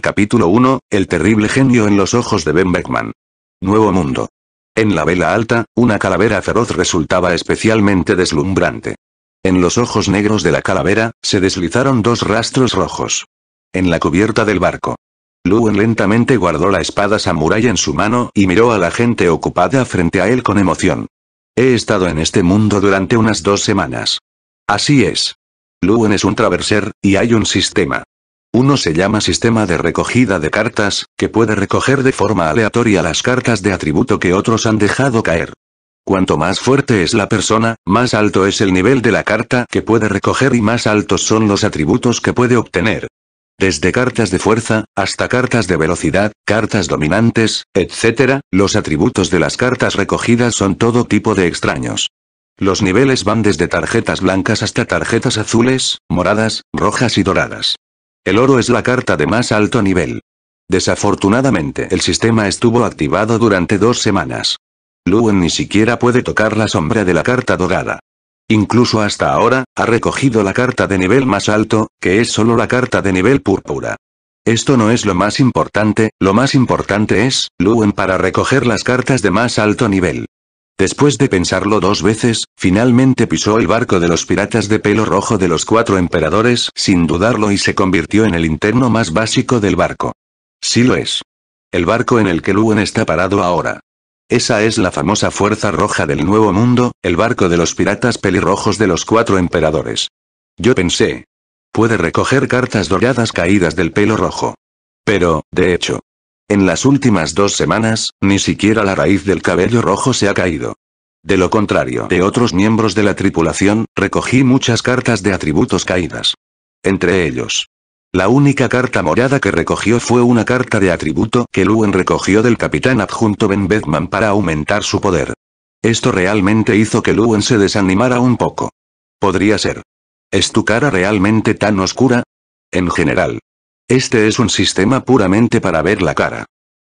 Capítulo 1, El terrible genio en los ojos de Ben Beckman. Nuevo Mundo. En la vela alta, una calavera feroz resultaba especialmente deslumbrante. En los ojos negros de la calavera, se deslizaron dos rastros rojos. En la cubierta del barco. Luen lentamente guardó la espada samurai en su mano y miró a la gente ocupada frente a él con emoción. He estado en este mundo durante unas dos semanas. Así es. Luen es un traverser, y hay un sistema. Uno se llama sistema de recogida de cartas, que puede recoger de forma aleatoria las cartas de atributo que otros han dejado caer. Cuanto más fuerte es la persona, más alto es el nivel de la carta que puede recoger y más altos son los atributos que puede obtener. Desde cartas de fuerza, hasta cartas de velocidad, cartas dominantes, etc., los atributos de las cartas recogidas son todo tipo de extraños. Los niveles van desde tarjetas blancas hasta tarjetas azules, moradas, rojas y doradas. El oro es la carta de más alto nivel. Desafortunadamente el sistema estuvo activado durante dos semanas. Luen ni siquiera puede tocar la sombra de la carta dorada. Incluso hasta ahora, ha recogido la carta de nivel más alto, que es solo la carta de nivel púrpura. Esto no es lo más importante, lo más importante es, Luen para recoger las cartas de más alto nivel. Después de pensarlo dos veces, finalmente pisó el barco de los piratas de pelo rojo de los cuatro emperadores sin dudarlo y se convirtió en el interno más básico del barco. Sí lo es. El barco en el que Luen está parado ahora. Esa es la famosa Fuerza Roja del Nuevo Mundo, el barco de los piratas pelirrojos de los cuatro emperadores. Yo pensé. Puede recoger cartas doradas caídas del pelo rojo. Pero, de hecho, en las últimas dos semanas, ni siquiera la raíz del cabello rojo se ha caído. De lo contrario de otros miembros de la tripulación, recogí muchas cartas de atributos caídas. Entre ellos. La única carta morada que recogió fue una carta de atributo que Luen recogió del capitán adjunto Ben Bedman para aumentar su poder. Esto realmente hizo que Luen se desanimara un poco. Podría ser. ¿Es tu cara realmente tan oscura? En general, este es un sistema puramente para ver la cara.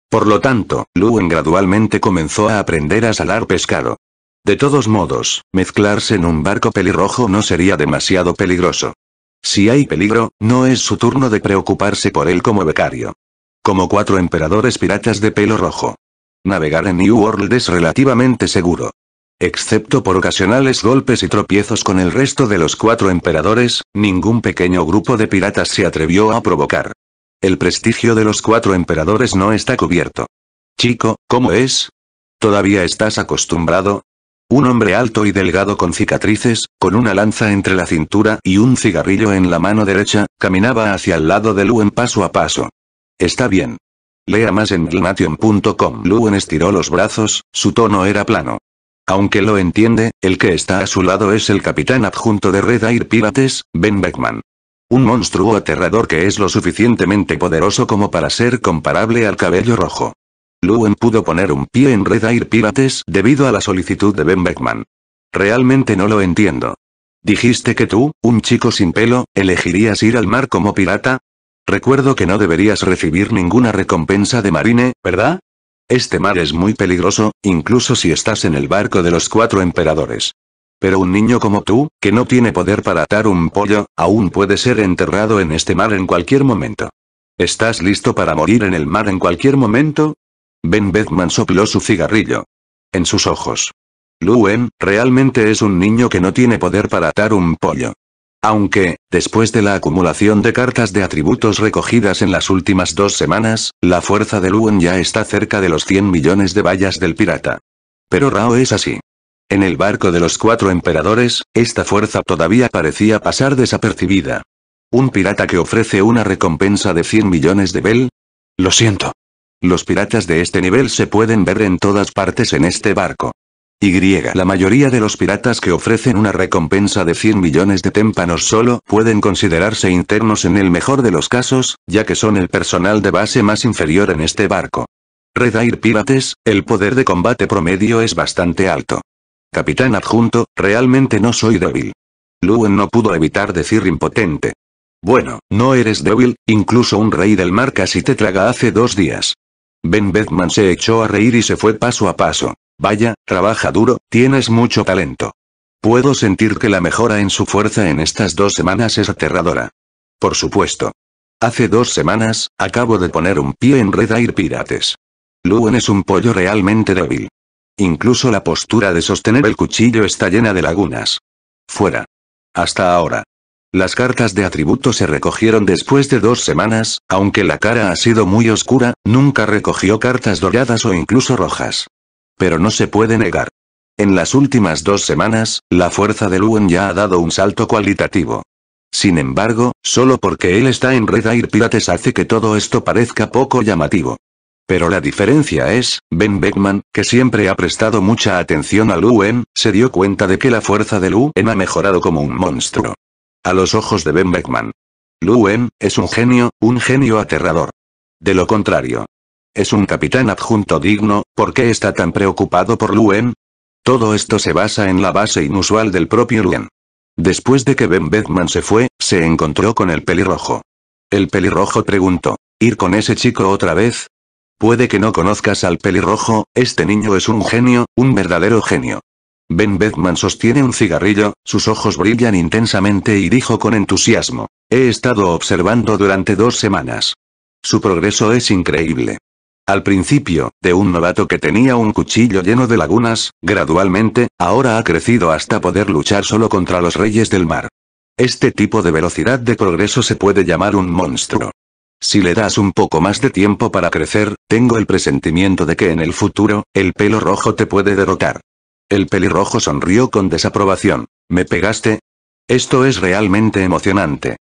Por lo tanto, Luen gradualmente comenzó a aprender a salar pescado. De todos modos, mezclarse en un barco pelirrojo no sería demasiado peligroso. Si hay peligro, no es su turno de preocuparse por él como becario. Como cuatro emperadores piratas de pelo rojo. Navegar en New World es relativamente seguro. Excepto por ocasionales golpes y tropiezos con el resto de los cuatro emperadores, ningún pequeño grupo de piratas se atrevió a provocar. El prestigio de los cuatro emperadores no está cubierto. Chico, ¿cómo es? ¿Todavía estás acostumbrado? Un hombre alto y delgado con cicatrices, con una lanza entre la cintura y un cigarrillo en la mano derecha, caminaba hacia el lado de Luen paso a paso. Está bien. Lea más en glnation.com. Luen estiró los brazos, su tono era plano. Aunque lo entiende, el que está a su lado es el capitán adjunto de Red Air Pirates, Ben Beckman. Un monstruo aterrador que es lo suficientemente poderoso como para ser comparable al cabello rojo. Luen pudo poner un pie en Red Air Pirates debido a la solicitud de Ben Beckman. Realmente no lo entiendo. ¿Dijiste que tú, un chico sin pelo, elegirías ir al mar como pirata? Recuerdo que no deberías recibir ninguna recompensa de marine, ¿verdad? Este mar es muy peligroso, incluso si estás en el barco de los cuatro emperadores. Pero un niño como tú, que no tiene poder para atar un pollo, aún puede ser enterrado en este mar en cualquier momento. ¿Estás listo para morir en el mar en cualquier momento? Ben Bethman sopló su cigarrillo. En sus ojos. Luen, realmente es un niño que no tiene poder para atar un pollo. Aunque, después de la acumulación de cartas de atributos recogidas en las últimas dos semanas, la fuerza de luen ya está cerca de los 100 millones de vallas del pirata. Pero Rao es así. En el barco de los cuatro emperadores, esta fuerza todavía parecía pasar desapercibida. ¿Un pirata que ofrece una recompensa de 100 millones de bel? Lo siento. Los piratas de este nivel se pueden ver en todas partes en este barco. Y. La mayoría de los piratas que ofrecen una recompensa de 100 millones de témpanos solo pueden considerarse internos en el mejor de los casos, ya que son el personal de base más inferior en este barco. Red Air Pirates, el poder de combate promedio es bastante alto. Capitán adjunto, realmente no soy débil. Luen no pudo evitar decir impotente. Bueno, no eres débil, incluso un rey del mar casi te traga hace dos días. Ben bethman se echó a reír y se fue paso a paso. Vaya, trabaja duro, tienes mucho talento. Puedo sentir que la mejora en su fuerza en estas dos semanas es aterradora. Por supuesto. Hace dos semanas, acabo de poner un pie en Red Air Pirates. Luen es un pollo realmente débil. Incluso la postura de sostener el cuchillo está llena de lagunas. Fuera. Hasta ahora. Las cartas de atributo se recogieron después de dos semanas, aunque la cara ha sido muy oscura, nunca recogió cartas doradas o incluso rojas. Pero no se puede negar. En las últimas dos semanas, la fuerza de Luen ya ha dado un salto cualitativo. Sin embargo, solo porque él está en Red Air Pirates hace que todo esto parezca poco llamativo. Pero la diferencia es, Ben Beckman, que siempre ha prestado mucha atención a Luen, se dio cuenta de que la fuerza de Luen ha mejorado como un monstruo. A los ojos de Ben Beckman. Luen, es un genio, un genio aterrador. De lo contrario, es un capitán adjunto digno, ¿por qué está tan preocupado por Luen? Todo esto se basa en la base inusual del propio Luen. Después de que Ben Bedman se fue, se encontró con el pelirrojo. El pelirrojo preguntó, ¿ir con ese chico otra vez? Puede que no conozcas al pelirrojo, este niño es un genio, un verdadero genio. Ben Bedman sostiene un cigarrillo, sus ojos brillan intensamente y dijo con entusiasmo, he estado observando durante dos semanas. Su progreso es increíble. Al principio, de un novato que tenía un cuchillo lleno de lagunas, gradualmente, ahora ha crecido hasta poder luchar solo contra los reyes del mar. Este tipo de velocidad de progreso se puede llamar un monstruo. Si le das un poco más de tiempo para crecer, tengo el presentimiento de que en el futuro, el pelo rojo te puede derrotar. El pelirrojo sonrió con desaprobación. ¿Me pegaste? Esto es realmente emocionante.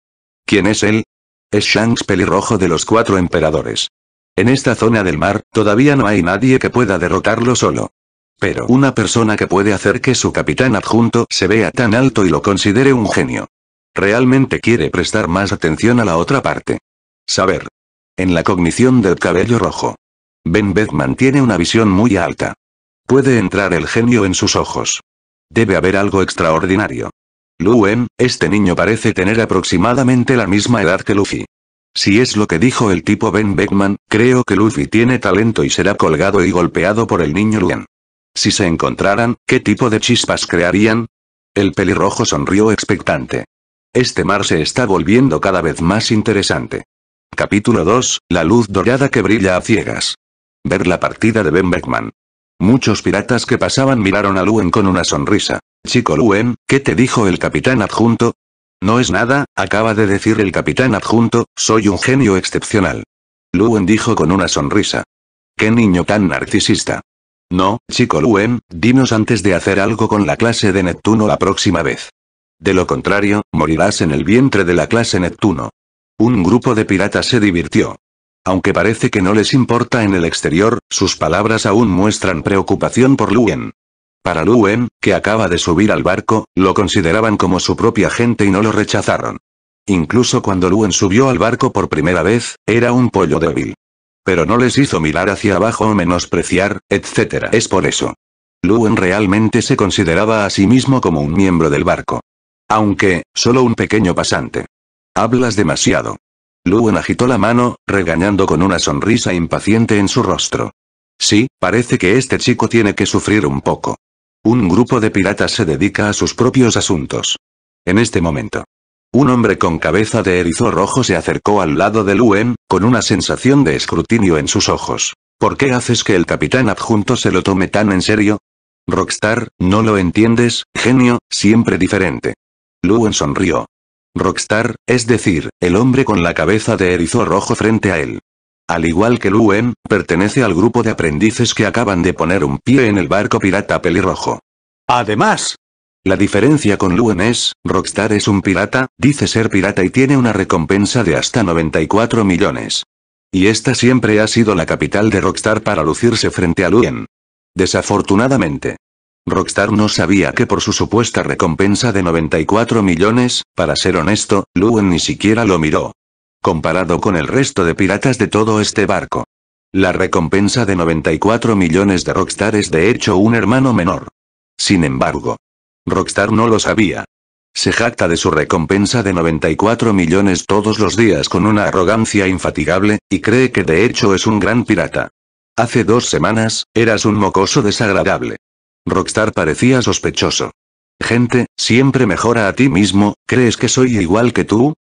¿Quién es él? Es Shanks pelirrojo de los cuatro emperadores. En esta zona del mar, todavía no hay nadie que pueda derrotarlo solo. Pero una persona que puede hacer que su capitán adjunto se vea tan alto y lo considere un genio. Realmente quiere prestar más atención a la otra parte. Saber. En la cognición del cabello rojo. Ben Bethman tiene una visión muy alta. Puede entrar el genio en sus ojos. Debe haber algo extraordinario. Luen, este niño parece tener aproximadamente la misma edad que Luffy. Si es lo que dijo el tipo Ben Beckman, creo que Luffy tiene talento y será colgado y golpeado por el niño Luen. Si se encontraran, ¿qué tipo de chispas crearían? El pelirrojo sonrió expectante. Este mar se está volviendo cada vez más interesante. Capítulo 2, La luz dorada que brilla a ciegas. Ver la partida de Ben Beckman. Muchos piratas que pasaban miraron a Luen con una sonrisa. Chico Luen, ¿qué te dijo el capitán adjunto? No es nada, acaba de decir el capitán adjunto, soy un genio excepcional. Luen dijo con una sonrisa. Qué niño tan narcisista. No, chico Luen, dinos antes de hacer algo con la clase de Neptuno la próxima vez. De lo contrario, morirás en el vientre de la clase Neptuno. Un grupo de piratas se divirtió. Aunque parece que no les importa en el exterior, sus palabras aún muestran preocupación por Luen. Para Luen, que acaba de subir al barco, lo consideraban como su propia gente y no lo rechazaron. Incluso cuando Luen subió al barco por primera vez, era un pollo débil. Pero no les hizo mirar hacia abajo o menospreciar, etc. Es por eso. Luen realmente se consideraba a sí mismo como un miembro del barco. Aunque, solo un pequeño pasante. Hablas demasiado. Luen agitó la mano, regañando con una sonrisa impaciente en su rostro. Sí, parece que este chico tiene que sufrir un poco. Un grupo de piratas se dedica a sus propios asuntos. En este momento. Un hombre con cabeza de erizo rojo se acercó al lado de Luen, con una sensación de escrutinio en sus ojos. ¿Por qué haces que el capitán adjunto se lo tome tan en serio? Rockstar, no lo entiendes, genio, siempre diferente. Luen sonrió. Rockstar, es decir, el hombre con la cabeza de erizo rojo frente a él. Al igual que Luen, pertenece al grupo de aprendices que acaban de poner un pie en el barco pirata pelirrojo. Además, la diferencia con Luen es, Rockstar es un pirata, dice ser pirata y tiene una recompensa de hasta 94 millones. Y esta siempre ha sido la capital de Rockstar para lucirse frente a Luen. Desafortunadamente. Rockstar no sabía que por su supuesta recompensa de 94 millones, para ser honesto, Luen ni siquiera lo miró comparado con el resto de piratas de todo este barco. La recompensa de 94 millones de Rockstar es de hecho un hermano menor. Sin embargo, Rockstar no lo sabía. Se jacta de su recompensa de 94 millones todos los días con una arrogancia infatigable, y cree que de hecho es un gran pirata. Hace dos semanas, eras un mocoso desagradable. Rockstar parecía sospechoso. Gente, siempre mejora a ti mismo, ¿crees que soy igual que tú?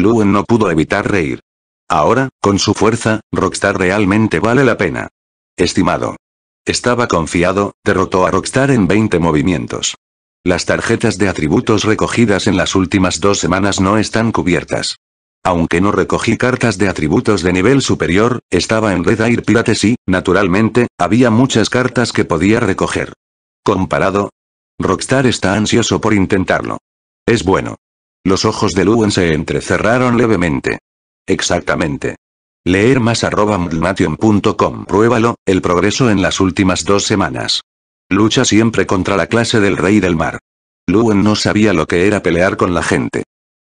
Luen no pudo evitar reír. Ahora, con su fuerza, Rockstar realmente vale la pena. Estimado. Estaba confiado, derrotó a Rockstar en 20 movimientos. Las tarjetas de atributos recogidas en las últimas dos semanas no están cubiertas. Aunque no recogí cartas de atributos de nivel superior, estaba en Red Air Pirates y, naturalmente, había muchas cartas que podía recoger. Comparado. Rockstar está ansioso por intentarlo. Es bueno. Los ojos de Luen se entrecerraron levemente. Exactamente. Leer más arroba Pruébalo, el progreso en las últimas dos semanas. Lucha siempre contra la clase del rey del mar. Luen no sabía lo que era pelear con la gente.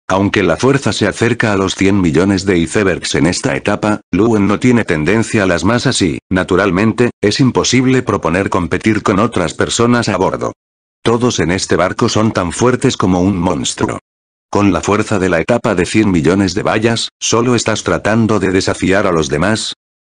Aunque la fuerza se acerca a los 100 millones de icebergs en esta etapa, Luen no tiene tendencia a las masas y, naturalmente, es imposible proponer competir con otras personas a bordo. Todos en este barco son tan fuertes como un monstruo. Con la fuerza de la etapa de 100 millones de vallas, solo estás tratando de desafiar a los demás.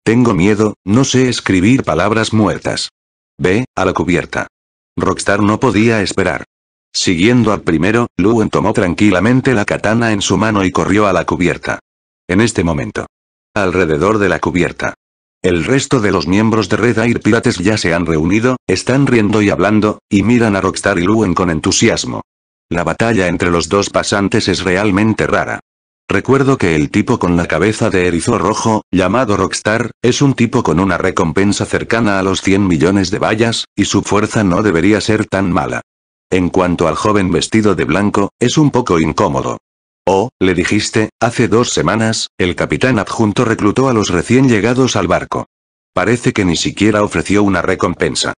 Tengo miedo, no sé escribir palabras muertas. Ve, a la cubierta. Rockstar no podía esperar. Siguiendo al primero, Luen tomó tranquilamente la katana en su mano y corrió a la cubierta. En este momento. Alrededor de la cubierta. El resto de los miembros de Red Air Pirates ya se han reunido, están riendo y hablando, y miran a Rockstar y Luen con entusiasmo. La batalla entre los dos pasantes es realmente rara. Recuerdo que el tipo con la cabeza de erizo rojo, llamado Rockstar, es un tipo con una recompensa cercana a los 100 millones de vallas, y su fuerza no debería ser tan mala. En cuanto al joven vestido de blanco, es un poco incómodo. Oh, le dijiste, hace dos semanas, el capitán adjunto reclutó a los recién llegados al barco. Parece que ni siquiera ofreció una recompensa.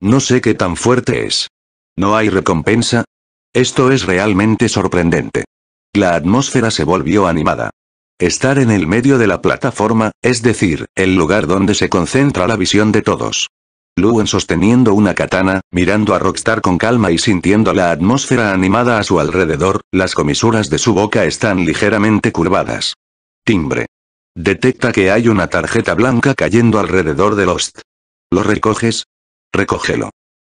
No sé qué tan fuerte es. No hay recompensa, esto es realmente sorprendente. La atmósfera se volvió animada. Estar en el medio de la plataforma, es decir, el lugar donde se concentra la visión de todos. Luen sosteniendo una katana, mirando a Rockstar con calma y sintiendo la atmósfera animada a su alrededor, las comisuras de su boca están ligeramente curvadas. Timbre. Detecta que hay una tarjeta blanca cayendo alrededor de Lost. ¿Lo recoges? Recógelo.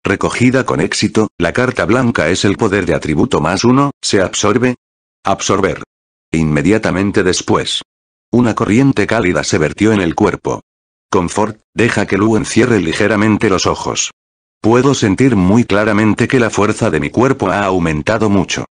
Recogida con éxito, la carta blanca es el poder de atributo más uno, se absorbe. Absorber. Inmediatamente después. Una corriente cálida se vertió en el cuerpo. Confort, deja que Luen cierre ligeramente los ojos. Puedo sentir muy claramente que la fuerza de mi cuerpo ha aumentado mucho.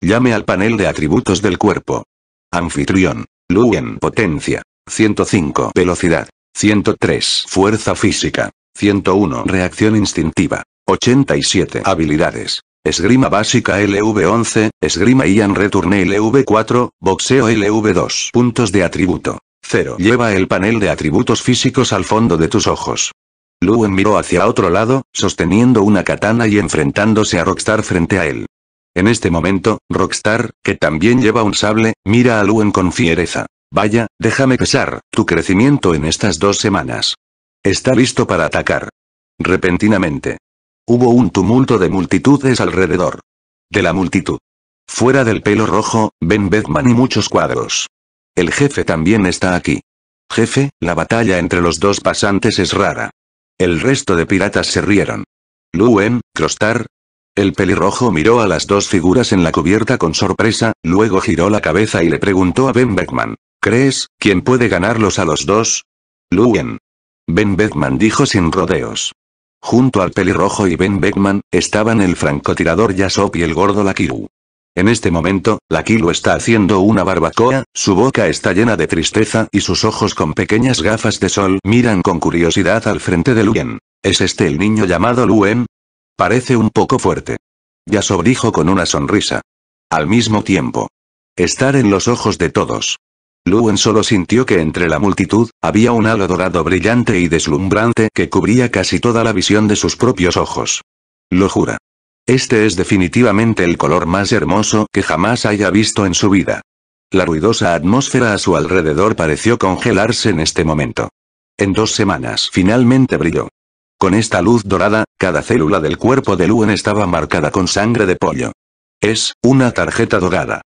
Llame al panel de atributos del cuerpo. Anfitrión. Luen. Potencia. 105. Velocidad. 103. Fuerza física. 101. Reacción instintiva. 87. Habilidades. Esgrima básica LV11, esgrima Ian Return LV4, boxeo LV2. Puntos de atributo. 0. Lleva el panel de atributos físicos al fondo de tus ojos. Luen miró hacia otro lado, sosteniendo una katana y enfrentándose a Rockstar frente a él. En este momento, Rockstar, que también lleva un sable, mira a Luen con fiereza. Vaya, déjame pesar, tu crecimiento en estas dos semanas. Está listo para atacar. Repentinamente, Hubo un tumulto de multitudes alrededor. De la multitud. Fuera del pelo rojo, Ben Beckman y muchos cuadros. El jefe también está aquí. Jefe, la batalla entre los dos pasantes es rara. El resto de piratas se rieron. Luen, Crostar. El pelirrojo miró a las dos figuras en la cubierta con sorpresa, luego giró la cabeza y le preguntó a Ben Beckman. ¿Crees, quién puede ganarlos a los dos? Luen. Ben Beckman dijo sin rodeos. Junto al pelirrojo y Ben Beckman, estaban el francotirador Yasop y el gordo Lakiu. En este momento, Lakilu está haciendo una barbacoa, su boca está llena de tristeza y sus ojos con pequeñas gafas de sol miran con curiosidad al frente de Luen. ¿Es este el niño llamado Luen? Parece un poco fuerte. Yasop dijo con una sonrisa. Al mismo tiempo. Estar en los ojos de todos. Luen solo sintió que entre la multitud, había un halo dorado brillante y deslumbrante que cubría casi toda la visión de sus propios ojos. Lo jura. Este es definitivamente el color más hermoso que jamás haya visto en su vida. La ruidosa atmósfera a su alrededor pareció congelarse en este momento. En dos semanas finalmente brilló. Con esta luz dorada, cada célula del cuerpo de Luen estaba marcada con sangre de pollo. Es, una tarjeta dorada.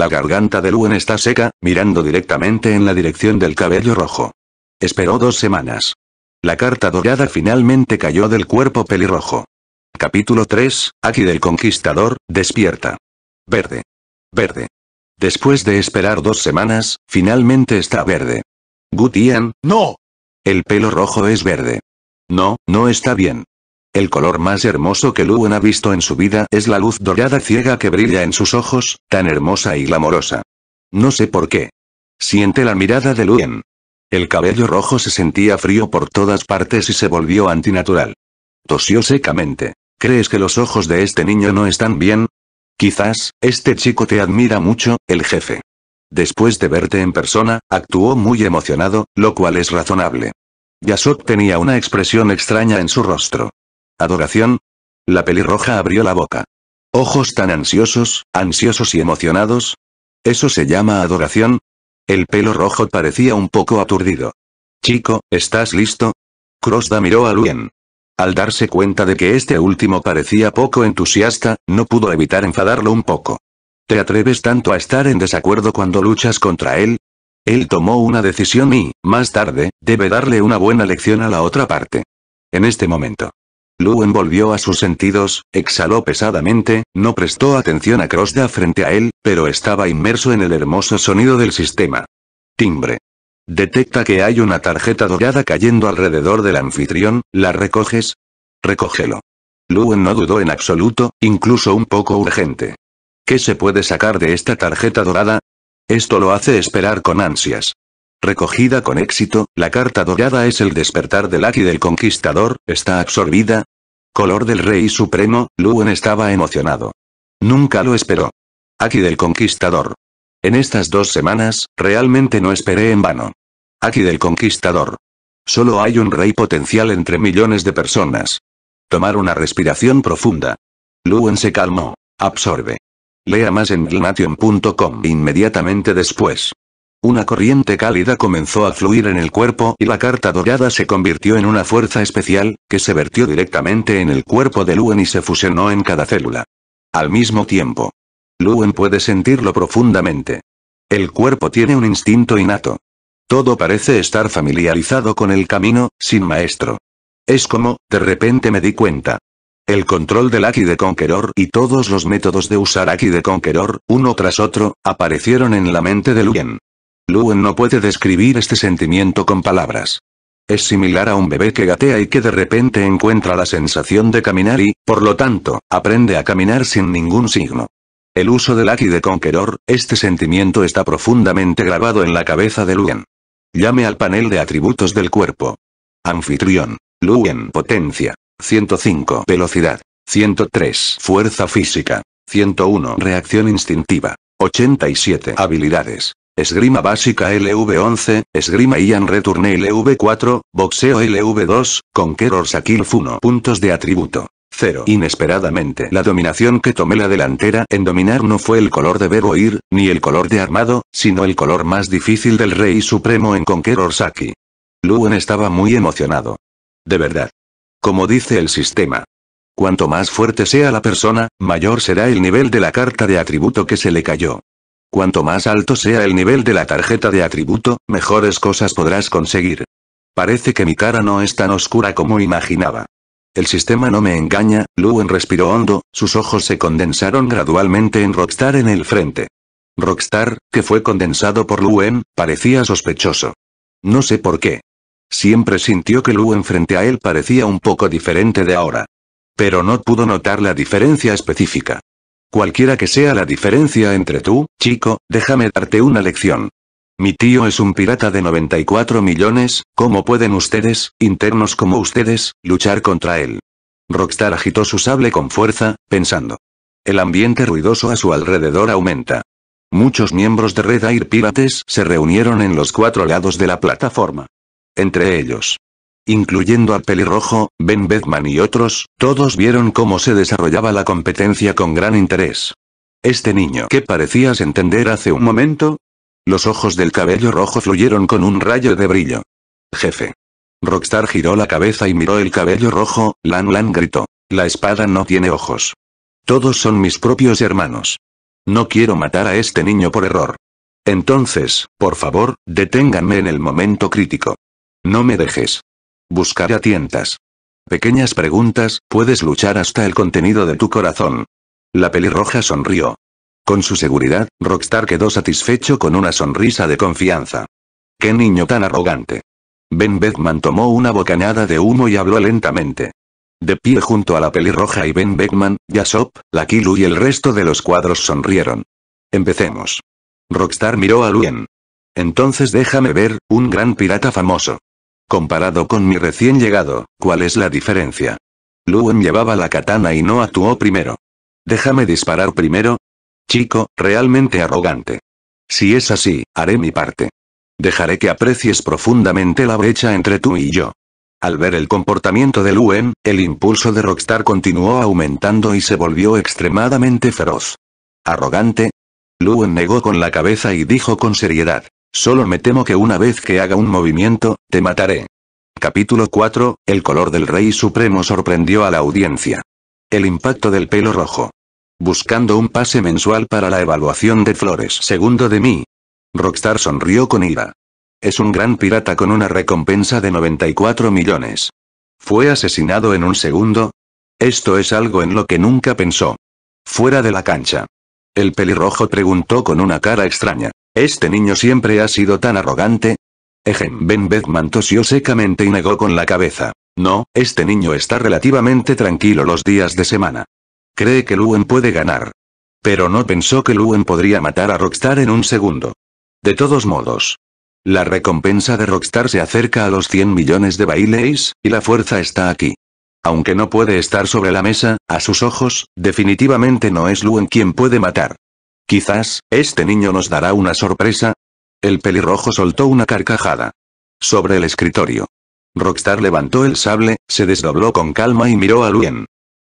La garganta de Luen está seca, mirando directamente en la dirección del cabello rojo. Esperó dos semanas. La carta dorada finalmente cayó del cuerpo pelirrojo. Capítulo 3, Aquí del Conquistador, despierta. Verde. Verde. Después de esperar dos semanas, finalmente está verde. Gutian, no. El pelo rojo es verde. No, no está bien. El color más hermoso que Luen ha visto en su vida es la luz dorada ciega que brilla en sus ojos, tan hermosa y glamorosa. No sé por qué. Siente la mirada de Luen. El cabello rojo se sentía frío por todas partes y se volvió antinatural. Tosió secamente. ¿Crees que los ojos de este niño no están bien? Quizás, este chico te admira mucho, el jefe. Después de verte en persona, actuó muy emocionado, lo cual es razonable. Yasot tenía una expresión extraña en su rostro. ¿Adoración? La pelirroja abrió la boca. Ojos tan ansiosos, ansiosos y emocionados. ¿Eso se llama adoración? El pelo rojo parecía un poco aturdido. Chico, ¿estás listo? Krosda miró a Luen. Al darse cuenta de que este último parecía poco entusiasta, no pudo evitar enfadarlo un poco. ¿Te atreves tanto a estar en desacuerdo cuando luchas contra él? Él tomó una decisión y, más tarde, debe darle una buena lección a la otra parte. En este momento. Luen volvió a sus sentidos, exhaló pesadamente, no prestó atención a Krosda frente a él, pero estaba inmerso en el hermoso sonido del sistema. Timbre. Detecta que hay una tarjeta dorada cayendo alrededor del anfitrión, ¿la recoges? Recógelo. Luen no dudó en absoluto, incluso un poco urgente. ¿Qué se puede sacar de esta tarjeta dorada? Esto lo hace esperar con ansias. Recogida con éxito, la carta dorada es el despertar del Aki del Conquistador, está absorbida. Color del Rey Supremo, Luen estaba emocionado. Nunca lo esperó. Aki del Conquistador. En estas dos semanas, realmente no esperé en vano. Aki del Conquistador. Solo hay un rey potencial entre millones de personas. Tomar una respiración profunda. Luen se calmó. Absorbe. Lea más en glnation.com inmediatamente después. Una corriente cálida comenzó a fluir en el cuerpo y la carta dorada se convirtió en una fuerza especial, que se vertió directamente en el cuerpo de Luen y se fusionó en cada célula. Al mismo tiempo. Luen puede sentirlo profundamente. El cuerpo tiene un instinto innato. Todo parece estar familiarizado con el camino, sin maestro. Es como, de repente me di cuenta. El control del Aki de Conqueror y todos los métodos de usar Aki de Conqueror, uno tras otro, aparecieron en la mente de Luen. Luen no puede describir este sentimiento con palabras. Es similar a un bebé que gatea y que de repente encuentra la sensación de caminar y, por lo tanto, aprende a caminar sin ningún signo. El uso del Aki de Conqueror, este sentimiento está profundamente grabado en la cabeza de Luen. Llame al panel de atributos del cuerpo. Anfitrión. Luen. Potencia. 105. Velocidad. 103. Fuerza física. 101. Reacción instintiva. 87. Habilidades. Esgrima básica LV11, esgrima Ian Return LV4, boxeo LV2, Conquerors Aquilf 1. Puntos de atributo. 0. Inesperadamente la dominación que tomé la delantera en dominar no fue el color de ver o ir, ni el color de armado, sino el color más difícil del rey supremo en Conqueror Saki. Luen estaba muy emocionado. De verdad. Como dice el sistema. Cuanto más fuerte sea la persona, mayor será el nivel de la carta de atributo que se le cayó. Cuanto más alto sea el nivel de la tarjeta de atributo, mejores cosas podrás conseguir. Parece que mi cara no es tan oscura como imaginaba. El sistema no me engaña, Luen respiró hondo, sus ojos se condensaron gradualmente en Rockstar en el frente. Rockstar, que fue condensado por Luen, parecía sospechoso. No sé por qué. Siempre sintió que Luen frente a él parecía un poco diferente de ahora. Pero no pudo notar la diferencia específica. Cualquiera que sea la diferencia entre tú, chico, déjame darte una lección. Mi tío es un pirata de 94 millones, ¿cómo pueden ustedes, internos como ustedes, luchar contra él? Rockstar agitó su sable con fuerza, pensando. El ambiente ruidoso a su alrededor aumenta. Muchos miembros de Red Air Pirates se reunieron en los cuatro lados de la plataforma. Entre ellos, incluyendo a Pelirrojo, Ben Bedman y otros, todos vieron cómo se desarrollaba la competencia con gran interés. Este niño que parecías entender hace un momento. Los ojos del cabello rojo fluyeron con un rayo de brillo. Jefe. Rockstar giró la cabeza y miró el cabello rojo, Lan Lan gritó. La espada no tiene ojos. Todos son mis propios hermanos. No quiero matar a este niño por error. Entonces, por favor, deténganme en el momento crítico. No me dejes. Buscar a tientas. Pequeñas preguntas, puedes luchar hasta el contenido de tu corazón. La pelirroja sonrió. Con su seguridad, Rockstar quedó satisfecho con una sonrisa de confianza. ¡Qué niño tan arrogante! Ben Beckman tomó una bocanada de humo y habló lentamente. De pie junto a la pelirroja y Ben Beckman, Yasop, la Kilu y el resto de los cuadros sonrieron. Empecemos. Rockstar miró a Luen. Entonces déjame ver, un gran pirata famoso. Comparado con mi recién llegado, ¿cuál es la diferencia? Luen llevaba la katana y no actuó primero. Déjame disparar primero. Chico, realmente arrogante. Si es así, haré mi parte. Dejaré que aprecies profundamente la brecha entre tú y yo. Al ver el comportamiento de Luen, el impulso de Rockstar continuó aumentando y se volvió extremadamente feroz. ¿Arrogante? Luen negó con la cabeza y dijo con seriedad. Solo me temo que una vez que haga un movimiento, te mataré. Capítulo 4, El color del Rey Supremo sorprendió a la audiencia. El impacto del pelo rojo. Buscando un pase mensual para la evaluación de Flores. Segundo de mí. Rockstar sonrió con ira. Es un gran pirata con una recompensa de 94 millones. ¿Fue asesinado en un segundo? Esto es algo en lo que nunca pensó. Fuera de la cancha. El pelirrojo preguntó con una cara extraña. Este niño siempre ha sido tan arrogante. Ejem Ben beth tosió secamente y negó con la cabeza. No, este niño está relativamente tranquilo los días de semana. Cree que Luen puede ganar. Pero no pensó que Luen podría matar a Rockstar en un segundo. De todos modos. La recompensa de Rockstar se acerca a los 100 millones de baileys, y la fuerza está aquí. Aunque no puede estar sobre la mesa, a sus ojos, definitivamente no es Luen quien puede matar. Quizás, este niño nos dará una sorpresa. El pelirrojo soltó una carcajada. Sobre el escritorio. Rockstar levantó el sable, se desdobló con calma y miró a Luen.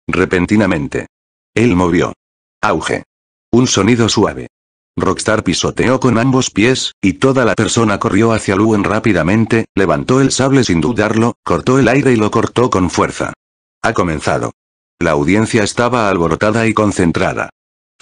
Repentinamente. Él movió. Auge. Un sonido suave. Rockstar pisoteó con ambos pies, y toda la persona corrió hacia Luen rápidamente, levantó el sable sin dudarlo, cortó el aire y lo cortó con fuerza. Ha comenzado. La audiencia estaba alborotada y concentrada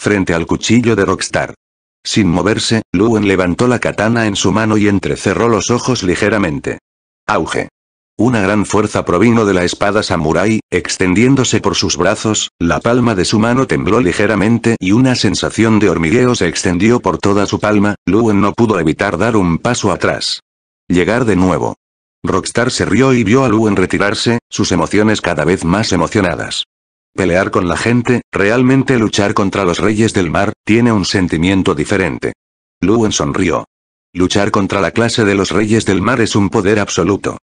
frente al cuchillo de Rockstar. Sin moverse, Luen levantó la katana en su mano y entrecerró los ojos ligeramente. Auge. Una gran fuerza provino de la espada samurai, extendiéndose por sus brazos, la palma de su mano tembló ligeramente y una sensación de hormigueo se extendió por toda su palma, Luen no pudo evitar dar un paso atrás. Llegar de nuevo. Rockstar se rió y vio a Luen retirarse, sus emociones cada vez más emocionadas. Pelear con la gente, realmente luchar contra los reyes del mar, tiene un sentimiento diferente. Luen sonrió. Luchar contra la clase de los reyes del mar es un poder absoluto.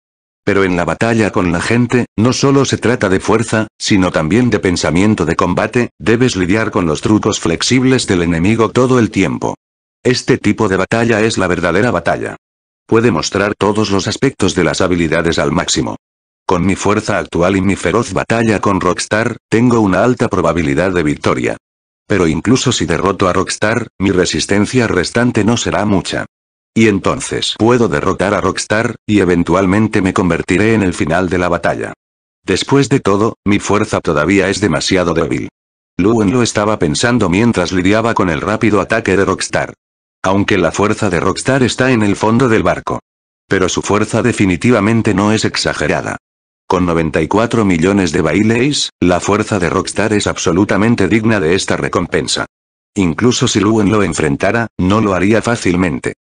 Pero en la batalla con la gente, no solo se trata de fuerza, sino también de pensamiento de combate, debes lidiar con los trucos flexibles del enemigo todo el tiempo. Este tipo de batalla es la verdadera batalla. Puede mostrar todos los aspectos de las habilidades al máximo. Con mi fuerza actual y mi feroz batalla con Rockstar, tengo una alta probabilidad de victoria. Pero incluso si derroto a Rockstar, mi resistencia restante no será mucha. Y entonces puedo derrotar a Rockstar, y eventualmente me convertiré en el final de la batalla. Después de todo, mi fuerza todavía es demasiado débil. Luen lo estaba pensando mientras lidiaba con el rápido ataque de Rockstar. Aunque la fuerza de Rockstar está en el fondo del barco. Pero su fuerza definitivamente no es exagerada. Con 94 millones de baileys, la fuerza de Rockstar es absolutamente digna de esta recompensa. Incluso si Luen lo enfrentara, no lo haría fácilmente.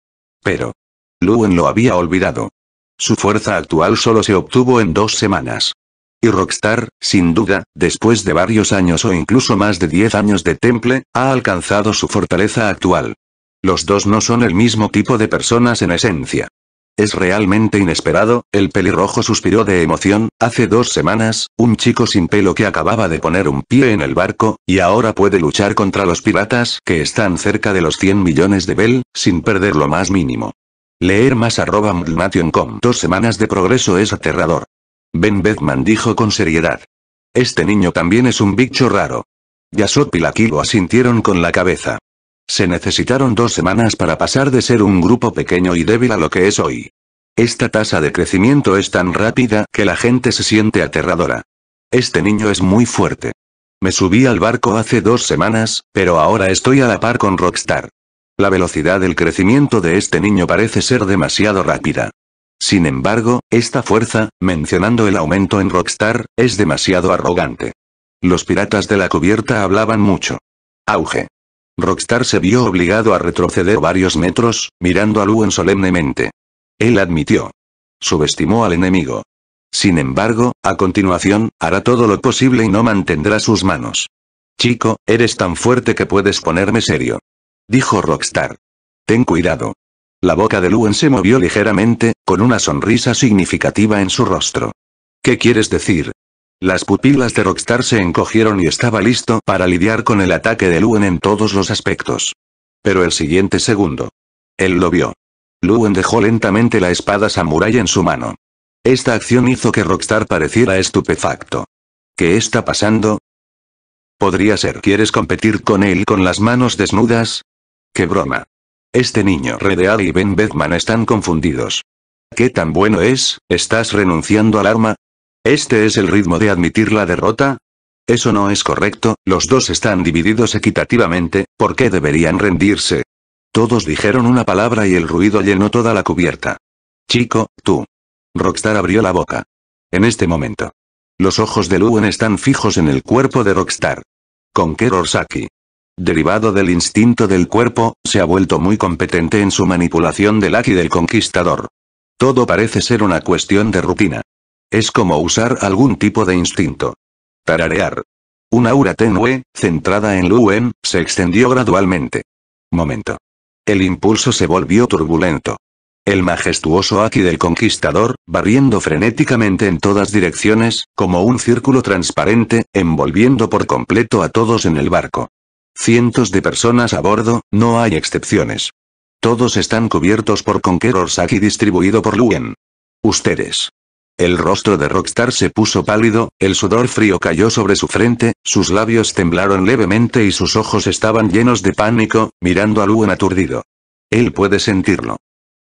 Pero. Luen lo había olvidado. Su fuerza actual solo se obtuvo en dos semanas. Y Rockstar, sin duda, después de varios años o incluso más de 10 años de temple, ha alcanzado su fortaleza actual. Los dos no son el mismo tipo de personas en esencia. Es realmente inesperado, el pelirrojo suspiró de emoción, hace dos semanas, un chico sin pelo que acababa de poner un pie en el barco, y ahora puede luchar contra los piratas que están cerca de los 100 millones de Bell, sin perder lo más mínimo. Leer más arroba con Dos semanas de progreso es aterrador. Ben Bedman dijo con seriedad. Este niño también es un bicho raro. Ya y lo asintieron con la cabeza. Se necesitaron dos semanas para pasar de ser un grupo pequeño y débil a lo que es hoy. Esta tasa de crecimiento es tan rápida que la gente se siente aterradora. Este niño es muy fuerte. Me subí al barco hace dos semanas, pero ahora estoy a la par con Rockstar. La velocidad del crecimiento de este niño parece ser demasiado rápida. Sin embargo, esta fuerza, mencionando el aumento en Rockstar, es demasiado arrogante. Los piratas de la cubierta hablaban mucho. Auge. Rockstar se vio obligado a retroceder varios metros, mirando a Luen solemnemente. Él admitió. Subestimó al enemigo. Sin embargo, a continuación, hará todo lo posible y no mantendrá sus manos. Chico, eres tan fuerte que puedes ponerme serio. Dijo Rockstar. Ten cuidado. La boca de Luen se movió ligeramente, con una sonrisa significativa en su rostro. ¿Qué quieres decir? Las pupilas de Rockstar se encogieron y estaba listo para lidiar con el ataque de Luen en todos los aspectos. Pero el siguiente segundo. Él lo vio. Luen dejó lentamente la espada samurai en su mano. Esta acción hizo que Rockstar pareciera estupefacto. ¿Qué está pasando? Podría ser. ¿Quieres competir con él con las manos desnudas? ¡Qué broma! Este niño Redeal y Ben bethman están confundidos. ¿Qué tan bueno es? ¿Estás renunciando al arma? ¿Este es el ritmo de admitir la derrota? Eso no es correcto, los dos están divididos equitativamente, ¿por qué deberían rendirse? Todos dijeron una palabra y el ruido llenó toda la cubierta. Chico, tú. Rockstar abrió la boca. En este momento. Los ojos de Luen están fijos en el cuerpo de Rockstar. qué Rorsaki? Derivado del instinto del cuerpo, se ha vuelto muy competente en su manipulación del Aki del Conquistador. Todo parece ser una cuestión de rutina. Es como usar algún tipo de instinto. Tararear. Una aura tenue, centrada en Luen, se extendió gradualmente. Momento. El impulso se volvió turbulento. El majestuoso Aki del conquistador, barriendo frenéticamente en todas direcciones, como un círculo transparente, envolviendo por completo a todos en el barco. Cientos de personas a bordo, no hay excepciones. Todos están cubiertos por Conquerors Aki distribuido por Luen. Ustedes. El rostro de Rockstar se puso pálido, el sudor frío cayó sobre su frente, sus labios temblaron levemente y sus ojos estaban llenos de pánico, mirando a Luan aturdido. Él puede sentirlo.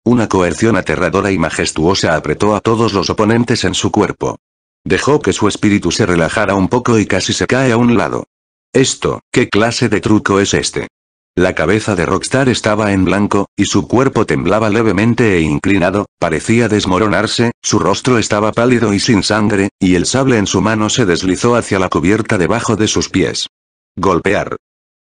Una coerción aterradora y majestuosa apretó a todos los oponentes en su cuerpo. Dejó que su espíritu se relajara un poco y casi se cae a un lado. Esto, ¿qué clase de truco es este? La cabeza de Rockstar estaba en blanco, y su cuerpo temblaba levemente e inclinado, parecía desmoronarse, su rostro estaba pálido y sin sangre, y el sable en su mano se deslizó hacia la cubierta debajo de sus pies. Golpear.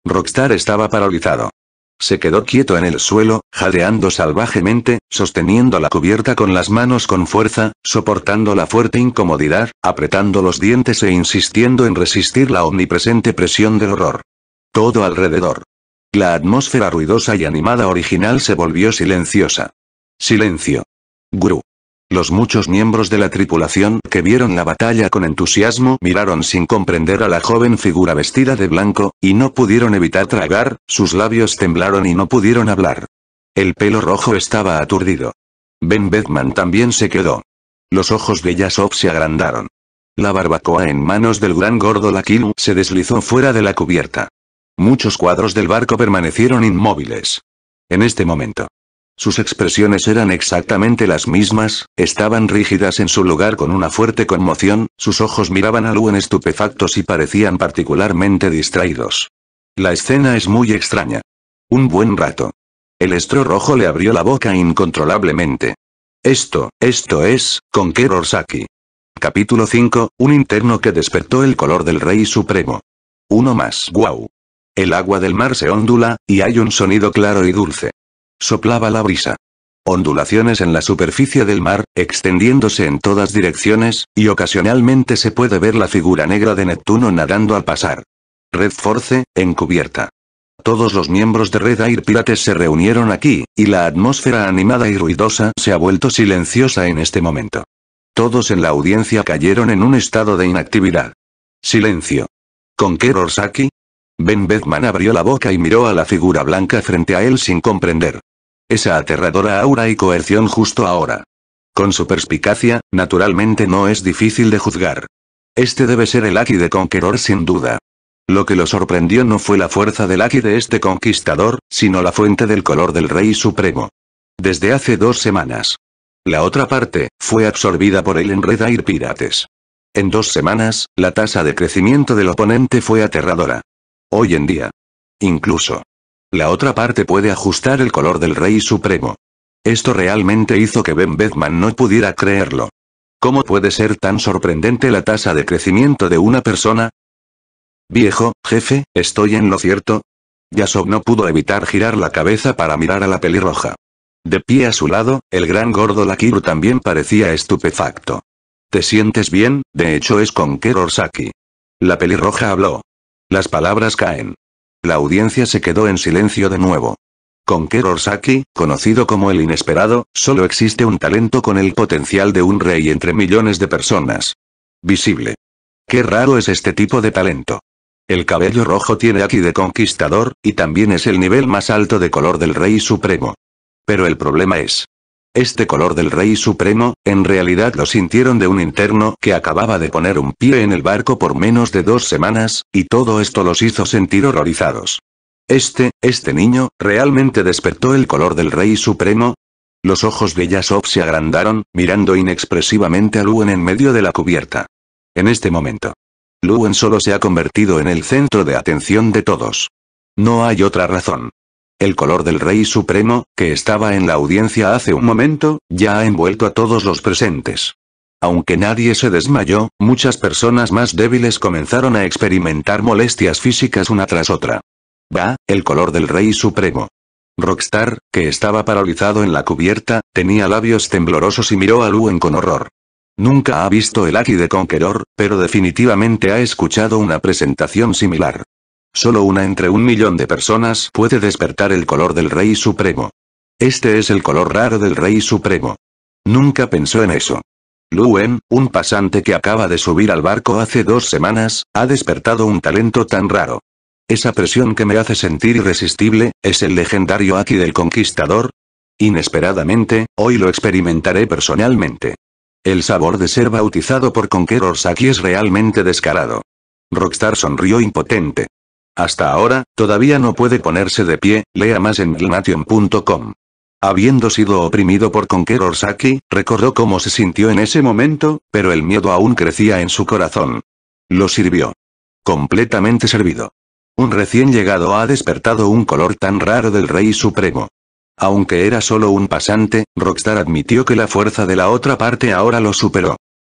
Rockstar estaba paralizado. Se quedó quieto en el suelo, jadeando salvajemente, sosteniendo la cubierta con las manos con fuerza, soportando la fuerte incomodidad, apretando los dientes e insistiendo en resistir la omnipresente presión del horror. Todo alrededor. La atmósfera ruidosa y animada original se volvió silenciosa. Silencio. Gru. Los muchos miembros de la tripulación que vieron la batalla con entusiasmo miraron sin comprender a la joven figura vestida de blanco, y no pudieron evitar tragar, sus labios temblaron y no pudieron hablar. El pelo rojo estaba aturdido. Ben Bedman también se quedó. Los ojos de Yasov se agrandaron. La barbacoa en manos del gran gordo Lakinu se deslizó fuera de la cubierta. Muchos cuadros del barco permanecieron inmóviles. En este momento. Sus expresiones eran exactamente las mismas, estaban rígidas en su lugar con una fuerte conmoción, sus ojos miraban a Lu en estupefactos y parecían particularmente distraídos. La escena es muy extraña. Un buen rato. El estro rojo le abrió la boca incontrolablemente. Esto, esto es, con Saki. Capítulo 5, un interno que despertó el color del Rey Supremo. Uno más. ¡Guau! El agua del mar se ondula, y hay un sonido claro y dulce. Soplaba la brisa. Ondulaciones en la superficie del mar, extendiéndose en todas direcciones, y ocasionalmente se puede ver la figura negra de Neptuno nadando al pasar. Red Force, encubierta. Todos los miembros de Red Air Pirates se reunieron aquí, y la atmósfera animada y ruidosa se ha vuelto silenciosa en este momento. Todos en la audiencia cayeron en un estado de inactividad. Silencio. ¿Con qué Rorsaki? Ben Bedman abrió la boca y miró a la figura blanca frente a él sin comprender. Esa aterradora aura y coerción justo ahora. Con su perspicacia, naturalmente no es difícil de juzgar. Este debe ser el Aki de Conqueror sin duda. Lo que lo sorprendió no fue la fuerza del Aki de este conquistador, sino la fuente del color del Rey Supremo. Desde hace dos semanas. La otra parte, fue absorbida por el Enredair Pirates. En dos semanas, la tasa de crecimiento del oponente fue aterradora. Hoy en día. Incluso. La otra parte puede ajustar el color del Rey Supremo. Esto realmente hizo que Ben Bedman no pudiera creerlo. ¿Cómo puede ser tan sorprendente la tasa de crecimiento de una persona? Viejo, jefe, ¿estoy en lo cierto? Yasov no pudo evitar girar la cabeza para mirar a la pelirroja. De pie a su lado, el gran gordo Lakiru también parecía estupefacto. ¿Te sientes bien? De hecho es con orsaki La pelirroja habló. Las palabras caen. La audiencia se quedó en silencio de nuevo. Con Kerorsaki, conocido como el inesperado, solo existe un talento con el potencial de un rey entre millones de personas. Visible. Qué raro es este tipo de talento. El cabello rojo tiene aquí de conquistador, y también es el nivel más alto de color del rey supremo. Pero el problema es, este color del rey supremo, en realidad lo sintieron de un interno que acababa de poner un pie en el barco por menos de dos semanas, y todo esto los hizo sentir horrorizados. Este, este niño, realmente despertó el color del rey supremo, los ojos de Yasov se agrandaron, mirando inexpresivamente a Luen en medio de la cubierta. En este momento. Luen solo se ha convertido en el centro de atención de todos. No hay otra razón. El color del Rey Supremo, que estaba en la audiencia hace un momento, ya ha envuelto a todos los presentes. Aunque nadie se desmayó, muchas personas más débiles comenzaron a experimentar molestias físicas una tras otra. Va, el color del Rey Supremo. Rockstar, que estaba paralizado en la cubierta, tenía labios temblorosos y miró a Luen con horror. Nunca ha visto el Aki de Conqueror, pero definitivamente ha escuchado una presentación similar. Solo una entre un millón de personas puede despertar el color del Rey Supremo. Este es el color raro del Rey Supremo. Nunca pensó en eso. Luen, un pasante que acaba de subir al barco hace dos semanas, ha despertado un talento tan raro. Esa presión que me hace sentir irresistible, es el legendario Aki del Conquistador. Inesperadamente, hoy lo experimentaré personalmente. El sabor de ser bautizado por Conqueror Saki es realmente descarado. Rockstar sonrió impotente. Hasta ahora, todavía no puede ponerse de pie, lea más en glimation.com. Habiendo sido oprimido por Conqueror Saki, recordó cómo se sintió en ese momento, pero el miedo aún crecía en su corazón. Lo sirvió. Completamente servido. Un recién llegado ha despertado un color tan raro del Rey Supremo. Aunque era solo un pasante, Rockstar admitió que la fuerza de la otra parte ahora lo superó.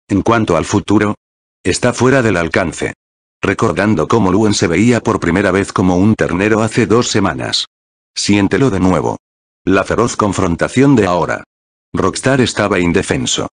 En cuanto al futuro, está fuera del alcance recordando cómo Luen se veía por primera vez como un ternero hace dos semanas. Siéntelo de nuevo. La feroz confrontación de ahora. Rockstar estaba indefenso.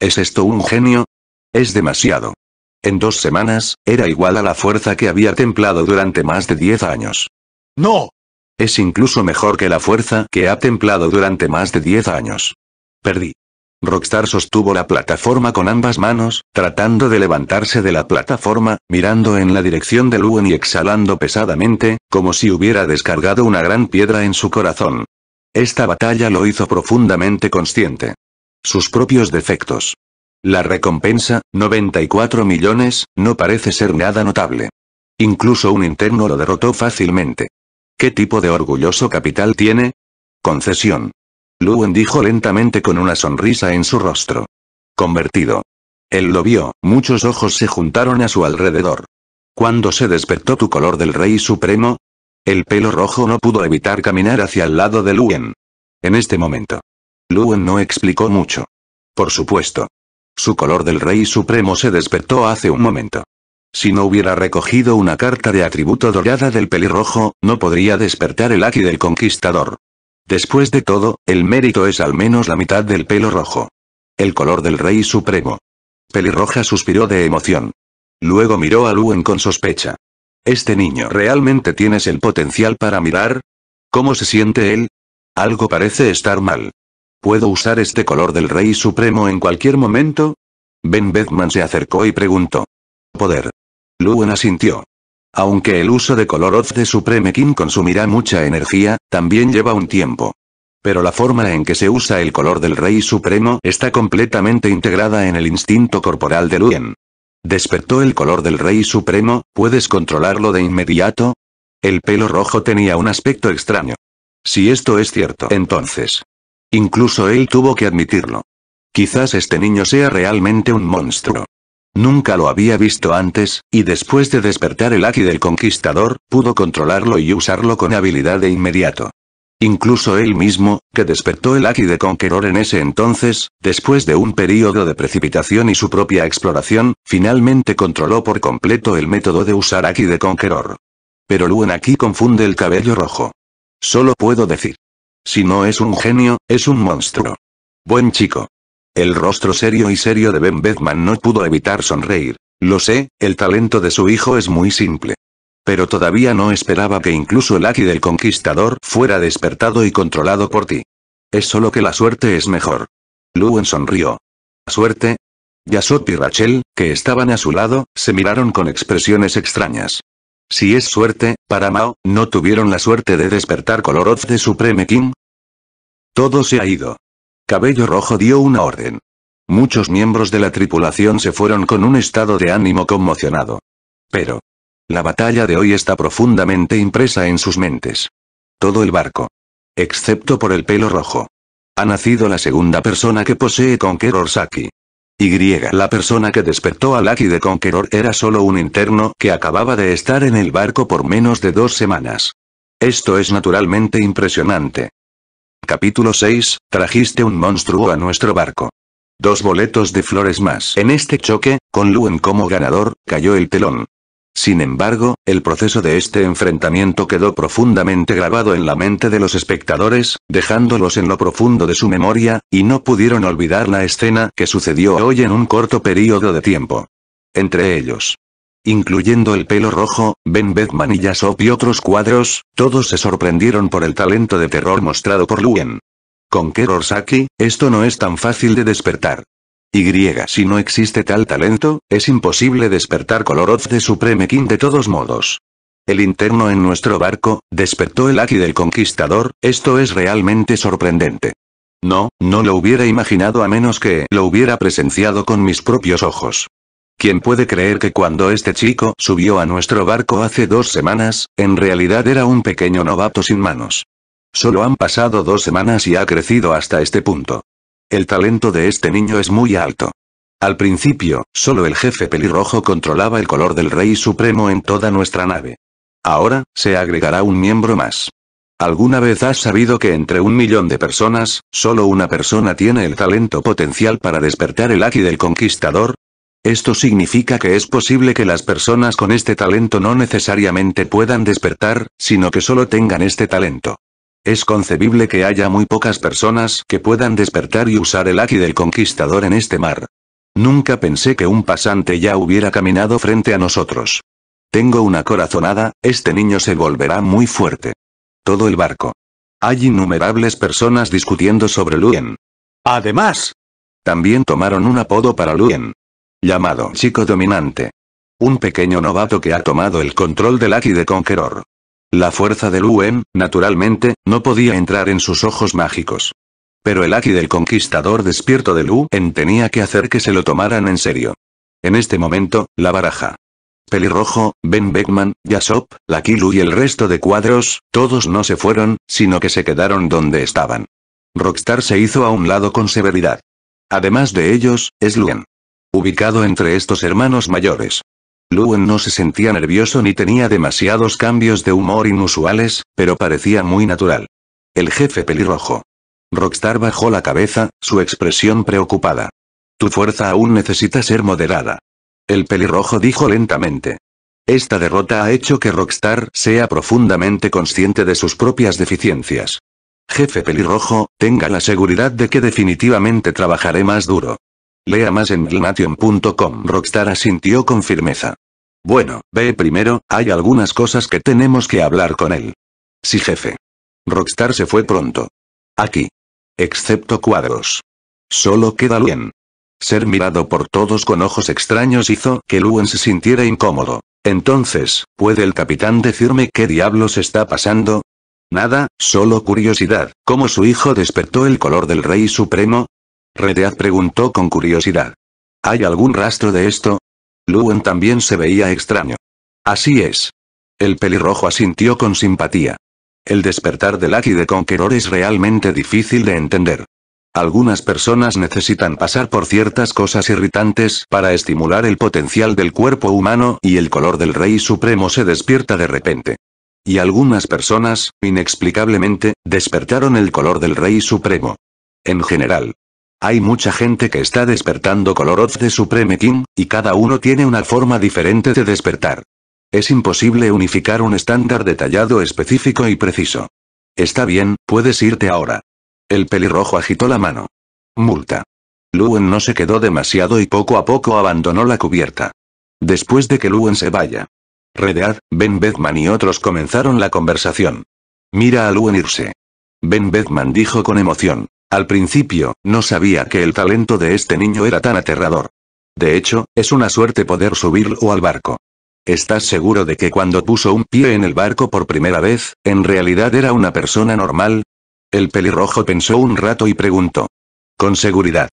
¿Es esto un genio? Es demasiado. En dos semanas, era igual a la fuerza que había templado durante más de diez años. ¡No! Es incluso mejor que la fuerza que ha templado durante más de diez años. Perdí. Rockstar sostuvo la plataforma con ambas manos, tratando de levantarse de la plataforma, mirando en la dirección de Luen y exhalando pesadamente, como si hubiera descargado una gran piedra en su corazón. Esta batalla lo hizo profundamente consciente. Sus propios defectos. La recompensa, 94 millones, no parece ser nada notable. Incluso un interno lo derrotó fácilmente. ¿Qué tipo de orgulloso capital tiene? Concesión. Luen dijo lentamente con una sonrisa en su rostro. Convertido. Él lo vio, muchos ojos se juntaron a su alrededor. ¿Cuándo se despertó tu color del Rey Supremo? El pelo rojo no pudo evitar caminar hacia el lado de Luen. En este momento. Luen no explicó mucho. Por supuesto. Su color del Rey Supremo se despertó hace un momento. Si no hubiera recogido una carta de atributo dorada del pelirrojo, no podría despertar el aquí del Conquistador. Después de todo, el mérito es al menos la mitad del pelo rojo. El color del rey supremo. Pelirroja suspiró de emoción. Luego miró a Luen con sospecha. ¿Este niño realmente tienes el potencial para mirar? ¿Cómo se siente él? Algo parece estar mal. ¿Puedo usar este color del rey supremo en cualquier momento? Ben Bedman se acercó y preguntó. Poder. Luen asintió. Aunque el uso de color Oz de Supreme King consumirá mucha energía, también lleva un tiempo. Pero la forma en que se usa el color del Rey Supremo está completamente integrada en el instinto corporal de Luen. Despertó el color del Rey Supremo, ¿puedes controlarlo de inmediato? El pelo rojo tenía un aspecto extraño. Si esto es cierto, entonces. Incluso él tuvo que admitirlo. Quizás este niño sea realmente un monstruo. Nunca lo había visto antes, y después de despertar el Aki del Conquistador, pudo controlarlo y usarlo con habilidad de inmediato. Incluso él mismo, que despertó el Aki de Conqueror en ese entonces, después de un periodo de precipitación y su propia exploración, finalmente controló por completo el método de usar Aki de Conqueror. Pero Luen aquí confunde el cabello rojo. Solo puedo decir. Si no es un genio, es un monstruo. Buen chico. El rostro serio y serio de Ben Bethman no pudo evitar sonreír. Lo sé, el talento de su hijo es muy simple. Pero todavía no esperaba que incluso el Aki del Conquistador fuera despertado y controlado por ti. Es solo que la suerte es mejor. Luen sonrió. ¿Suerte? Yasop y Rachel, que estaban a su lado, se miraron con expresiones extrañas. Si es suerte, para Mao, ¿no tuvieron la suerte de despertar of de Supreme King? Todo se ha ido. Cabello Rojo dio una orden. Muchos miembros de la tripulación se fueron con un estado de ánimo conmocionado. Pero. La batalla de hoy está profundamente impresa en sus mentes. Todo el barco. Excepto por el pelo rojo. Ha nacido la segunda persona que posee Conqueror Saki. Y. La persona que despertó al Lucky de Conqueror era solo un interno que acababa de estar en el barco por menos de dos semanas. Esto es naturalmente impresionante. Capítulo 6, trajiste un monstruo a nuestro barco. Dos boletos de flores más. En este choque, con Luen como ganador, cayó el telón. Sin embargo, el proceso de este enfrentamiento quedó profundamente grabado en la mente de los espectadores, dejándolos en lo profundo de su memoria, y no pudieron olvidar la escena que sucedió hoy en un corto periodo de tiempo. Entre ellos, incluyendo El pelo rojo, Ben Bedman y Yasop y otros cuadros, todos se sorprendieron por el talento de terror mostrado por Luen. Con Saki, esto no es tan fácil de despertar. Y si no existe tal talento, es imposible despertar of de Supreme King de todos modos. El interno en nuestro barco, despertó el Aki del Conquistador, esto es realmente sorprendente. No, no lo hubiera imaginado a menos que lo hubiera presenciado con mis propios ojos. ¿Quién puede creer que cuando este chico subió a nuestro barco hace dos semanas, en realidad era un pequeño novato sin manos? Solo han pasado dos semanas y ha crecido hasta este punto. El talento de este niño es muy alto. Al principio, solo el jefe pelirrojo controlaba el color del rey supremo en toda nuestra nave. Ahora, se agregará un miembro más. ¿Alguna vez has sabido que entre un millón de personas, solo una persona tiene el talento potencial para despertar el Aki del Conquistador? Esto significa que es posible que las personas con este talento no necesariamente puedan despertar, sino que solo tengan este talento. Es concebible que haya muy pocas personas que puedan despertar y usar el Aki del Conquistador en este mar. Nunca pensé que un pasante ya hubiera caminado frente a nosotros. Tengo una corazonada, este niño se volverá muy fuerte. Todo el barco. Hay innumerables personas discutiendo sobre Luen. Además, también tomaron un apodo para Luen llamado Chico Dominante. Un pequeño novato que ha tomado el control del Aki de Conqueror. La fuerza de Luen, naturalmente, no podía entrar en sus ojos mágicos. Pero el Aki del conquistador despierto de Luen tenía que hacer que se lo tomaran en serio. En este momento, la baraja. Pelirrojo, Ben Beckman, Yasop, Lakilu y el resto de cuadros, todos no se fueron, sino que se quedaron donde estaban. Rockstar se hizo a un lado con severidad. Además de ellos, es Luen ubicado entre estos hermanos mayores. Luen no se sentía nervioso ni tenía demasiados cambios de humor inusuales, pero parecía muy natural. El jefe pelirrojo. Rockstar bajó la cabeza, su expresión preocupada. Tu fuerza aún necesita ser moderada. El pelirrojo dijo lentamente. Esta derrota ha hecho que Rockstar sea profundamente consciente de sus propias deficiencias. Jefe pelirrojo, tenga la seguridad de que definitivamente trabajaré más duro. Lea más en glnation.com. Rockstar asintió con firmeza. Bueno, ve primero, hay algunas cosas que tenemos que hablar con él. Sí jefe. Rockstar se fue pronto. Aquí. Excepto cuadros. Solo queda Luen. Ser mirado por todos con ojos extraños hizo que Luen se sintiera incómodo. Entonces, ¿puede el capitán decirme qué diablos está pasando? Nada, solo curiosidad, cómo su hijo despertó el color del rey supremo, Redead preguntó con curiosidad. ¿Hay algún rastro de esto? Luwen también se veía extraño. Así es. El pelirrojo asintió con simpatía. El despertar del Aki de Conqueror es realmente difícil de entender. Algunas personas necesitan pasar por ciertas cosas irritantes para estimular el potencial del cuerpo humano y el color del Rey Supremo se despierta de repente. Y algunas personas, inexplicablemente, despertaron el color del Rey Supremo. En general, hay mucha gente que está despertando color off de Supreme King, y cada uno tiene una forma diferente de despertar. Es imposible unificar un estándar detallado específico y preciso. Está bien, puedes irte ahora. El pelirrojo agitó la mano. Multa. Luen no se quedó demasiado y poco a poco abandonó la cubierta. Después de que Luen se vaya. Redead, Ben Bedman y otros comenzaron la conversación. Mira a Luen irse. Ben Bethman dijo con emoción. Al principio, no sabía que el talento de este niño era tan aterrador. De hecho, es una suerte poder subirlo al barco. ¿Estás seguro de que cuando puso un pie en el barco por primera vez, en realidad era una persona normal? El pelirrojo pensó un rato y preguntó. Con seguridad.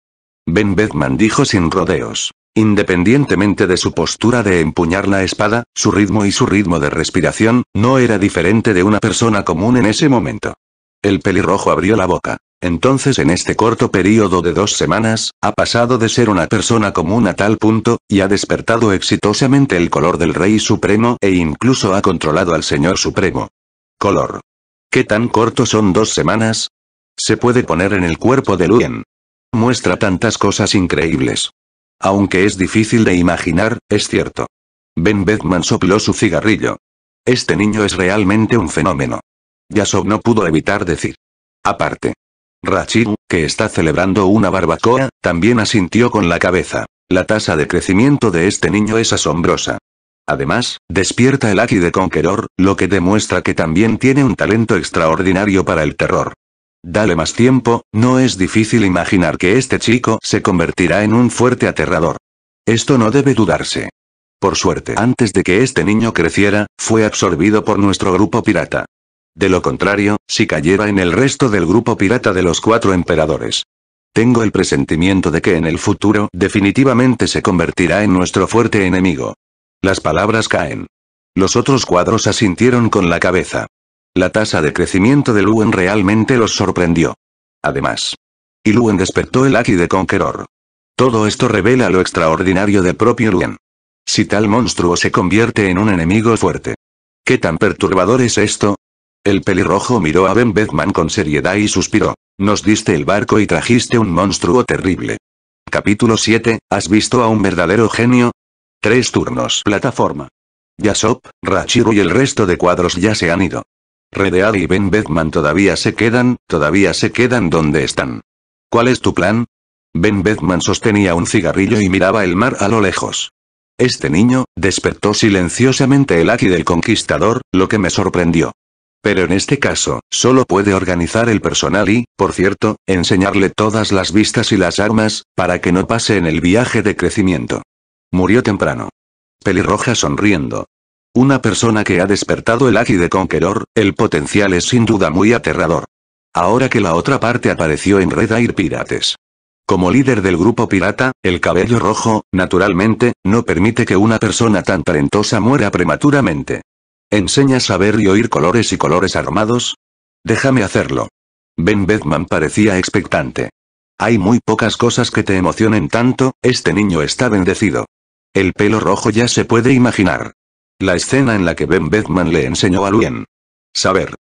Ben Bedman dijo sin rodeos. Independientemente de su postura de empuñar la espada, su ritmo y su ritmo de respiración, no era diferente de una persona común en ese momento. El pelirrojo abrió la boca. Entonces en este corto periodo de dos semanas, ha pasado de ser una persona común a tal punto, y ha despertado exitosamente el color del Rey Supremo e incluso ha controlado al Señor Supremo. Color. ¿Qué tan corto son dos semanas? Se puede poner en el cuerpo de Luen. Muestra tantas cosas increíbles. Aunque es difícil de imaginar, es cierto. Ben bethman sopló su cigarrillo. Este niño es realmente un fenómeno. Yasov no pudo evitar decir. Aparte. Rachid, que está celebrando una barbacoa, también asintió con la cabeza. La tasa de crecimiento de este niño es asombrosa. Además, despierta el Aki de Conqueror, lo que demuestra que también tiene un talento extraordinario para el terror. Dale más tiempo, no es difícil imaginar que este chico se convertirá en un fuerte aterrador. Esto no debe dudarse. Por suerte, antes de que este niño creciera, fue absorbido por nuestro grupo pirata. De lo contrario, si cayera en el resto del grupo pirata de los cuatro emperadores. Tengo el presentimiento de que en el futuro definitivamente se convertirá en nuestro fuerte enemigo. Las palabras caen. Los otros cuadros asintieron con la cabeza. La tasa de crecimiento de Luen realmente los sorprendió. Además. Y Luen despertó el Aki de Conqueror. Todo esto revela lo extraordinario del propio Luen. Si tal monstruo se convierte en un enemigo fuerte. ¿Qué tan perturbador es esto? El pelirrojo miró a Ben bethman con seriedad y suspiró. Nos diste el barco y trajiste un monstruo terrible. Capítulo 7. ¿Has visto a un verdadero genio? Tres turnos. Plataforma. Yasop, Rachiru y el resto de cuadros ya se han ido. Redeal y Ben Bethman todavía se quedan, todavía se quedan donde están. ¿Cuál es tu plan? Ben Bethman sostenía un cigarrillo y miraba el mar a lo lejos. Este niño, despertó silenciosamente el aquí del conquistador, lo que me sorprendió. Pero en este caso, solo puede organizar el personal y, por cierto, enseñarle todas las vistas y las armas, para que no pase en el viaje de crecimiento. Murió temprano. Pelirroja sonriendo. Una persona que ha despertado el Aki de Conqueror, el potencial es sin duda muy aterrador. Ahora que la otra parte apareció en Red Air Pirates. Como líder del grupo pirata, el cabello rojo, naturalmente, no permite que una persona tan talentosa muera prematuramente. ¿Enseñas a ver y oír colores y colores armados? Déjame hacerlo. Ben Bedman parecía expectante. Hay muy pocas cosas que te emocionen tanto, este niño está bendecido. El pelo rojo ya se puede imaginar. La escena en la que Ben Bedman le enseñó a Luen. Saber.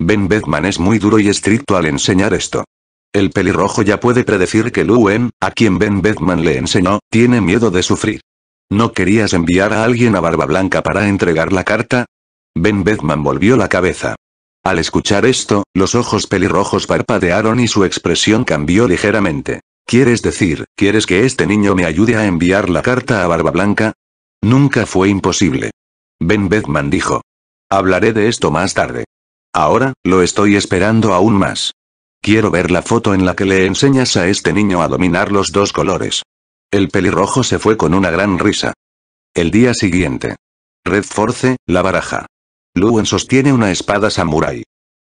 Ben Bedman es muy duro y estricto al enseñar esto. El pelirrojo ya puede predecir que Luen, a quien Ben Bedman le enseñó, tiene miedo de sufrir. ¿No querías enviar a alguien a Barba Blanca para entregar la carta? Ben Bethman volvió la cabeza. Al escuchar esto, los ojos pelirrojos parpadearon y su expresión cambió ligeramente. ¿Quieres decir, quieres que este niño me ayude a enviar la carta a Barba Blanca? Nunca fue imposible. Ben Bethman dijo. Hablaré de esto más tarde. Ahora, lo estoy esperando aún más. Quiero ver la foto en la que le enseñas a este niño a dominar los dos colores. El pelirrojo se fue con una gran risa. El día siguiente. Red Force, la baraja. Luen sostiene una espada samurai.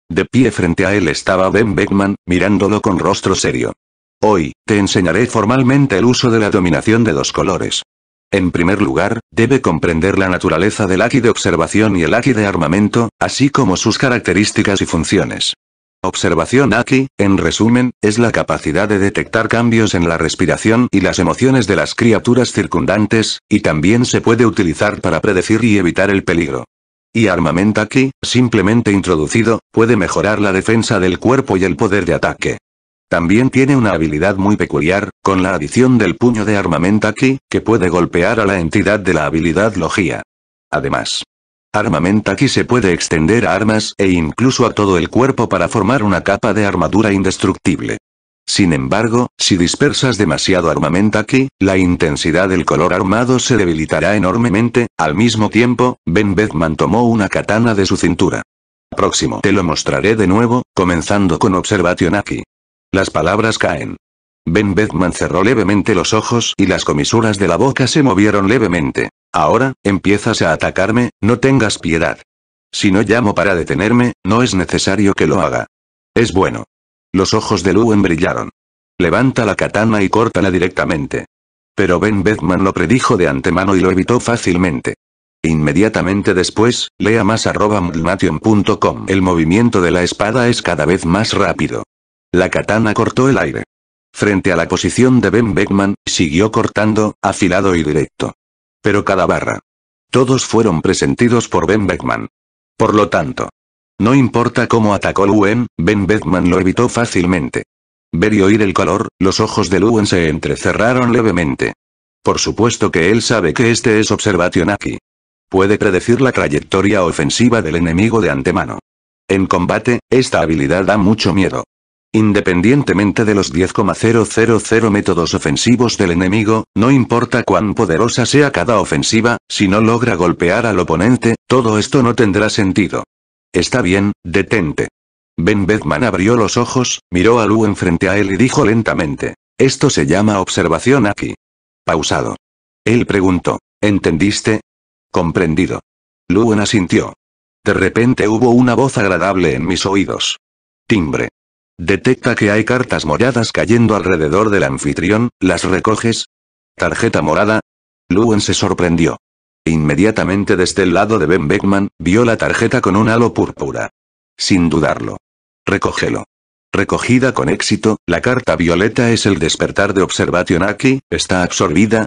De pie frente a él estaba Ben Beckman, mirándolo con rostro serio. Hoy, te enseñaré formalmente el uso de la dominación de dos colores. En primer lugar, debe comprender la naturaleza del Aki de observación y el Aki de armamento, así como sus características y funciones. Observación Aki, en resumen, es la capacidad de detectar cambios en la respiración y las emociones de las criaturas circundantes, y también se puede utilizar para predecir y evitar el peligro y armamento aquí, simplemente introducido, puede mejorar la defensa del cuerpo y el poder de ataque. También tiene una habilidad muy peculiar, con la adición del puño de armamento aquí, que puede golpear a la entidad de la habilidad Logia. Además, armamento aquí se puede extender a armas e incluso a todo el cuerpo para formar una capa de armadura indestructible. Sin embargo, si dispersas demasiado armamento aquí, la intensidad del color armado se debilitará enormemente, al mismo tiempo, Ben Bedman tomó una katana de su cintura. Próximo te lo mostraré de nuevo, comenzando con observación aquí. Las palabras caen. Ben Bedman cerró levemente los ojos y las comisuras de la boca se movieron levemente. Ahora, empiezas a atacarme, no tengas piedad. Si no llamo para detenerme, no es necesario que lo haga. Es bueno, los ojos de Luen brillaron. Levanta la katana y córtala directamente. Pero Ben Beckman lo predijo de antemano y lo evitó fácilmente. Inmediatamente después, lea más arroba El movimiento de la espada es cada vez más rápido. La katana cortó el aire. Frente a la posición de Ben Beckman, siguió cortando, afilado y directo. Pero cada barra. Todos fueron presentidos por Ben Beckman. Por lo tanto, no importa cómo atacó Luen, Ben Beckman lo evitó fácilmente. Ver y oír el calor, los ojos de Luen se entrecerraron levemente. Por supuesto que él sabe que este es Observation Aki. Puede predecir la trayectoria ofensiva del enemigo de antemano. En combate, esta habilidad da mucho miedo. Independientemente de los 10,000 métodos ofensivos del enemigo, no importa cuán poderosa sea cada ofensiva, si no logra golpear al oponente, todo esto no tendrá sentido. Está bien, detente. Ben Bedman abrió los ojos, miró a Lu frente a él y dijo lentamente. Esto se llama observación aquí. Pausado. Él preguntó. ¿Entendiste? Comprendido. Luen asintió. De repente hubo una voz agradable en mis oídos. Timbre. Detecta que hay cartas moradas cayendo alrededor del anfitrión, ¿las recoges? Tarjeta morada. Luen se sorprendió. E inmediatamente desde el este lado de Ben Beckman, vio la tarjeta con un halo púrpura. Sin dudarlo. Recógelo. Recogida con éxito, la carta violeta es el despertar de Observationaki está absorbida.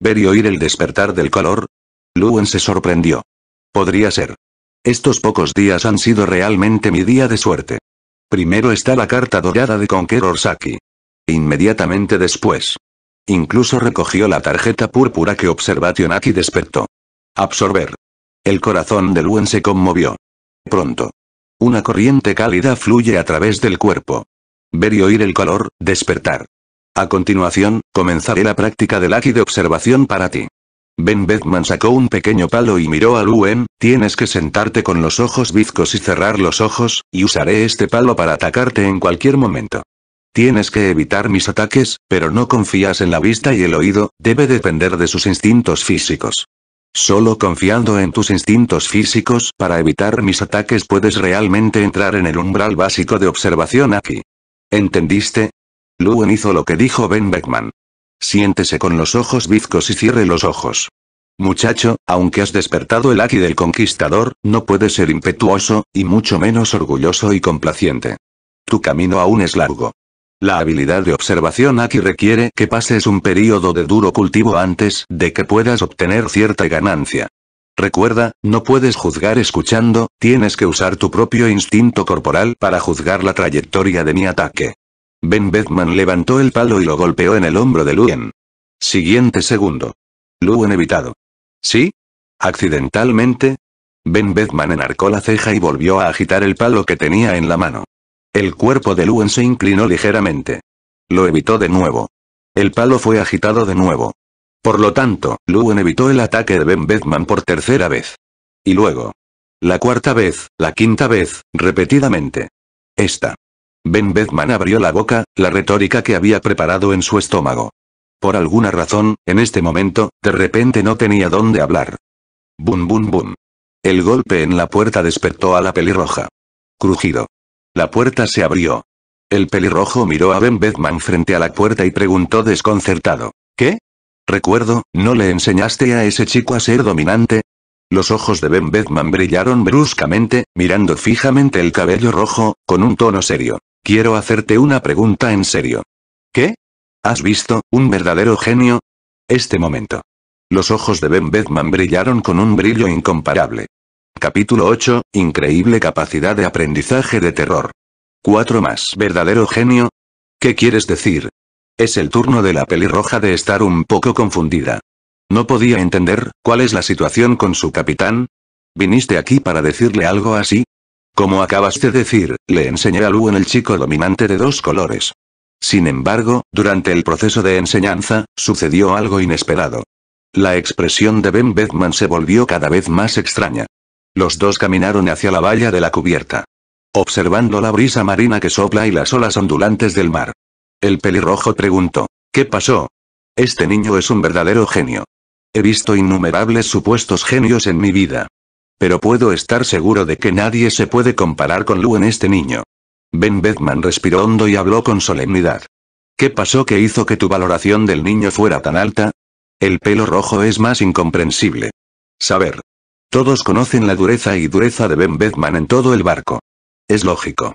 Ver y oír el despertar del color. Luen se sorprendió. Podría ser. Estos pocos días han sido realmente mi día de suerte. Primero está la carta dorada de Conqueror Saki. Inmediatamente después. Incluso recogió la tarjeta púrpura que Observationaki despertó. Absorber. El corazón de Luen se conmovió. Pronto. Una corriente cálida fluye a través del cuerpo. Ver y oír el calor, despertar. A continuación, comenzaré la práctica del aquí de observación para ti. Ben Bethman sacó un pequeño palo y miró a Luen, tienes que sentarte con los ojos bizcos y cerrar los ojos, y usaré este palo para atacarte en cualquier momento. Tienes que evitar mis ataques, pero no confías en la vista y el oído, debe depender de sus instintos físicos. Solo confiando en tus instintos físicos para evitar mis ataques puedes realmente entrar en el umbral básico de observación aquí. ¿Entendiste? Luen hizo lo que dijo Ben Beckman. Siéntese con los ojos bizcos y cierre los ojos. Muchacho, aunque has despertado el aquí del conquistador, no puedes ser impetuoso, y mucho menos orgulloso y complaciente. Tu camino aún es largo. La habilidad de observación aquí requiere que pases un periodo de duro cultivo antes de que puedas obtener cierta ganancia. Recuerda, no puedes juzgar escuchando, tienes que usar tu propio instinto corporal para juzgar la trayectoria de mi ataque. Ben bethman levantó el palo y lo golpeó en el hombro de Luen. Siguiente segundo. Luen evitado. ¿Sí? ¿Accidentalmente? Ben bethman enarcó la ceja y volvió a agitar el palo que tenía en la mano. El cuerpo de Luen se inclinó ligeramente. Lo evitó de nuevo. El palo fue agitado de nuevo. Por lo tanto, Luen evitó el ataque de Ben bethman por tercera vez. Y luego. La cuarta vez, la quinta vez, repetidamente. Esta. Ben bethman abrió la boca, la retórica que había preparado en su estómago. Por alguna razón, en este momento, de repente no tenía dónde hablar. Bum bum bum. El golpe en la puerta despertó a la pelirroja. Crujido. La puerta se abrió. El pelirrojo miró a Ben Bedman frente a la puerta y preguntó desconcertado. ¿Qué? Recuerdo, ¿no le enseñaste a ese chico a ser dominante? Los ojos de Ben Bedman brillaron bruscamente, mirando fijamente el cabello rojo, con un tono serio. Quiero hacerte una pregunta en serio. ¿Qué? ¿Has visto, un verdadero genio? Este momento. Los ojos de Ben Bedman brillaron con un brillo incomparable. Capítulo 8, Increíble capacidad de aprendizaje de terror. 4 más. ¿Verdadero genio? ¿Qué quieres decir? Es el turno de la pelirroja de estar un poco confundida. No podía entender, ¿cuál es la situación con su capitán? ¿Viniste aquí para decirle algo así? Como acabaste de decir, le enseñé a en el chico dominante de dos colores. Sin embargo, durante el proceso de enseñanza, sucedió algo inesperado. La expresión de Ben Bethman se volvió cada vez más extraña. Los dos caminaron hacia la valla de la cubierta. Observando la brisa marina que sopla y las olas ondulantes del mar. El pelirrojo preguntó, ¿qué pasó? Este niño es un verdadero genio. He visto innumerables supuestos genios en mi vida. Pero puedo estar seguro de que nadie se puede comparar con Lu en este niño. Ben bethman respiró hondo y habló con solemnidad. ¿Qué pasó que hizo que tu valoración del niño fuera tan alta? El pelo rojo es más incomprensible. Saber, todos conocen la dureza y dureza de Ben Bedman en todo el barco. Es lógico.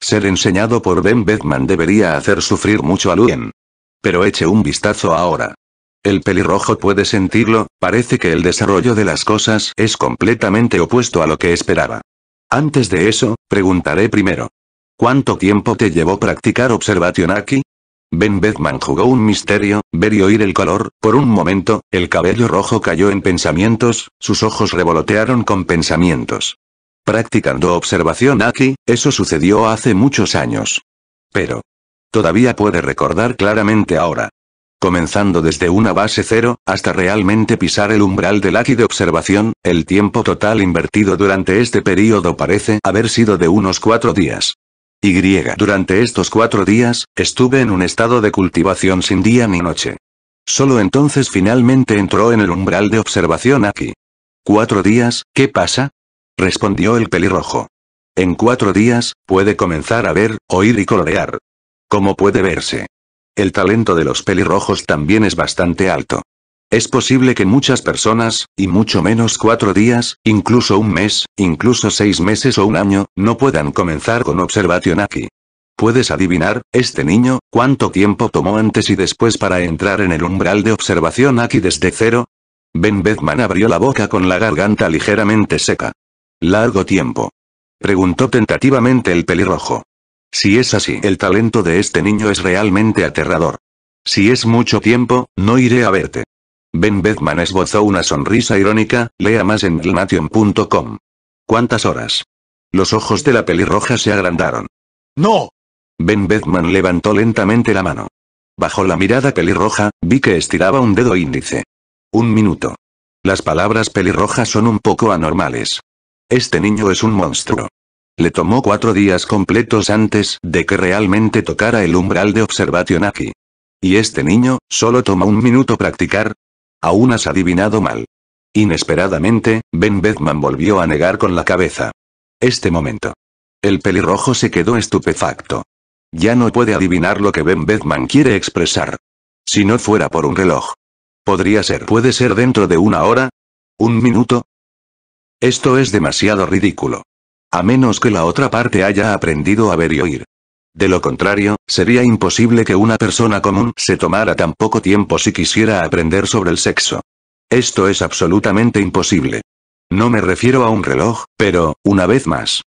Ser enseñado por Ben Bedman debería hacer sufrir mucho a Luen. Pero eche un vistazo ahora. El pelirrojo puede sentirlo, parece que el desarrollo de las cosas es completamente opuesto a lo que esperaba. Antes de eso, preguntaré primero. ¿Cuánto tiempo te llevó practicar observación aquí? Ben Bedman jugó un misterio, ver y oír el color, por un momento, el cabello rojo cayó en pensamientos, sus ojos revolotearon con pensamientos. Practicando observación aquí, eso sucedió hace muchos años. Pero. Todavía puede recordar claramente ahora. Comenzando desde una base cero, hasta realmente pisar el umbral del aquí de observación, el tiempo total invertido durante este periodo parece haber sido de unos cuatro días. Y. Durante estos cuatro días, estuve en un estado de cultivación sin día ni noche. Solo entonces finalmente entró en el umbral de observación aquí. ¿Cuatro días, qué pasa? respondió el pelirrojo. En cuatro días, puede comenzar a ver, oír y colorear. Como puede verse. El talento de los pelirrojos también es bastante alto. Es posible que muchas personas, y mucho menos cuatro días, incluso un mes, incluso seis meses o un año, no puedan comenzar con observación aquí. ¿Puedes adivinar, este niño, cuánto tiempo tomó antes y después para entrar en el umbral de observación aquí desde cero? Ben bethman abrió la boca con la garganta ligeramente seca. ¿Largo tiempo? Preguntó tentativamente el pelirrojo. Si es así, el talento de este niño es realmente aterrador. Si es mucho tiempo, no iré a verte. Ben Bedman esbozó una sonrisa irónica, lea más en glnation.com. ¿Cuántas horas? Los ojos de la pelirroja se agrandaron. ¡No! Ben Bedman levantó lentamente la mano. Bajo la mirada pelirroja, vi que estiraba un dedo índice. Un minuto. Las palabras pelirrojas son un poco anormales. Este niño es un monstruo. Le tomó cuatro días completos antes de que realmente tocara el umbral de observación aquí. ¿Y este niño, solo toma un minuto practicar? Aún has adivinado mal. Inesperadamente, Ben bethman volvió a negar con la cabeza. Este momento. El pelirrojo se quedó estupefacto. Ya no puede adivinar lo que Ben Bethman quiere expresar. Si no fuera por un reloj. Podría ser. ¿Puede ser dentro de una hora? ¿Un minuto? Esto es demasiado ridículo. A menos que la otra parte haya aprendido a ver y oír. De lo contrario, sería imposible que una persona común se tomara tan poco tiempo si quisiera aprender sobre el sexo. Esto es absolutamente imposible. No me refiero a un reloj, pero, una vez más.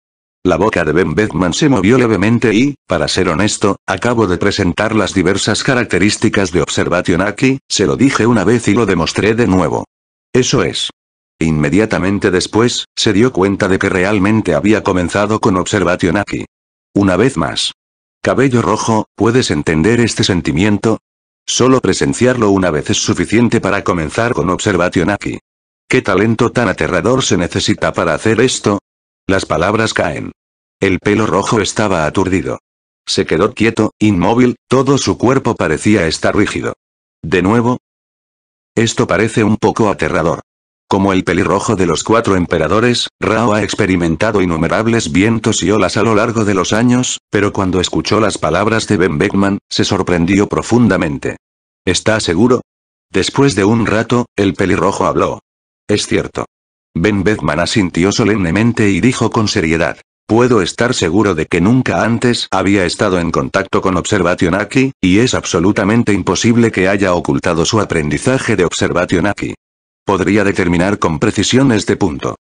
La boca de Ben Bedman se movió levemente y, para ser honesto, acabo de presentar las diversas características de Observationaki. se lo dije una vez y lo demostré de nuevo. Eso es. Inmediatamente después, se dio cuenta de que realmente había comenzado con Observationaki. Una vez más. Cabello rojo, ¿puedes entender este sentimiento? Solo presenciarlo una vez es suficiente para comenzar con observación aquí. ¿Qué talento tan aterrador se necesita para hacer esto? Las palabras caen. El pelo rojo estaba aturdido. Se quedó quieto, inmóvil, todo su cuerpo parecía estar rígido. De nuevo. Esto parece un poco aterrador. Como el pelirrojo de los cuatro emperadores, Rao ha experimentado innumerables vientos y olas a lo largo de los años, pero cuando escuchó las palabras de Ben Beckman, se sorprendió profundamente. ¿Está seguro? Después de un rato, el pelirrojo habló. Es cierto. Ben Beckman asintió solemnemente y dijo con seriedad. Puedo estar seguro de que nunca antes había estado en contacto con Observation y es absolutamente imposible que haya ocultado su aprendizaje de Observation Podría determinar con precisión este punto.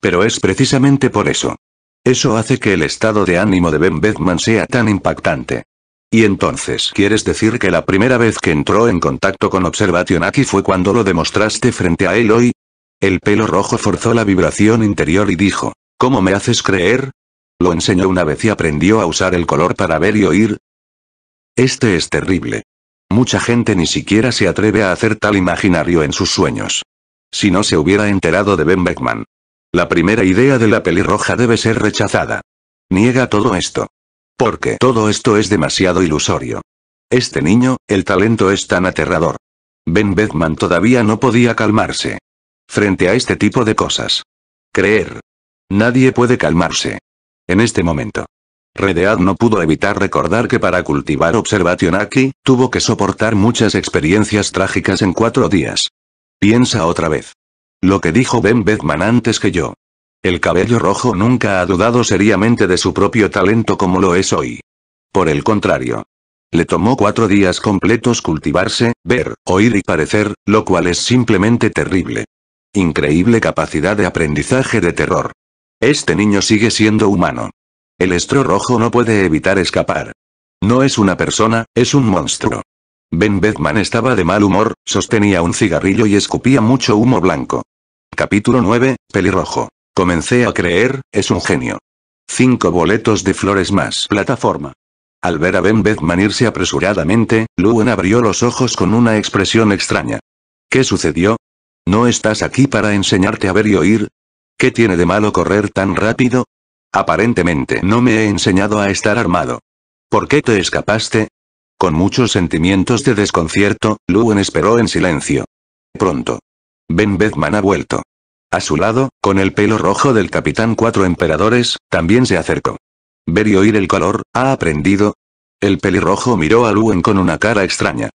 Pero es precisamente por eso. Eso hace que el estado de ánimo de Ben bethman sea tan impactante. Y entonces, ¿quieres decir que la primera vez que entró en contacto con Observation fue cuando lo demostraste frente a él hoy? El pelo rojo forzó la vibración interior y dijo, ¿Cómo me haces creer? Lo enseñó una vez y aprendió a usar el color para ver y oír. Este es terrible. Mucha gente ni siquiera se atreve a hacer tal imaginario en sus sueños si no se hubiera enterado de Ben Beckman. La primera idea de la pelirroja debe ser rechazada. Niega todo esto. Porque todo esto es demasiado ilusorio. Este niño, el talento es tan aterrador. Ben Beckman todavía no podía calmarse. Frente a este tipo de cosas. Creer. Nadie puede calmarse. En este momento. Redead no pudo evitar recordar que para cultivar Observation Aki, tuvo que soportar muchas experiencias trágicas en cuatro días. Piensa otra vez. Lo que dijo Ben Bedman antes que yo. El cabello rojo nunca ha dudado seriamente de su propio talento como lo es hoy. Por el contrario. Le tomó cuatro días completos cultivarse, ver, oír y parecer, lo cual es simplemente terrible. Increíble capacidad de aprendizaje de terror. Este niño sigue siendo humano. El estro rojo no puede evitar escapar. No es una persona, es un monstruo. Ben Bedman estaba de mal humor, sostenía un cigarrillo y escupía mucho humo blanco. Capítulo 9, Pelirrojo. Comencé a creer, es un genio. Cinco boletos de flores más. Plataforma. Al ver a Ben Bedman irse apresuradamente, Luen abrió los ojos con una expresión extraña. ¿Qué sucedió? ¿No estás aquí para enseñarte a ver y oír? ¿Qué tiene de malo correr tan rápido? Aparentemente no me he enseñado a estar armado. ¿Por qué te escapaste? Con muchos sentimientos de desconcierto, Luen esperó en silencio. Pronto. Ben Bethman ha vuelto. A su lado, con el pelo rojo del capitán Cuatro Emperadores, también se acercó. Ver y oír el color, ¿ha aprendido? El pelirrojo miró a Luen con una cara extraña.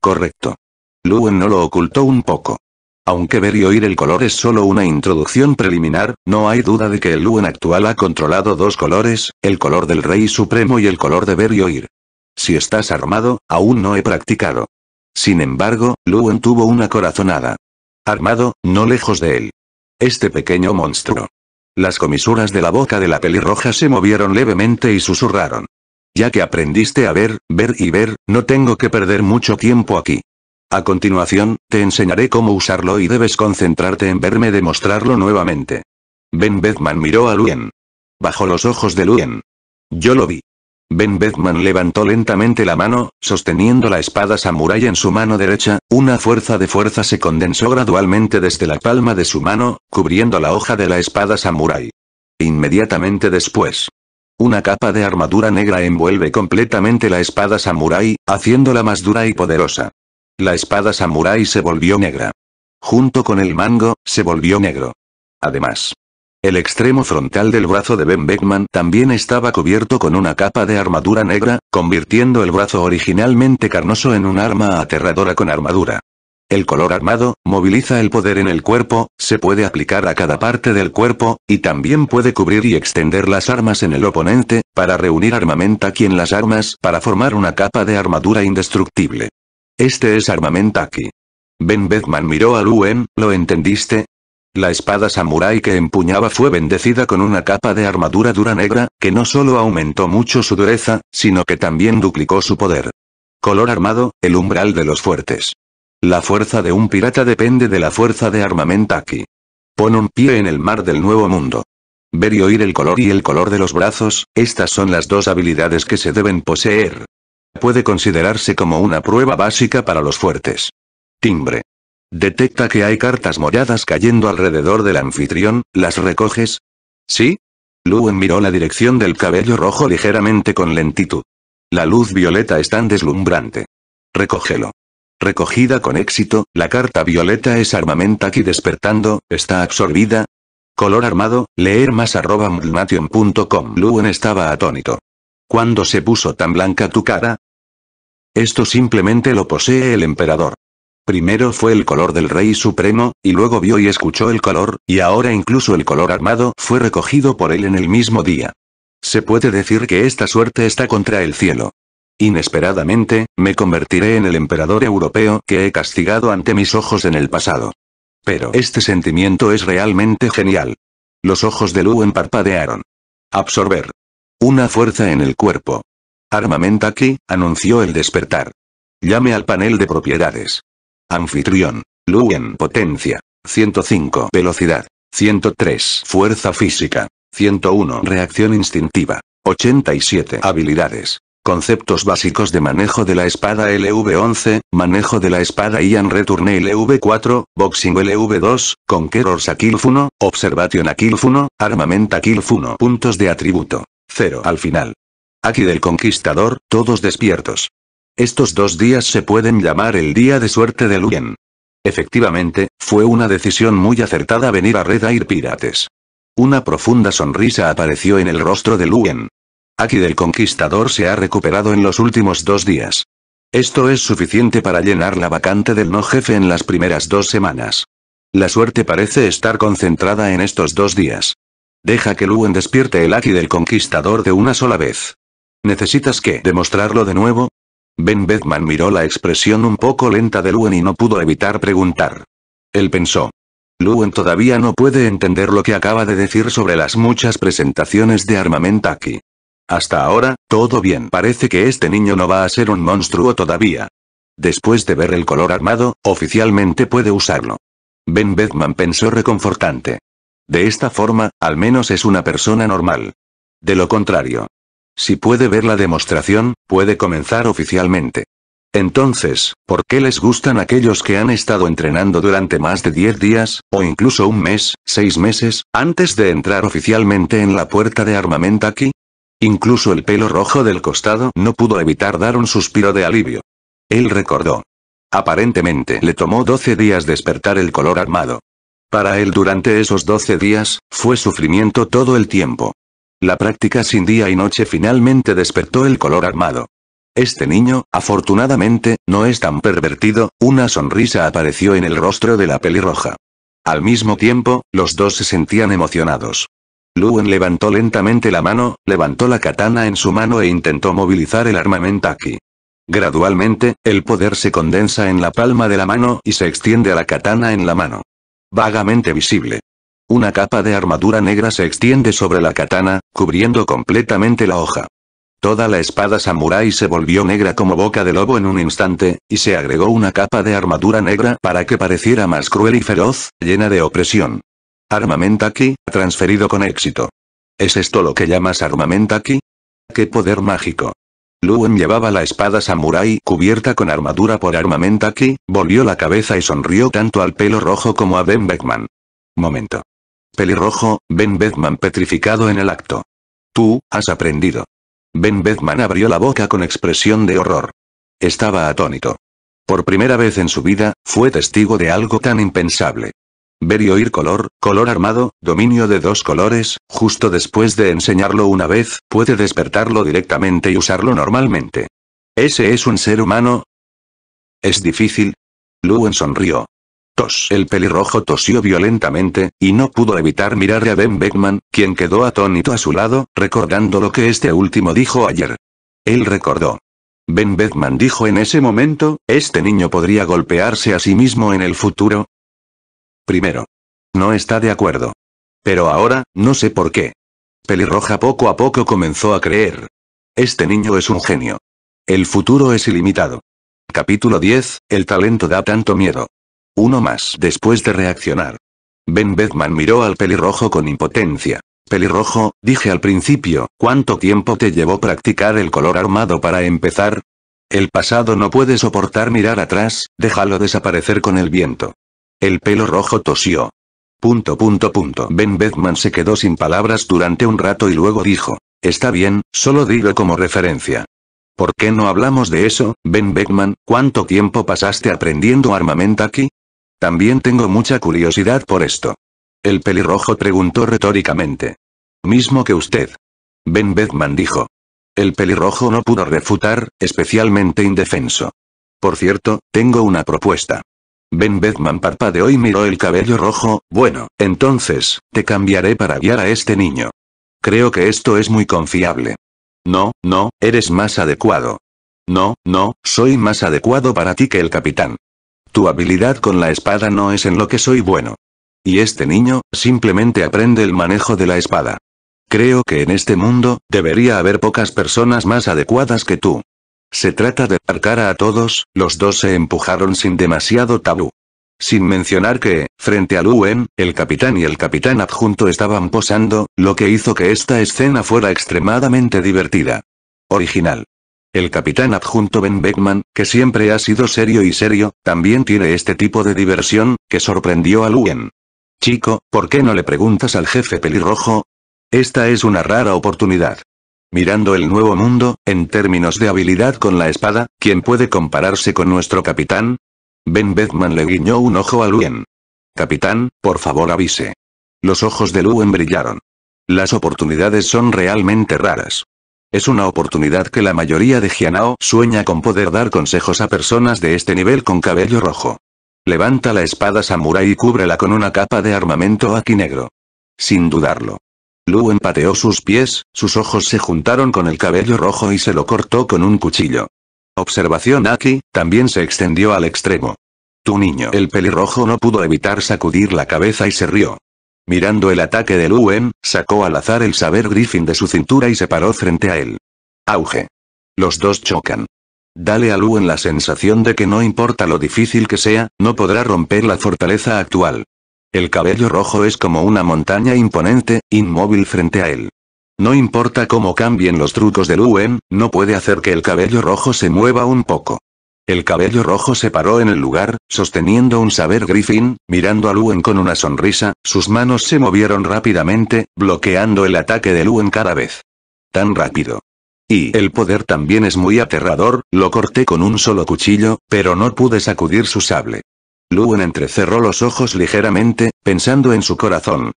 Correcto. Luen no lo ocultó un poco. Aunque ver y oír el color es solo una introducción preliminar, no hay duda de que el Luen actual ha controlado dos colores, el color del Rey Supremo y el color de ver y oír. Si estás armado, aún no he practicado. Sin embargo, Luen tuvo una corazonada. Armado, no lejos de él. Este pequeño monstruo. Las comisuras de la boca de la pelirroja se movieron levemente y susurraron. Ya que aprendiste a ver, ver y ver, no tengo que perder mucho tiempo aquí. A continuación, te enseñaré cómo usarlo y debes concentrarte en verme demostrarlo nuevamente. Ben Bethman miró a Luen. Bajo los ojos de Luen. Yo lo vi. Ben Bethman levantó lentamente la mano, sosteniendo la espada samurai en su mano derecha, una fuerza de fuerza se condensó gradualmente desde la palma de su mano, cubriendo la hoja de la espada samurai. Inmediatamente después. Una capa de armadura negra envuelve completamente la espada samurai, haciéndola más dura y poderosa. La espada samurai se volvió negra. Junto con el mango, se volvió negro. Además, el extremo frontal del brazo de Ben Beckman también estaba cubierto con una capa de armadura negra, convirtiendo el brazo originalmente carnoso en un arma aterradora con armadura. El color armado, moviliza el poder en el cuerpo, se puede aplicar a cada parte del cuerpo, y también puede cubrir y extender las armas en el oponente, para reunir aquí en las armas para formar una capa de armadura indestructible. Este es armamento aquí. Ben Beckman miró a Luen, ¿lo entendiste? La espada samurai que empuñaba fue bendecida con una capa de armadura dura negra, que no solo aumentó mucho su dureza, sino que también duplicó su poder. Color armado, el umbral de los fuertes. La fuerza de un pirata depende de la fuerza de armamento aquí. Pon un pie en el mar del Nuevo Mundo. Ver y oír el color y el color de los brazos, estas son las dos habilidades que se deben poseer. Puede considerarse como una prueba básica para los fuertes. Timbre. Detecta que hay cartas moradas cayendo alrededor del anfitrión, ¿las recoges? ¿Sí? Luen miró la dirección del cabello rojo ligeramente con lentitud. La luz violeta es tan deslumbrante. Recógelo. Recogida con éxito, la carta violeta es armamenta aquí despertando, está absorbida. Color armado, leer más arroba mlmation.com. Luen estaba atónito. ¿Cuándo se puso tan blanca tu cara? Esto simplemente lo posee el emperador. Primero fue el color del Rey Supremo, y luego vio y escuchó el color, y ahora incluso el color armado fue recogido por él en el mismo día. Se puede decir que esta suerte está contra el cielo. Inesperadamente, me convertiré en el emperador europeo que he castigado ante mis ojos en el pasado. Pero este sentimiento es realmente genial. Los ojos de Lu parpadearon. Absorber. Una fuerza en el cuerpo. Armamento aquí, anunció el despertar. Llame al panel de propiedades. Anfitrión. Luen potencia. 105 velocidad. 103 fuerza física. 101 reacción instintiva. 87 habilidades. Conceptos básicos de manejo de la espada LV11, manejo de la espada Ian Return LV4, Boxing LV2, Conquerors Aquilfuno, Observation Aquilfuno, Armament Aquilfuno. Puntos de atributo. 0 al final. Aquí del Conquistador, todos despiertos. Estos dos días se pueden llamar el día de suerte de Luen. Efectivamente, fue una decisión muy acertada venir a Red Air Pirates. Una profunda sonrisa apareció en el rostro de Luen. Aki del Conquistador se ha recuperado en los últimos dos días. Esto es suficiente para llenar la vacante del no jefe en las primeras dos semanas. La suerte parece estar concentrada en estos dos días. Deja que Luen despierte el Aki del Conquistador de una sola vez. ¿Necesitas que demostrarlo de nuevo? Ben Bedman miró la expresión un poco lenta de Luen y no pudo evitar preguntar. Él pensó. Luen todavía no puede entender lo que acaba de decir sobre las muchas presentaciones de armamento aquí. Hasta ahora, todo bien. Parece que este niño no va a ser un monstruo todavía. Después de ver el color armado, oficialmente puede usarlo. Ben Bedman pensó reconfortante. De esta forma, al menos es una persona normal. De lo contrario, si puede ver la demostración, puede comenzar oficialmente. Entonces, ¿por qué les gustan aquellos que han estado entrenando durante más de 10 días, o incluso un mes, seis meses, antes de entrar oficialmente en la puerta de armamento aquí? Incluso el pelo rojo del costado no pudo evitar dar un suspiro de alivio. Él recordó. Aparentemente le tomó 12 días despertar el color armado. Para él durante esos 12 días, fue sufrimiento todo el tiempo. La práctica sin día y noche finalmente despertó el color armado. Este niño, afortunadamente, no es tan pervertido, una sonrisa apareció en el rostro de la pelirroja. Al mismo tiempo, los dos se sentían emocionados. Luwen levantó lentamente la mano, levantó la katana en su mano e intentó movilizar el armamento aquí. Gradualmente, el poder se condensa en la palma de la mano y se extiende a la katana en la mano. Vagamente visible. Una capa de armadura negra se extiende sobre la katana, cubriendo completamente la hoja. Toda la espada samurai se volvió negra como boca de lobo en un instante, y se agregó una capa de armadura negra para que pareciera más cruel y feroz, llena de opresión. Armamentaki, transferido con éxito. ¿Es esto lo que llamas Armamentaki? ¡Qué poder mágico! Luen llevaba la espada samurai cubierta con armadura por Armamentaki, volvió la cabeza y sonrió tanto al pelo rojo como a Ben Beckman. Momento. Pelirrojo, Ben Bedman petrificado en el acto. Tú, has aprendido. Ben Bedman abrió la boca con expresión de horror. Estaba atónito. Por primera vez en su vida, fue testigo de algo tan impensable. Ver y oír color, color armado, dominio de dos colores, justo después de enseñarlo una vez, puede despertarlo directamente y usarlo normalmente. ¿Ese es un ser humano? Es difícil. Luen sonrió. El pelirrojo tosió violentamente, y no pudo evitar mirar a Ben Beckman, quien quedó atónito a su lado, recordando lo que este último dijo ayer. Él recordó. Ben Beckman dijo en ese momento, este niño podría golpearse a sí mismo en el futuro. Primero. No está de acuerdo. Pero ahora, no sé por qué. Pelirroja poco a poco comenzó a creer. Este niño es un genio. El futuro es ilimitado. Capítulo 10. El talento da tanto miedo. Uno más después de reaccionar. Ben Beckman miró al pelirrojo con impotencia. Pelirrojo, dije al principio, ¿cuánto tiempo te llevó practicar el color armado para empezar? El pasado no puede soportar mirar atrás, déjalo desaparecer con el viento. El pelo rojo tosió. Punto punto punto. Ben Beckman se quedó sin palabras durante un rato y luego dijo, está bien, solo digo como referencia. ¿Por qué no hablamos de eso, Ben Beckman? ¿Cuánto tiempo pasaste aprendiendo armamento aquí? También tengo mucha curiosidad por esto. El pelirrojo preguntó retóricamente. Mismo que usted. Ben Bedman dijo. El pelirrojo no pudo refutar, especialmente indefenso. Por cierto, tengo una propuesta. Ben Bedman parpadeó y miró el cabello rojo, bueno, entonces, te cambiaré para guiar a este niño. Creo que esto es muy confiable. No, no, eres más adecuado. No, no, soy más adecuado para ti que el capitán. Tu habilidad con la espada no es en lo que soy bueno. Y este niño, simplemente aprende el manejo de la espada. Creo que en este mundo, debería haber pocas personas más adecuadas que tú. Se trata de dar cara a todos, los dos se empujaron sin demasiado tabú. Sin mencionar que, frente a Luen, el capitán y el capitán adjunto estaban posando, lo que hizo que esta escena fuera extremadamente divertida. Original. El capitán adjunto Ben Beckman, que siempre ha sido serio y serio, también tiene este tipo de diversión, que sorprendió a Luen. Chico, ¿por qué no le preguntas al jefe pelirrojo? Esta es una rara oportunidad. Mirando el nuevo mundo, en términos de habilidad con la espada, ¿quién puede compararse con nuestro capitán? Ben Beckman le guiñó un ojo a Luen. Capitán, por favor avise. Los ojos de Luen brillaron. Las oportunidades son realmente raras. Es una oportunidad que la mayoría de Hianao sueña con poder dar consejos a personas de este nivel con cabello rojo. Levanta la espada samurai y cúbrela con una capa de armamento aquí negro. Sin dudarlo. Lu empateó sus pies, sus ojos se juntaron con el cabello rojo y se lo cortó con un cuchillo. Observación Aki, también se extendió al extremo. Tu niño. El pelirrojo no pudo evitar sacudir la cabeza y se rió. Mirando el ataque de Luen, sacó al azar el saber Griffin de su cintura y se paró frente a él. Auge. Los dos chocan. Dale a Luen la sensación de que no importa lo difícil que sea, no podrá romper la fortaleza actual. El cabello rojo es como una montaña imponente, inmóvil frente a él. No importa cómo cambien los trucos de Luen, no puede hacer que el cabello rojo se mueva un poco. El cabello rojo se paró en el lugar, sosteniendo un saber griffin, mirando a Luen con una sonrisa, sus manos se movieron rápidamente, bloqueando el ataque de Luen cada vez. Tan rápido. Y el poder también es muy aterrador, lo corté con un solo cuchillo, pero no pude sacudir su sable. Luen entrecerró los ojos ligeramente, pensando en su corazón.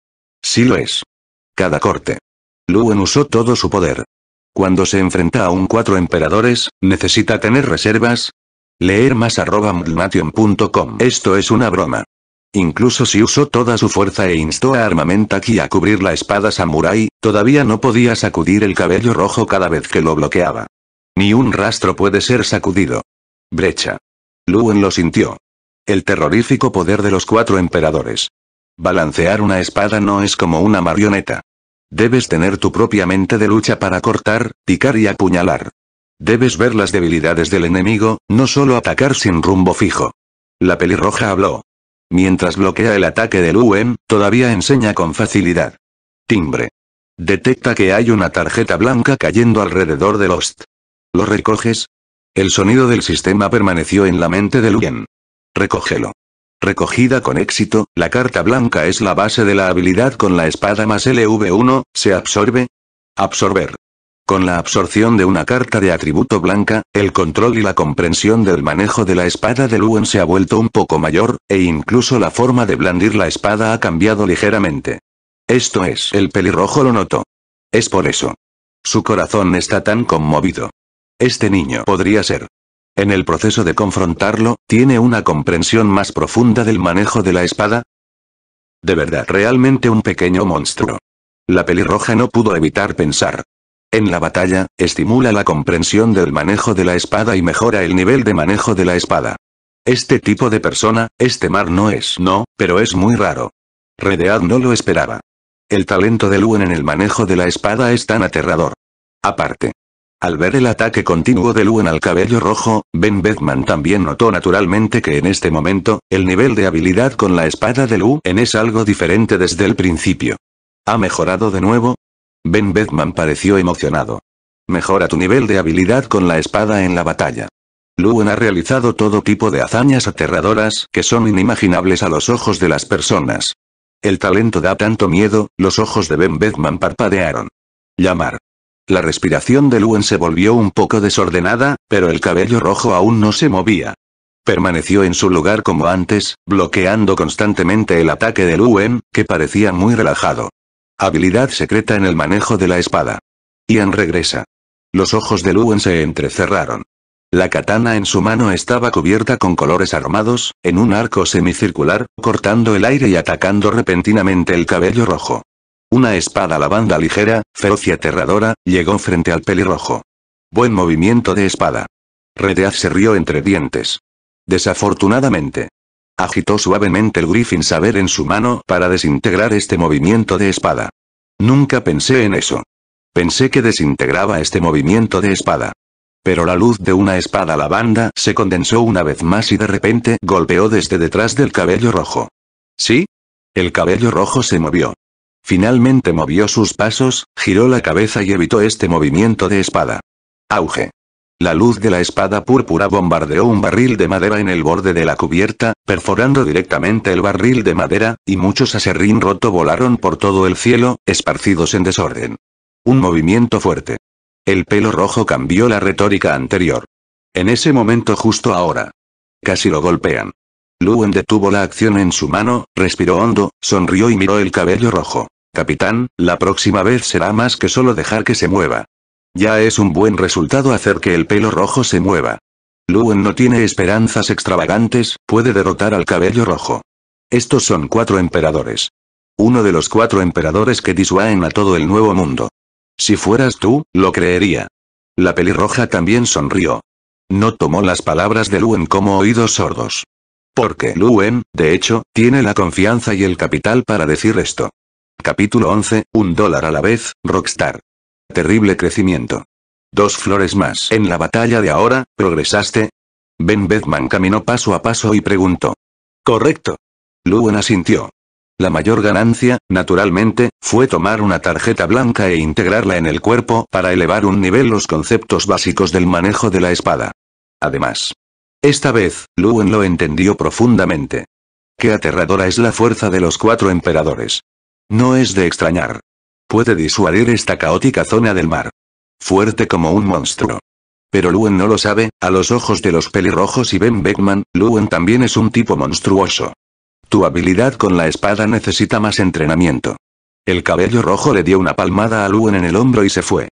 Sí lo es. Cada corte. Luen usó todo su poder. Cuando se enfrenta a un cuatro emperadores, necesita tener reservas, Leer más arroba Esto es una broma. Incluso si usó toda su fuerza e instó a Armamentaki a cubrir la espada samurai, todavía no podía sacudir el cabello rojo cada vez que lo bloqueaba. Ni un rastro puede ser sacudido. Brecha. Luen lo sintió. El terrorífico poder de los cuatro emperadores. Balancear una espada no es como una marioneta. Debes tener tu propia mente de lucha para cortar, picar y apuñalar. Debes ver las debilidades del enemigo, no solo atacar sin rumbo fijo. La pelirroja habló. Mientras bloquea el ataque del UM, todavía enseña con facilidad. Timbre. Detecta que hay una tarjeta blanca cayendo alrededor de host. ¿Lo recoges? El sonido del sistema permaneció en la mente del UEM. Recógelo. Recogida con éxito, la carta blanca es la base de la habilidad con la espada más LV1, se absorbe. Absorber. Con la absorción de una carta de atributo blanca, el control y la comprensión del manejo de la espada de Luen se ha vuelto un poco mayor, e incluso la forma de blandir la espada ha cambiado ligeramente. Esto es, el pelirrojo lo notó. Es por eso. Su corazón está tan conmovido. Este niño podría ser. En el proceso de confrontarlo, ¿tiene una comprensión más profunda del manejo de la espada? De verdad, realmente un pequeño monstruo. La pelirroja no pudo evitar pensar. En la batalla, estimula la comprensión del manejo de la espada y mejora el nivel de manejo de la espada. Este tipo de persona, este mar no es no, pero es muy raro. Redead no lo esperaba. El talento de Luen en el manejo de la espada es tan aterrador. Aparte. Al ver el ataque continuo de Luen al cabello rojo, Ben Beckman también notó naturalmente que en este momento, el nivel de habilidad con la espada de Luen es algo diferente desde el principio. Ha mejorado de nuevo, Ben Bethman pareció emocionado. Mejora tu nivel de habilidad con la espada en la batalla. Luen ha realizado todo tipo de hazañas aterradoras que son inimaginables a los ojos de las personas. El talento da tanto miedo, los ojos de Ben Bethman parpadearon. Llamar. La respiración de Luen se volvió un poco desordenada, pero el cabello rojo aún no se movía. Permaneció en su lugar como antes, bloqueando constantemente el ataque de Luen, que parecía muy relajado. Habilidad secreta en el manejo de la espada. Ian regresa. Los ojos de Luen se entrecerraron. La katana en su mano estaba cubierta con colores armados, en un arco semicircular, cortando el aire y atacando repentinamente el cabello rojo. Una espada lavanda ligera, feroz y aterradora, llegó frente al pelirrojo. Buen movimiento de espada. Redeaz se rió entre dientes. Desafortunadamente. Agitó suavemente el Griffin Saber en su mano para desintegrar este movimiento de espada. Nunca pensé en eso. Pensé que desintegraba este movimiento de espada. Pero la luz de una espada lavanda se condensó una vez más y de repente golpeó desde detrás del cabello rojo. ¿Sí? El cabello rojo se movió. Finalmente movió sus pasos, giró la cabeza y evitó este movimiento de espada. Auge. La luz de la espada púrpura bombardeó un barril de madera en el borde de la cubierta, perforando directamente el barril de madera, y muchos aserrín roto volaron por todo el cielo, esparcidos en desorden. Un movimiento fuerte. El pelo rojo cambió la retórica anterior. En ese momento justo ahora. Casi lo golpean. Luen detuvo la acción en su mano, respiró hondo, sonrió y miró el cabello rojo. Capitán, la próxima vez será más que solo dejar que se mueva. Ya es un buen resultado hacer que el pelo rojo se mueva. Luen no tiene esperanzas extravagantes, puede derrotar al cabello rojo. Estos son cuatro emperadores. Uno de los cuatro emperadores que disuaden a todo el nuevo mundo. Si fueras tú, lo creería. La pelirroja también sonrió. No tomó las palabras de Luen como oídos sordos. Porque Luen, de hecho, tiene la confianza y el capital para decir esto. Capítulo 11, un dólar a la vez, Rockstar terrible crecimiento. Dos flores más. En la batalla de ahora, ¿progresaste? Ben Bedman caminó paso a paso y preguntó. Correcto. Luen asintió. La mayor ganancia, naturalmente, fue tomar una tarjeta blanca e integrarla en el cuerpo para elevar un nivel los conceptos básicos del manejo de la espada. Además, esta vez, Luen lo entendió profundamente. Qué aterradora es la fuerza de los cuatro emperadores. No es de extrañar. Puede disuadir esta caótica zona del mar. Fuerte como un monstruo. Pero Luen no lo sabe, a los ojos de los pelirrojos y Ben Beckman, Luen también es un tipo monstruoso. Tu habilidad con la espada necesita más entrenamiento. El cabello rojo le dio una palmada a Luen en el hombro y se fue.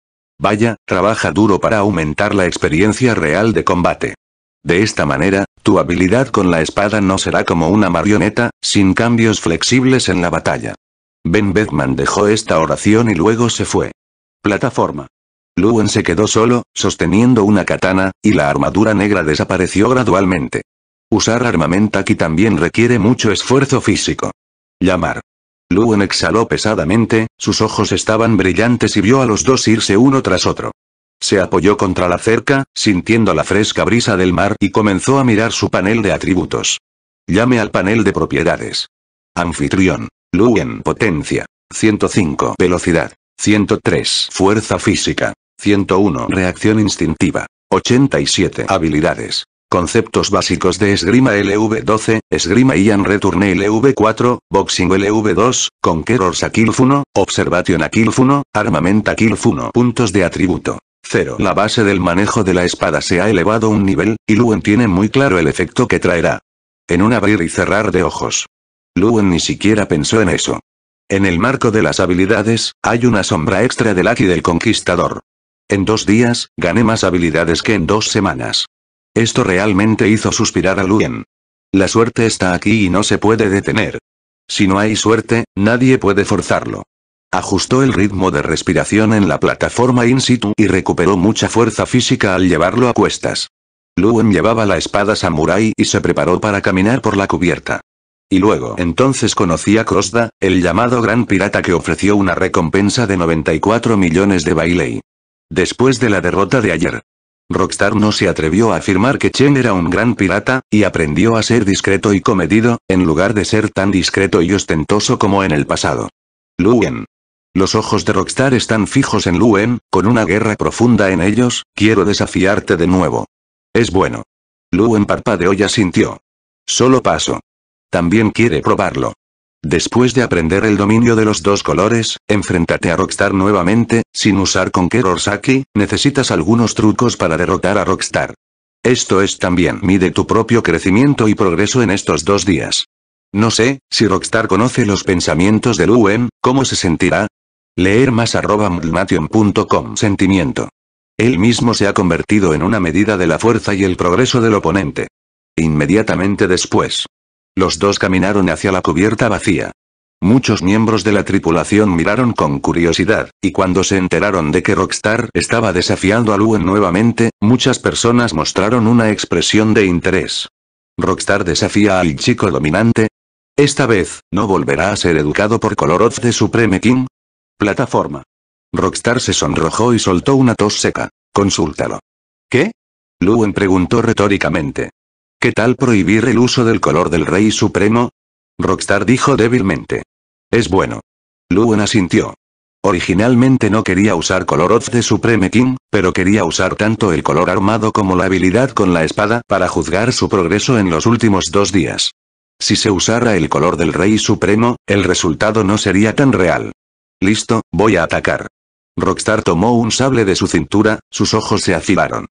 Vaya, trabaja duro para aumentar la experiencia real de combate. De esta manera, tu habilidad con la espada no será como una marioneta, sin cambios flexibles en la batalla. Ben bethman dejó esta oración y luego se fue. Plataforma. Luen se quedó solo, sosteniendo una katana, y la armadura negra desapareció gradualmente. Usar armamento aquí también requiere mucho esfuerzo físico. Llamar. Luen exhaló pesadamente, sus ojos estaban brillantes y vio a los dos irse uno tras otro. Se apoyó contra la cerca, sintiendo la fresca brisa del mar y comenzó a mirar su panel de atributos. Llame al panel de propiedades. Anfitrión. Luen potencia. 105 velocidad. 103 fuerza física. 101 reacción instintiva. 87 habilidades. Conceptos básicos de esgrima LV12, esgrima Ian Return LV4, boxing LV2, Conquerors Killfuno, Observation Akilfuno, Armament Akilfuno. Puntos de atributo. 0. La base del manejo de la espada se ha elevado un nivel, y Luen tiene muy claro el efecto que traerá. En un abrir y cerrar de ojos. Luen ni siquiera pensó en eso. En el marco de las habilidades, hay una sombra extra del Aki del Conquistador. En dos días, gané más habilidades que en dos semanas. Esto realmente hizo suspirar a Luen. La suerte está aquí y no se puede detener. Si no hay suerte, nadie puede forzarlo. Ajustó el ritmo de respiración en la plataforma in situ y recuperó mucha fuerza física al llevarlo a cuestas. Luen llevaba la espada samurai y se preparó para caminar por la cubierta. Y luego entonces conocí a Crosda, el llamado gran pirata que ofreció una recompensa de 94 millones de bailey. Después de la derrota de ayer. Rockstar no se atrevió a afirmar que Chen era un gran pirata, y aprendió a ser discreto y comedido, en lugar de ser tan discreto y ostentoso como en el pasado. Luen. Los ojos de Rockstar están fijos en Luen, con una guerra profunda en ellos, quiero desafiarte de nuevo. Es bueno. Luen parpadeó y asintió. Solo paso. También quiere probarlo. Después de aprender el dominio de los dos colores, enfréntate a Rockstar nuevamente, sin usar Conqueror Saki, necesitas algunos trucos para derrotar a Rockstar. Esto es también mide tu propio crecimiento y progreso en estos dos días. No sé, si Rockstar conoce los pensamientos del Luen, ¿cómo se sentirá? Leer más arroba Sentimiento. Él mismo se ha convertido en una medida de la fuerza y el progreso del oponente. Inmediatamente después, los dos caminaron hacia la cubierta vacía. Muchos miembros de la tripulación miraron con curiosidad, y cuando se enteraron de que Rockstar estaba desafiando a Luen nuevamente, muchas personas mostraron una expresión de interés. ¿Rockstar desafía al chico dominante? Esta vez, ¿no volverá a ser educado por Color de Supreme King? Plataforma. Rockstar se sonrojó y soltó una tos seca. Consúltalo. ¿Qué? Luen preguntó retóricamente. ¿Qué tal prohibir el uso del color del Rey Supremo? Rockstar dijo débilmente. Es bueno. Luen asintió. Originalmente no quería usar color OZ de Supreme King, pero quería usar tanto el color armado como la habilidad con la espada para juzgar su progreso en los últimos dos días. Si se usara el color del Rey Supremo, el resultado no sería tan real. Listo, voy a atacar. Rockstar tomó un sable de su cintura, sus ojos se afilaron.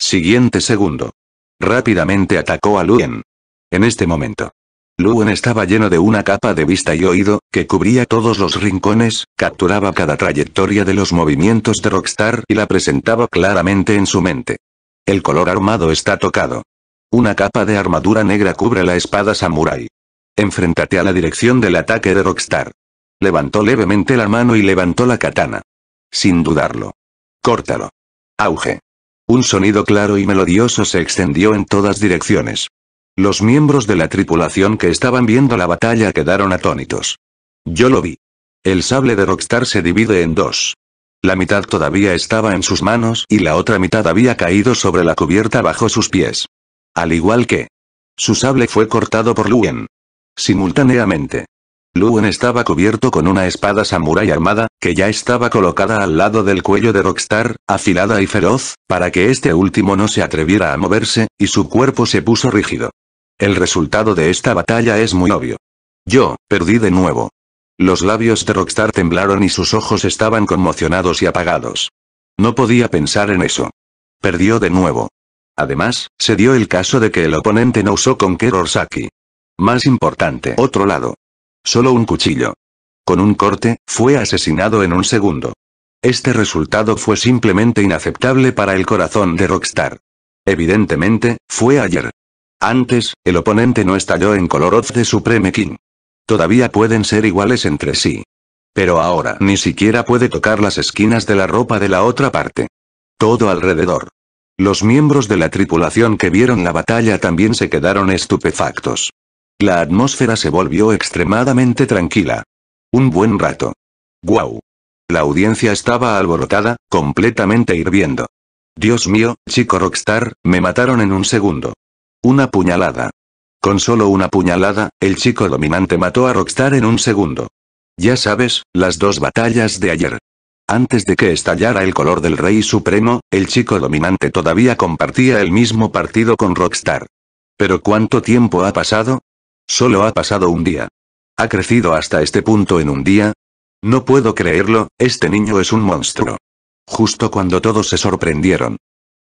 Siguiente segundo. Rápidamente atacó a Luen. En este momento. Luen estaba lleno de una capa de vista y oído, que cubría todos los rincones, capturaba cada trayectoria de los movimientos de Rockstar y la presentaba claramente en su mente. El color armado está tocado. Una capa de armadura negra cubre la espada samurai. Enfréntate a la dirección del ataque de Rockstar. Levantó levemente la mano y levantó la katana. Sin dudarlo. Córtalo. Auge. Un sonido claro y melodioso se extendió en todas direcciones. Los miembros de la tripulación que estaban viendo la batalla quedaron atónitos. Yo lo vi. El sable de Rockstar se divide en dos. La mitad todavía estaba en sus manos y la otra mitad había caído sobre la cubierta bajo sus pies. Al igual que... Su sable fue cortado por Luen. Simultáneamente. Luen estaba cubierto con una espada samurai armada, que ya estaba colocada al lado del cuello de Rockstar, afilada y feroz, para que este último no se atreviera a moverse, y su cuerpo se puso rígido. El resultado de esta batalla es muy obvio. Yo, perdí de nuevo. Los labios de Rockstar temblaron y sus ojos estaban conmocionados y apagados. No podía pensar en eso. Perdió de nuevo. Además, se dio el caso de que el oponente no usó con Saki. Más importante, otro lado. Solo un cuchillo. Con un corte, fue asesinado en un segundo. Este resultado fue simplemente inaceptable para el corazón de Rockstar. Evidentemente, fue ayer. Antes, el oponente no estalló en color of de Supreme King. Todavía pueden ser iguales entre sí. Pero ahora ni siquiera puede tocar las esquinas de la ropa de la otra parte. Todo alrededor. Los miembros de la tripulación que vieron la batalla también se quedaron estupefactos. La atmósfera se volvió extremadamente tranquila. Un buen rato. ¡Guau! La audiencia estaba alborotada, completamente hirviendo. Dios mío, chico rockstar, me mataron en un segundo. Una puñalada. Con solo una puñalada, el chico dominante mató a Rockstar en un segundo. Ya sabes, las dos batallas de ayer. Antes de que estallara el color del Rey Supremo, el chico dominante todavía compartía el mismo partido con Rockstar. Pero ¿cuánto tiempo ha pasado? Solo ha pasado un día. ¿Ha crecido hasta este punto en un día? No puedo creerlo, este niño es un monstruo. Justo cuando todos se sorprendieron.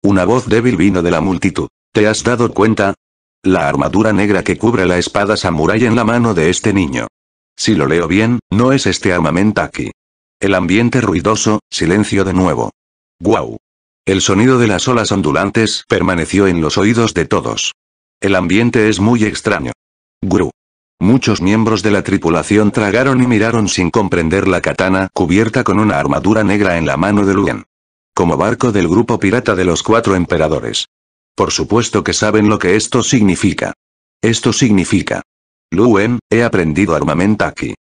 Una voz débil vino de la multitud. ¿Te has dado cuenta? La armadura negra que cubre la espada samurái en la mano de este niño. Si lo leo bien, no es este armamento aquí. El ambiente ruidoso, silencio de nuevo. ¡Guau! El sonido de las olas ondulantes permaneció en los oídos de todos. El ambiente es muy extraño. Gru. Muchos miembros de la tripulación tragaron y miraron sin comprender la katana cubierta con una armadura negra en la mano de Luen. Como barco del grupo pirata de los cuatro emperadores. Por supuesto que saben lo que esto significa. Esto significa. Luen, he aprendido aquí.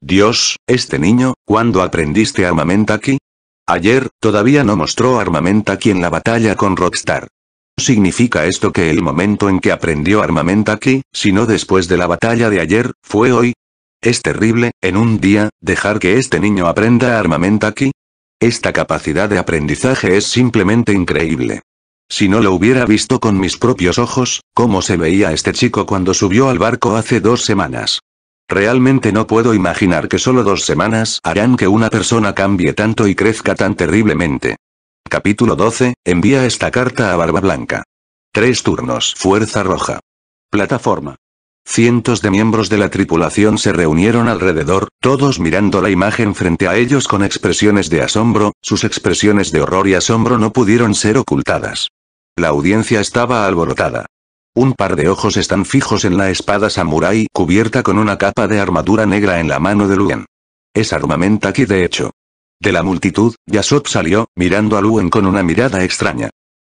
Dios, este niño, ¿cuándo aprendiste aquí? Ayer, todavía no mostró aquí en la batalla con Rockstar significa esto que el momento en que aprendió Armamentaki, sino después de la batalla de ayer, fue hoy? ¿Es terrible, en un día, dejar que este niño aprenda aquí Esta capacidad de aprendizaje es simplemente increíble. Si no lo hubiera visto con mis propios ojos, cómo se veía este chico cuando subió al barco hace dos semanas. Realmente no puedo imaginar que solo dos semanas harán que una persona cambie tanto y crezca tan terriblemente. Capítulo 12. Envía esta carta a Barba Blanca. Tres turnos. Fuerza Roja. Plataforma. Cientos de miembros de la tripulación se reunieron alrededor, todos mirando la imagen frente a ellos con expresiones de asombro, sus expresiones de horror y asombro no pudieron ser ocultadas. La audiencia estaba alborotada. Un par de ojos están fijos en la espada samurái cubierta con una capa de armadura negra en la mano de Luen. Es aquí, de hecho. De la multitud, Yasop salió, mirando a Luen con una mirada extraña.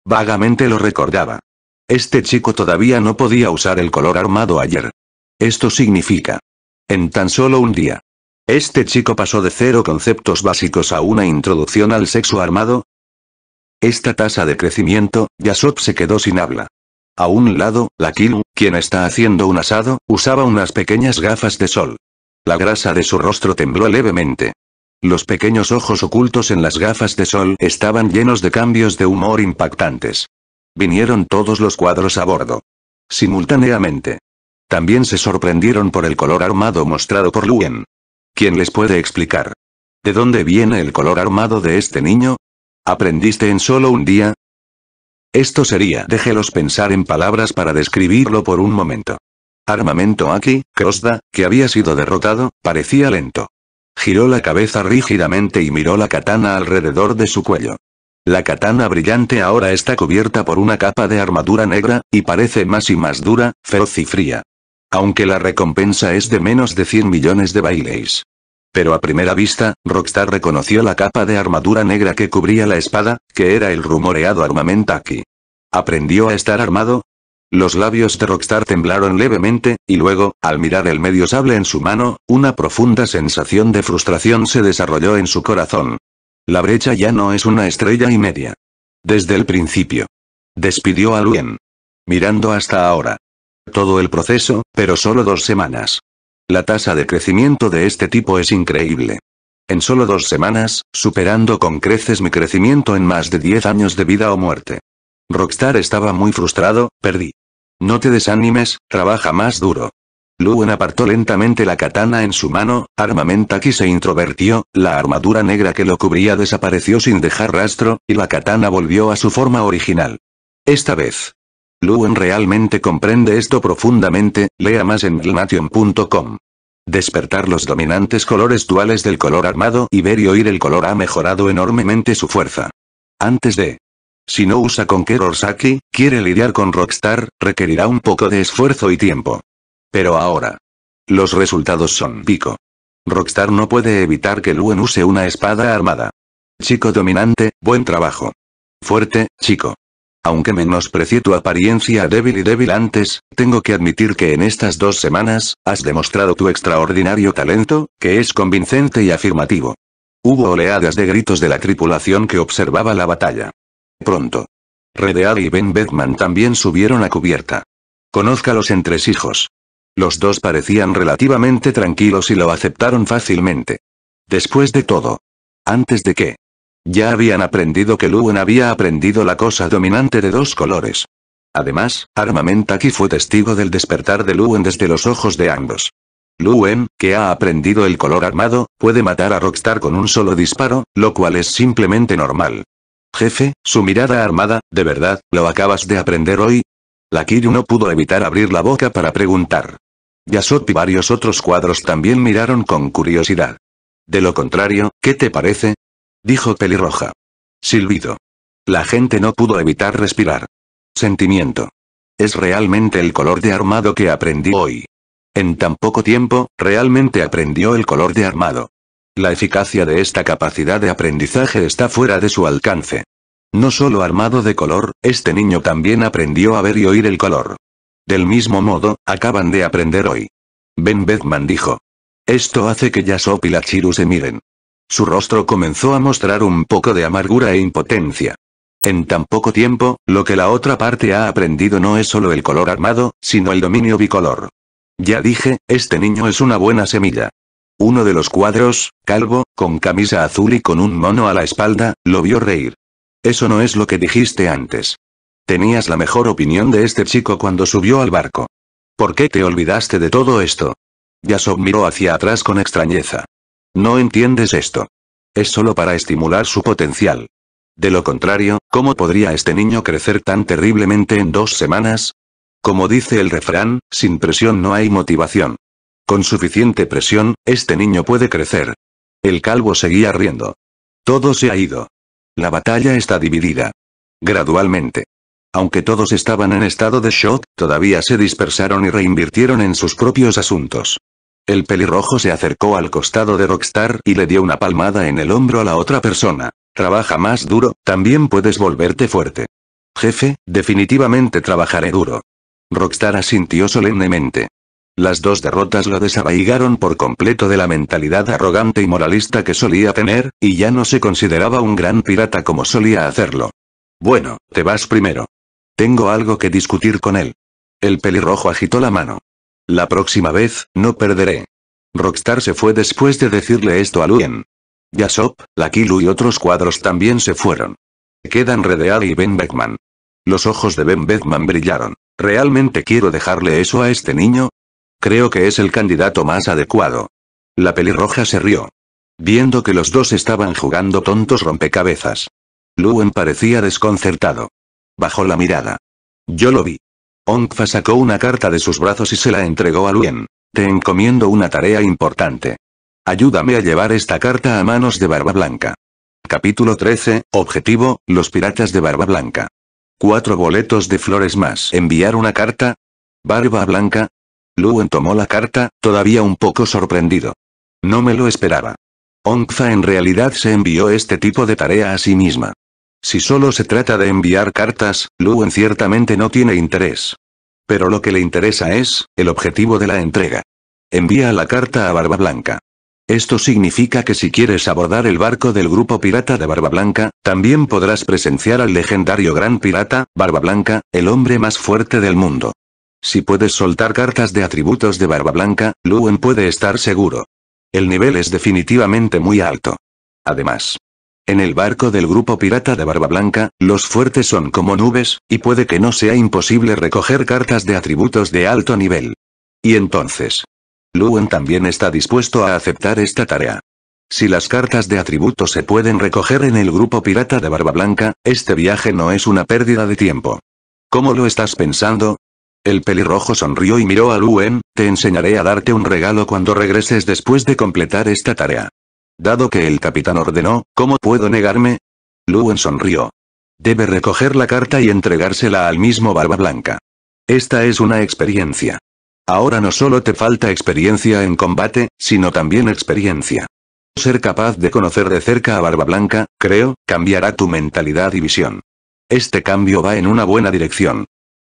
Vagamente lo recordaba. Este chico todavía no podía usar el color armado ayer. Esto significa. En tan solo un día. Este chico pasó de cero conceptos básicos a una introducción al sexo armado. Esta tasa de crecimiento, Yasop se quedó sin habla. A un lado, la Kilu, quien está haciendo un asado, usaba unas pequeñas gafas de sol. La grasa de su rostro tembló levemente. Los pequeños ojos ocultos en las gafas de sol estaban llenos de cambios de humor impactantes. Vinieron todos los cuadros a bordo. Simultáneamente. También se sorprendieron por el color armado mostrado por Luen. ¿Quién les puede explicar? ¿De dónde viene el color armado de este niño? ¿Aprendiste en solo un día? Esto sería, déjelos pensar en palabras para describirlo por un momento. Armamento aquí, Krosda, que había sido derrotado, parecía lento. Giró la cabeza rígidamente y miró la katana alrededor de su cuello. La katana brillante ahora está cubierta por una capa de armadura negra, y parece más y más dura, feroz y fría. Aunque la recompensa es de menos de 100 millones de bailes Pero a primera vista, Rockstar reconoció la capa de armadura negra que cubría la espada, que era el rumoreado armamentaki. Aprendió a estar armado, los labios de Rockstar temblaron levemente, y luego, al mirar el medio sable en su mano, una profunda sensación de frustración se desarrolló en su corazón. La brecha ya no es una estrella y media. Desde el principio. Despidió a Luen. Mirando hasta ahora. Todo el proceso, pero solo dos semanas. La tasa de crecimiento de este tipo es increíble. En solo dos semanas, superando con creces mi crecimiento en más de 10 años de vida o muerte. Rockstar estaba muy frustrado, perdí. No te desanimes, trabaja más duro. Luen apartó lentamente la katana en su mano, Armamentaki se introvertió, la armadura negra que lo cubría desapareció sin dejar rastro, y la katana volvió a su forma original. Esta vez. Luen realmente comprende esto profundamente, lea más en glnation.com. Despertar los dominantes colores duales del color armado y ver y oír el color ha mejorado enormemente su fuerza. Antes de si no usa que Saki, quiere lidiar con Rockstar, requerirá un poco de esfuerzo y tiempo. Pero ahora. Los resultados son pico. Rockstar no puede evitar que Luen use una espada armada. Chico dominante, buen trabajo. Fuerte, chico. Aunque menosprecié tu apariencia débil y débil antes, tengo que admitir que en estas dos semanas, has demostrado tu extraordinario talento, que es convincente y afirmativo. Hubo oleadas de gritos de la tripulación que observaba la batalla pronto. Redeal y Ben Beckman también subieron a cubierta. Conozca los entresijos. Los dos parecían relativamente tranquilos y lo aceptaron fácilmente. Después de todo. Antes de que. Ya habían aprendido que Luen había aprendido la cosa dominante de dos colores. Además, Armamentaki fue testigo del despertar de Luen desde los ojos de ambos. Luen, que ha aprendido el color armado, puede matar a Rockstar con un solo disparo, lo cual es simplemente normal. Jefe, su mirada armada, ¿de verdad, lo acabas de aprender hoy? La Kiryu no pudo evitar abrir la boca para preguntar. Yasop y varios otros cuadros también miraron con curiosidad. De lo contrario, ¿qué te parece? Dijo Pelirroja. Silbido. La gente no pudo evitar respirar. Sentimiento. Es realmente el color de armado que aprendí hoy. En tan poco tiempo, realmente aprendió el color de armado. La eficacia de esta capacidad de aprendizaje está fuera de su alcance. No solo armado de color, este niño también aprendió a ver y oír el color. Del mismo modo, acaban de aprender hoy. Ben Bethman dijo. Esto hace que Yasop y Lachiru se miren. Su rostro comenzó a mostrar un poco de amargura e impotencia. En tan poco tiempo, lo que la otra parte ha aprendido no es solo el color armado, sino el dominio bicolor. Ya dije, este niño es una buena semilla. Uno de los cuadros, calvo, con camisa azul y con un mono a la espalda, lo vio reír. Eso no es lo que dijiste antes. Tenías la mejor opinión de este chico cuando subió al barco. ¿Por qué te olvidaste de todo esto? Yasov miró hacia atrás con extrañeza. No entiendes esto. Es solo para estimular su potencial. De lo contrario, ¿cómo podría este niño crecer tan terriblemente en dos semanas? Como dice el refrán, sin presión no hay motivación. Con suficiente presión, este niño puede crecer. El calvo seguía riendo. Todo se ha ido. La batalla está dividida. Gradualmente. Aunque todos estaban en estado de shock, todavía se dispersaron y reinvirtieron en sus propios asuntos. El pelirrojo se acercó al costado de Rockstar y le dio una palmada en el hombro a la otra persona. Trabaja más duro, también puedes volverte fuerte. Jefe, definitivamente trabajaré duro. Rockstar asintió solemnemente. Las dos derrotas lo desarraigaron por completo de la mentalidad arrogante y moralista que solía tener, y ya no se consideraba un gran pirata como solía hacerlo. Bueno, te vas primero. Tengo algo que discutir con él. El pelirrojo agitó la mano. La próxima vez, no perderé. Rockstar se fue después de decirle esto a Luen. Yasop, Laquilu y otros cuadros también se fueron. Quedan Redeal y Ben Beckman. Los ojos de Ben Beckman brillaron. Realmente quiero dejarle eso a este niño, Creo que es el candidato más adecuado. La pelirroja se rió. Viendo que los dos estaban jugando tontos rompecabezas. Luen parecía desconcertado. Bajó la mirada. Yo lo vi. Ongfa sacó una carta de sus brazos y se la entregó a Luen. Te encomiendo una tarea importante. Ayúdame a llevar esta carta a manos de Barba Blanca. Capítulo 13, Objetivo, los piratas de Barba Blanca. Cuatro boletos de flores más. Enviar una carta. Barba Blanca, Luen tomó la carta, todavía un poco sorprendido. No me lo esperaba. Onza en realidad se envió este tipo de tarea a sí misma. Si solo se trata de enviar cartas, Luen ciertamente no tiene interés. Pero lo que le interesa es, el objetivo de la entrega. Envía la carta a Barba Blanca. Esto significa que si quieres abordar el barco del grupo pirata de Barba Blanca, también podrás presenciar al legendario gran pirata, Barba Blanca, el hombre más fuerte del mundo. Si puedes soltar cartas de atributos de barba blanca, Luen puede estar seguro. El nivel es definitivamente muy alto. Además, en el barco del grupo pirata de Barba Blanca, los fuertes son como nubes, y puede que no sea imposible recoger cartas de atributos de alto nivel. Y entonces, Luen también está dispuesto a aceptar esta tarea. Si las cartas de atributos se pueden recoger en el grupo pirata de Barba Blanca, este viaje no es una pérdida de tiempo. ¿Cómo lo estás pensando? El pelirrojo sonrió y miró a Luen, te enseñaré a darte un regalo cuando regreses después de completar esta tarea. Dado que el capitán ordenó, ¿cómo puedo negarme? Luen sonrió. Debe recoger la carta y entregársela al mismo Barba Blanca. Esta es una experiencia. Ahora no solo te falta experiencia en combate, sino también experiencia. Ser capaz de conocer de cerca a Barba Blanca, creo, cambiará tu mentalidad y visión. Este cambio va en una buena dirección.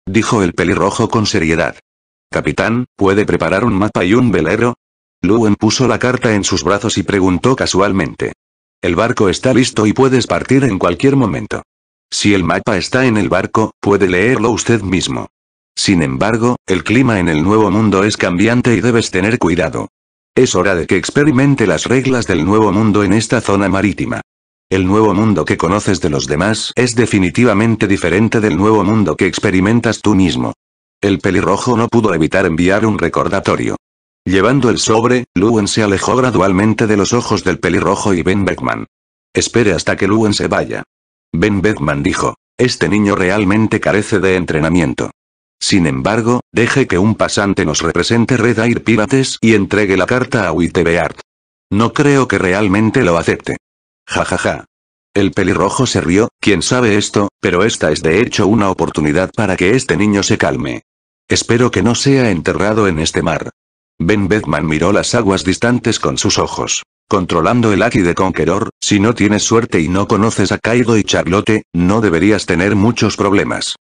Dijo el pelirrojo con seriedad. Capitán, ¿puede preparar un mapa y un velero? Luen puso la carta en sus brazos y preguntó casualmente. El barco está listo y puedes partir en cualquier momento. Si el mapa está en el barco, puede leerlo usted mismo. Sin embargo, el clima en el Nuevo Mundo es cambiante y debes tener cuidado. Es hora de que experimente las reglas del Nuevo Mundo en esta zona marítima. El nuevo mundo que conoces de los demás es definitivamente diferente del nuevo mundo que experimentas tú mismo. El pelirrojo no pudo evitar enviar un recordatorio. Llevando el sobre, Luen se alejó gradualmente de los ojos del pelirrojo y Ben Beckman. Espere hasta que luwen se vaya. Ben Beckman dijo, este niño realmente carece de entrenamiento. Sin embargo, deje que un pasante nos represente Red Air Pirates y entregue la carta a Wittebeard. No creo que realmente lo acepte. Jajaja. El pelirrojo se rió, quién sabe esto, pero esta es de hecho una oportunidad para que este niño se calme. Espero que no sea enterrado en este mar. Ben Bethman miró las aguas distantes con sus ojos. Controlando el Aquí de Conqueror, si no tienes suerte y no conoces a Kaido y Charlotte, no deberías tener muchos problemas.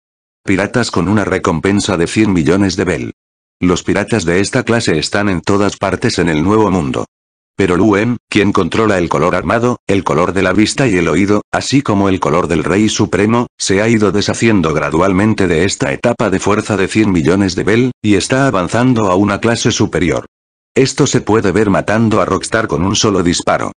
Piratas con una recompensa de 100 millones de bel. Los piratas de esta clase están en todas partes en el Nuevo Mundo. Pero Luen, quien controla el color armado, el color de la vista y el oído, así como el color del Rey Supremo, se ha ido deshaciendo gradualmente de esta etapa de fuerza de 100 millones de Bell, y está avanzando a una clase superior. Esto se puede ver matando a Rockstar con un solo disparo.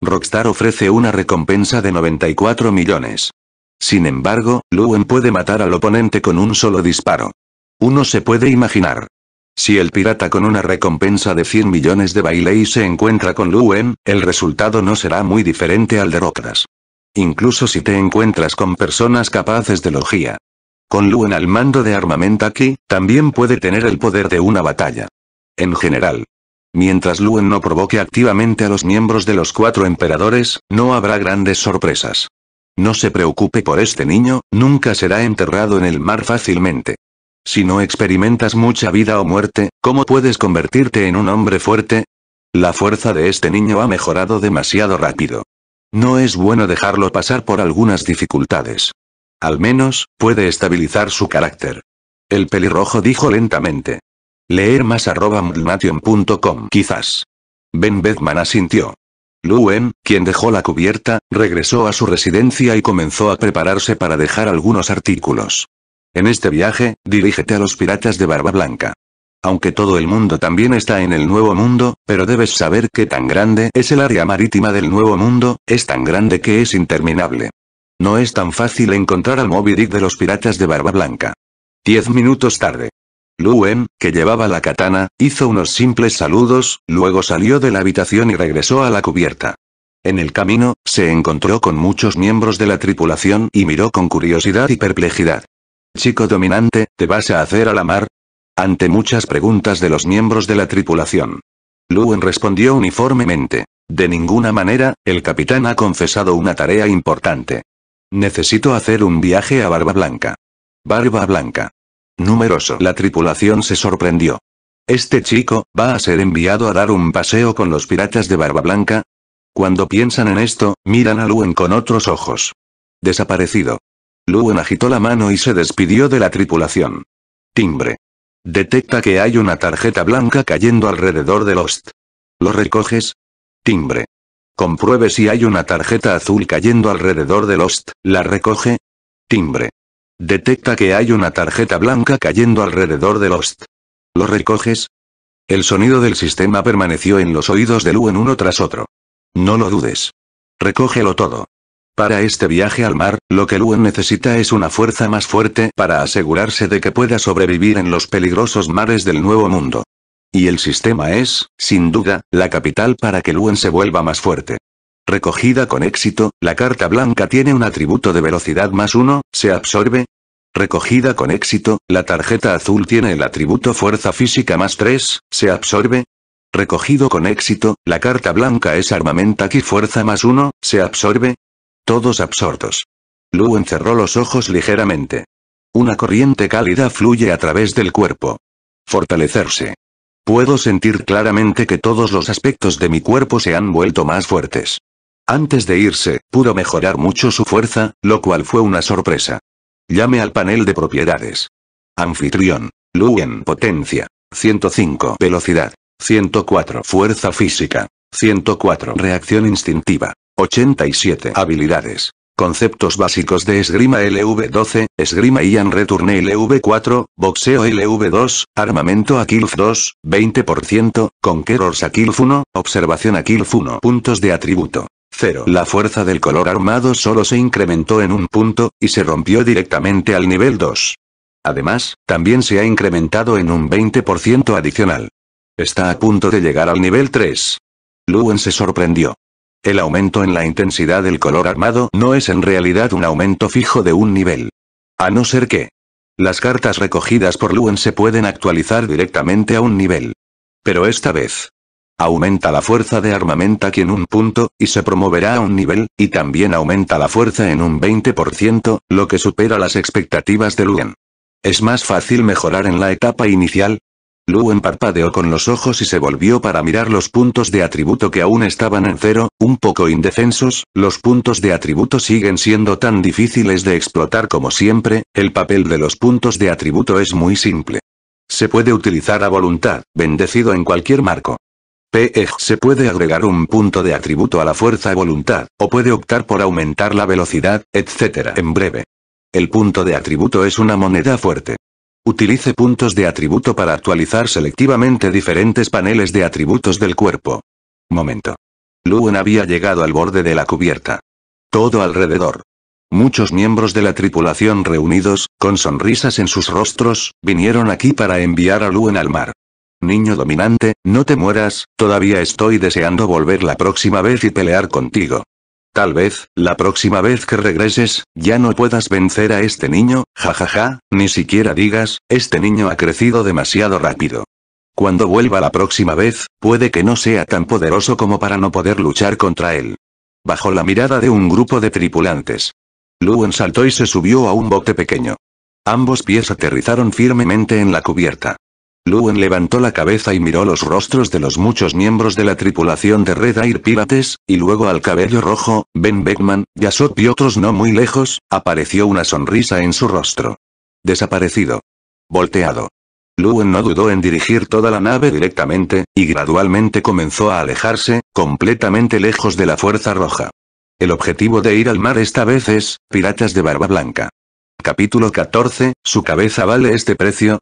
Rockstar ofrece una recompensa de 94 millones. Sin embargo, Luen puede matar al oponente con un solo disparo. Uno se puede imaginar, si el pirata con una recompensa de 100 millones de y se encuentra con Luen, el resultado no será muy diferente al de Rocras. Incluso si te encuentras con personas capaces de logía. Con Luen al mando de armamento aquí, también puede tener el poder de una batalla. En general. Mientras Luen no provoque activamente a los miembros de los cuatro emperadores, no habrá grandes sorpresas. No se preocupe por este niño, nunca será enterrado en el mar fácilmente. Si no experimentas mucha vida o muerte, ¿cómo puedes convertirte en un hombre fuerte? La fuerza de este niño ha mejorado demasiado rápido. No es bueno dejarlo pasar por algunas dificultades. Al menos, puede estabilizar su carácter. El pelirrojo dijo lentamente. Leer más arroba quizás. Ben Bedman asintió. Luen, quien dejó la cubierta, regresó a su residencia y comenzó a prepararse para dejar algunos artículos. En este viaje, dirígete a los piratas de Barba Blanca. Aunque todo el mundo también está en el Nuevo Mundo, pero debes saber que tan grande es el área marítima del Nuevo Mundo, es tan grande que es interminable. No es tan fácil encontrar al Moby Dick de los piratas de Barba Blanca. Diez minutos tarde. Luen, que llevaba la katana, hizo unos simples saludos, luego salió de la habitación y regresó a la cubierta. En el camino, se encontró con muchos miembros de la tripulación y miró con curiosidad y perplejidad chico dominante, te vas a hacer a la mar? Ante muchas preguntas de los miembros de la tripulación. Luen respondió uniformemente. De ninguna manera, el capitán ha confesado una tarea importante. Necesito hacer un viaje a Barba Blanca. Barba Blanca. Numeroso. La tripulación se sorprendió. ¿Este chico, va a ser enviado a dar un paseo con los piratas de Barba Blanca? Cuando piensan en esto, miran a Luen con otros ojos. Desaparecido. Luen agitó la mano y se despidió de la tripulación. Timbre. Detecta que hay una tarjeta blanca cayendo alrededor de Lost. ¿Lo recoges? Timbre. Compruebe si hay una tarjeta azul cayendo alrededor de Lost. ¿La recoge? Timbre. Detecta que hay una tarjeta blanca cayendo alrededor de Lost. ¿Lo recoges? El sonido del sistema permaneció en los oídos de Luen uno tras otro. No lo dudes. Recógelo todo. Para este viaje al mar, lo que Luen necesita es una fuerza más fuerte para asegurarse de que pueda sobrevivir en los peligrosos mares del Nuevo Mundo. Y el sistema es, sin duda, la capital para que Luen se vuelva más fuerte. Recogida con éxito, la carta blanca tiene un atributo de velocidad más uno, se absorbe. Recogida con éxito, la tarjeta azul tiene el atributo fuerza física más 3, se absorbe. Recogido con éxito, la carta blanca es armamenta y fuerza más 1, se absorbe. Todos absortos. Lu encerró los ojos ligeramente. Una corriente cálida fluye a través del cuerpo. Fortalecerse. Puedo sentir claramente que todos los aspectos de mi cuerpo se han vuelto más fuertes. Antes de irse, pudo mejorar mucho su fuerza, lo cual fue una sorpresa. Llame al panel de propiedades. Anfitrión. Lu en potencia. 105. Velocidad. 104. Fuerza física. 104. Reacción instintiva. 87. Habilidades. Conceptos básicos de esgrima LV12, esgrima Ian Return LV4, boxeo LV2, armamento Aquilf 2, 20%, Conquerors Akilf 1, observación Akilf 1. Puntos de atributo. 0. La fuerza del color armado solo se incrementó en un punto, y se rompió directamente al nivel 2. Además, también se ha incrementado en un 20% adicional. Está a punto de llegar al nivel 3. Luen se sorprendió. El aumento en la intensidad del color armado no es en realidad un aumento fijo de un nivel. A no ser que las cartas recogidas por Luen se pueden actualizar directamente a un nivel. Pero esta vez, aumenta la fuerza de aquí en un punto, y se promoverá a un nivel, y también aumenta la fuerza en un 20%, lo que supera las expectativas de Luen. Es más fácil mejorar en la etapa inicial, en parpadeó con los ojos y se volvió para mirar los puntos de atributo que aún estaban en cero, un poco indefensos, los puntos de atributo siguen siendo tan difíciles de explotar como siempre, el papel de los puntos de atributo es muy simple. Se puede utilizar a voluntad, bendecido en cualquier marco. PEG se puede agregar un punto de atributo a la fuerza voluntad, o puede optar por aumentar la velocidad, etc. En breve. El punto de atributo es una moneda fuerte. Utilice puntos de atributo para actualizar selectivamente diferentes paneles de atributos del cuerpo. Momento. Luen había llegado al borde de la cubierta. Todo alrededor. Muchos miembros de la tripulación reunidos, con sonrisas en sus rostros, vinieron aquí para enviar a Luen al mar. Niño dominante, no te mueras, todavía estoy deseando volver la próxima vez y pelear contigo. Tal vez, la próxima vez que regreses, ya no puedas vencer a este niño, jajaja, ni siquiera digas, este niño ha crecido demasiado rápido. Cuando vuelva la próxima vez, puede que no sea tan poderoso como para no poder luchar contra él. Bajo la mirada de un grupo de tripulantes. Luen saltó y se subió a un bote pequeño. Ambos pies aterrizaron firmemente en la cubierta. Luen levantó la cabeza y miró los rostros de los muchos miembros de la tripulación de Red Air Pirates, y luego al cabello rojo, Ben Beckman, Yasop y otros no muy lejos, apareció una sonrisa en su rostro. Desaparecido. Volteado. Luen no dudó en dirigir toda la nave directamente, y gradualmente comenzó a alejarse, completamente lejos de la Fuerza Roja. El objetivo de ir al mar esta vez es, Piratas de Barba Blanca. Capítulo 14, su cabeza vale este precio,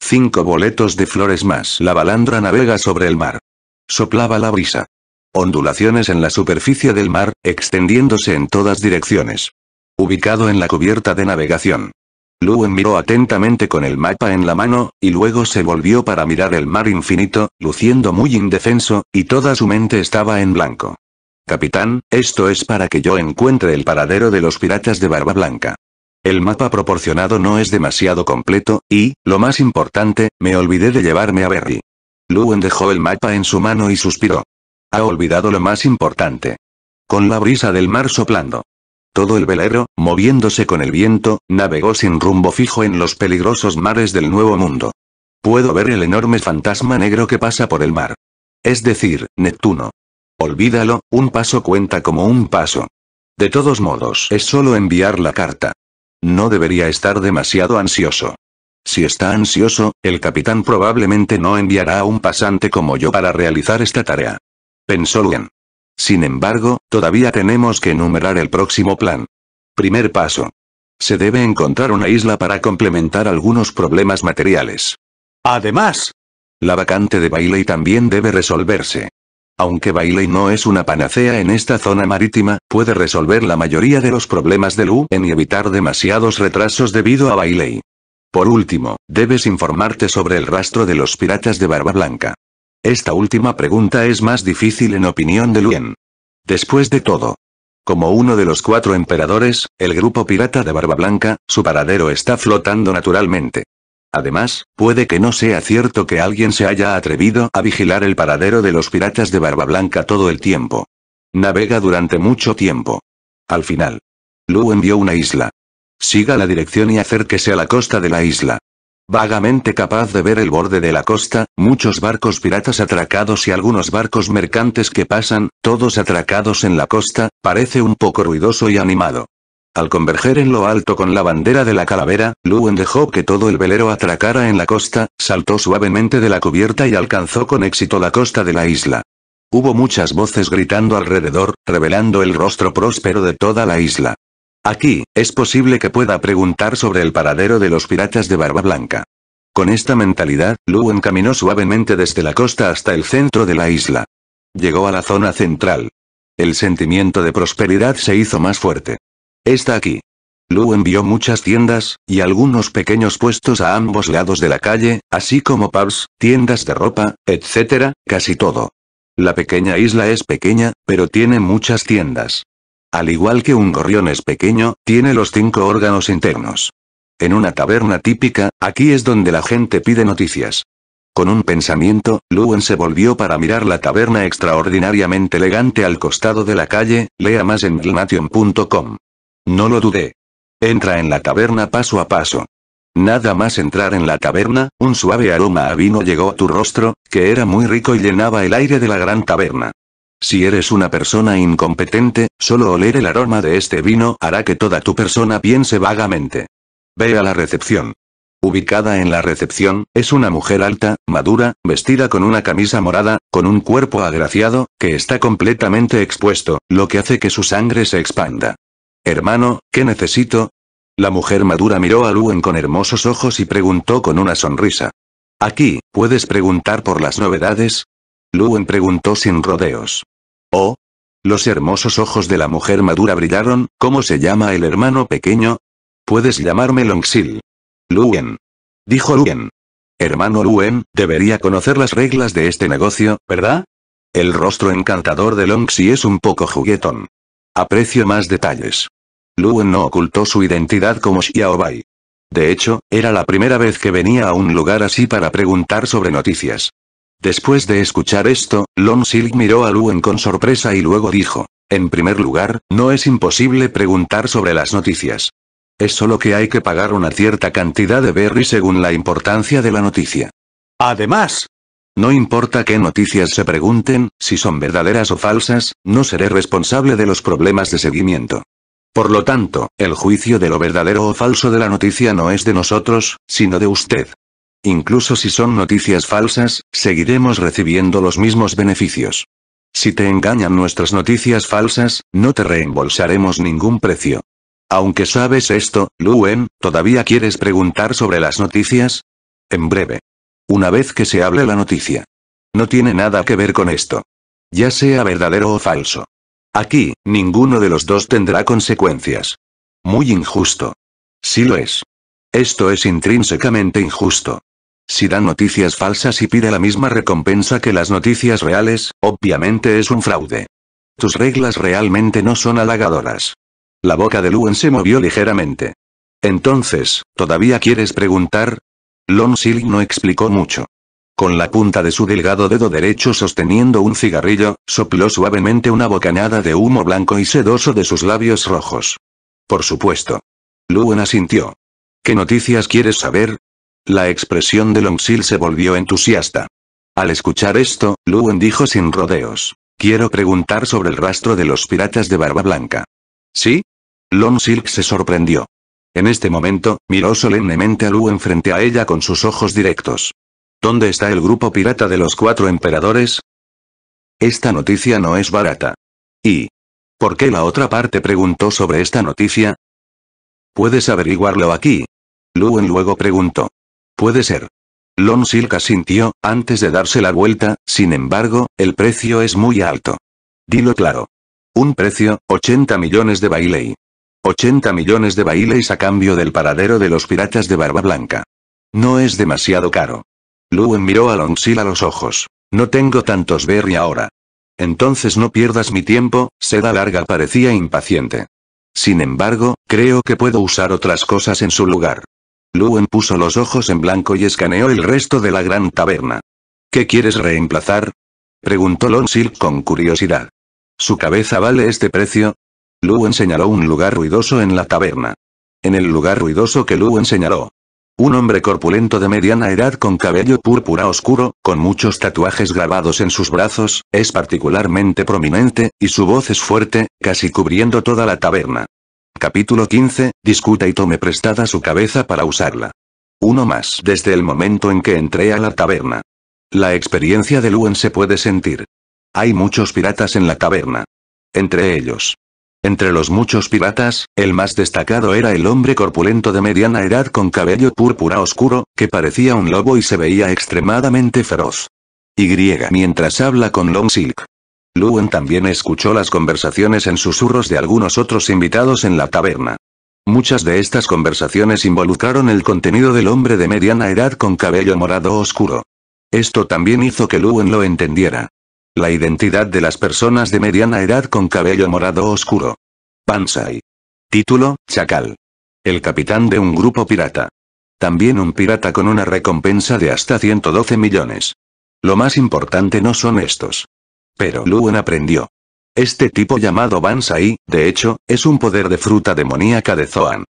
Cinco boletos de flores más. La balandra navega sobre el mar. Soplaba la brisa. Ondulaciones en la superficie del mar, extendiéndose en todas direcciones. Ubicado en la cubierta de navegación. Luen miró atentamente con el mapa en la mano, y luego se volvió para mirar el mar infinito, luciendo muy indefenso, y toda su mente estaba en blanco. Capitán, esto es para que yo encuentre el paradero de los piratas de Barba Blanca. El mapa proporcionado no es demasiado completo, y, lo más importante, me olvidé de llevarme a Berry. Luwen dejó el mapa en su mano y suspiró. Ha olvidado lo más importante. Con la brisa del mar soplando. Todo el velero, moviéndose con el viento, navegó sin rumbo fijo en los peligrosos mares del Nuevo Mundo. Puedo ver el enorme fantasma negro que pasa por el mar. Es decir, Neptuno. Olvídalo, un paso cuenta como un paso. De todos modos, es solo enviar la carta. No debería estar demasiado ansioso. Si está ansioso, el capitán probablemente no enviará a un pasante como yo para realizar esta tarea. Pensó Luen. Sin embargo, todavía tenemos que enumerar el próximo plan. Primer paso. Se debe encontrar una isla para complementar algunos problemas materiales. Además, la vacante de Bailey también debe resolverse. Aunque Bailey no es una panacea en esta zona marítima, puede resolver la mayoría de los problemas de Lu y evitar demasiados retrasos debido a Bailey. Por último, debes informarte sobre el rastro de los piratas de Barba Blanca. Esta última pregunta es más difícil en opinión de Luen. Después de todo, como uno de los cuatro emperadores, el grupo pirata de Barba Blanca, su paradero está flotando naturalmente. Además, puede que no sea cierto que alguien se haya atrevido a vigilar el paradero de los piratas de Barba Blanca todo el tiempo. Navega durante mucho tiempo. Al final. Lu envió una isla. Siga la dirección y acérquese a la costa de la isla. Vagamente capaz de ver el borde de la costa, muchos barcos piratas atracados y algunos barcos mercantes que pasan, todos atracados en la costa, parece un poco ruidoso y animado. Al converger en lo alto con la bandera de la calavera, Luwen dejó que todo el velero atracara en la costa, saltó suavemente de la cubierta y alcanzó con éxito la costa de la isla. Hubo muchas voces gritando alrededor, revelando el rostro próspero de toda la isla. Aquí, es posible que pueda preguntar sobre el paradero de los piratas de Barba Blanca. Con esta mentalidad, Luwen caminó suavemente desde la costa hasta el centro de la isla. Llegó a la zona central. El sentimiento de prosperidad se hizo más fuerte. Está aquí. Lu envió muchas tiendas, y algunos pequeños puestos a ambos lados de la calle, así como pubs, tiendas de ropa, etc., casi todo. La pequeña isla es pequeña, pero tiene muchas tiendas. Al igual que un gorrión es pequeño, tiene los cinco órganos internos. En una taberna típica, aquí es donde la gente pide noticias. Con un pensamiento, Luen se volvió para mirar la taberna extraordinariamente elegante al costado de la calle, lea más en glnation.com. No lo dudé. Entra en la taberna paso a paso. Nada más entrar en la taberna, un suave aroma a vino llegó a tu rostro, que era muy rico y llenaba el aire de la gran taberna. Si eres una persona incompetente, solo oler el aroma de este vino hará que toda tu persona piense vagamente. Ve a la recepción. Ubicada en la recepción, es una mujer alta, madura, vestida con una camisa morada, con un cuerpo agraciado, que está completamente expuesto, lo que hace que su sangre se expanda. Hermano, ¿qué necesito? La mujer madura miró a Luen con hermosos ojos y preguntó con una sonrisa. Aquí, ¿puedes preguntar por las novedades? Luen preguntó sin rodeos. Oh. Los hermosos ojos de la mujer madura brillaron, ¿cómo se llama el hermano pequeño? Puedes llamarme Longsil. Luen. Dijo Luen. Hermano Luen, debería conocer las reglas de este negocio, ¿verdad? El rostro encantador de Longxi es un poco juguetón. Aprecio más detalles. Luen no ocultó su identidad como Xiaobai. De hecho, era la primera vez que venía a un lugar así para preguntar sobre noticias. Después de escuchar esto, Long Silk miró a Luen con sorpresa y luego dijo, en primer lugar, no es imposible preguntar sobre las noticias. Es solo que hay que pagar una cierta cantidad de berry según la importancia de la noticia. Además, no importa qué noticias se pregunten, si son verdaderas o falsas, no seré responsable de los problemas de seguimiento. Por lo tanto, el juicio de lo verdadero o falso de la noticia no es de nosotros, sino de usted. Incluso si son noticias falsas, seguiremos recibiendo los mismos beneficios. Si te engañan nuestras noticias falsas, no te reembolsaremos ningún precio. Aunque sabes esto, Luen, ¿todavía quieres preguntar sobre las noticias? En breve. Una vez que se hable la noticia. No tiene nada que ver con esto. Ya sea verdadero o falso. Aquí, ninguno de los dos tendrá consecuencias. Muy injusto. Sí lo es. Esto es intrínsecamente injusto. Si dan noticias falsas y pide la misma recompensa que las noticias reales, obviamente es un fraude. Tus reglas realmente no son halagadoras. La boca de Luen se movió ligeramente. Entonces, ¿todavía quieres preguntar? Lon Silk no explicó mucho. Con la punta de su delgado dedo derecho sosteniendo un cigarrillo, sopló suavemente una bocanada de humo blanco y sedoso de sus labios rojos. Por supuesto. Luan asintió. ¿Qué noticias quieres saber? La expresión de Longsil se volvió entusiasta. Al escuchar esto, Luan dijo sin rodeos. Quiero preguntar sobre el rastro de los piratas de Barba Blanca. ¿Sí? Longsil se sorprendió. En este momento, miró solemnemente a Luan frente a ella con sus ojos directos. ¿Dónde está el grupo pirata de los cuatro emperadores? Esta noticia no es barata. ¿Y? ¿Por qué la otra parte preguntó sobre esta noticia? Puedes averiguarlo aquí. Luen luego preguntó. Puede ser. Lon Silka sintió, antes de darse la vuelta, sin embargo, el precio es muy alto. Dilo claro. Un precio, 80 millones de bailey. 80 millones de baileis a cambio del paradero de los piratas de Barba Blanca. No es demasiado caro. Luen miró a Lonsil a los ojos. No tengo tantos berry ahora. Entonces no pierdas mi tiempo, seda larga parecía impaciente. Sin embargo, creo que puedo usar otras cosas en su lugar. Luen puso los ojos en blanco y escaneó el resto de la gran taberna. ¿Qué quieres reemplazar? Preguntó Lonsil con curiosidad. ¿Su cabeza vale este precio? Luen señaló un lugar ruidoso en la taberna. En el lugar ruidoso que Luen señaló, un hombre corpulento de mediana edad con cabello púrpura oscuro, con muchos tatuajes grabados en sus brazos, es particularmente prominente, y su voz es fuerte, casi cubriendo toda la taberna. Capítulo 15, discuta y tome prestada su cabeza para usarla. Uno más desde el momento en que entré a la taberna. La experiencia de Luen se puede sentir. Hay muchos piratas en la taberna. Entre ellos, entre los muchos piratas, el más destacado era el hombre corpulento de mediana edad con cabello púrpura oscuro, que parecía un lobo y se veía extremadamente feroz. Y mientras habla con Long Silk. Luen también escuchó las conversaciones en susurros de algunos otros invitados en la taberna. Muchas de estas conversaciones involucraron el contenido del hombre de mediana edad con cabello morado oscuro. Esto también hizo que Luen lo entendiera. La identidad de las personas de mediana edad con cabello morado oscuro. Bansai. Título, Chacal. El capitán de un grupo pirata. También un pirata con una recompensa de hasta 112 millones. Lo más importante no son estos. Pero Luen aprendió. Este tipo llamado Bansai, de hecho, es un poder de fruta demoníaca de Zoan.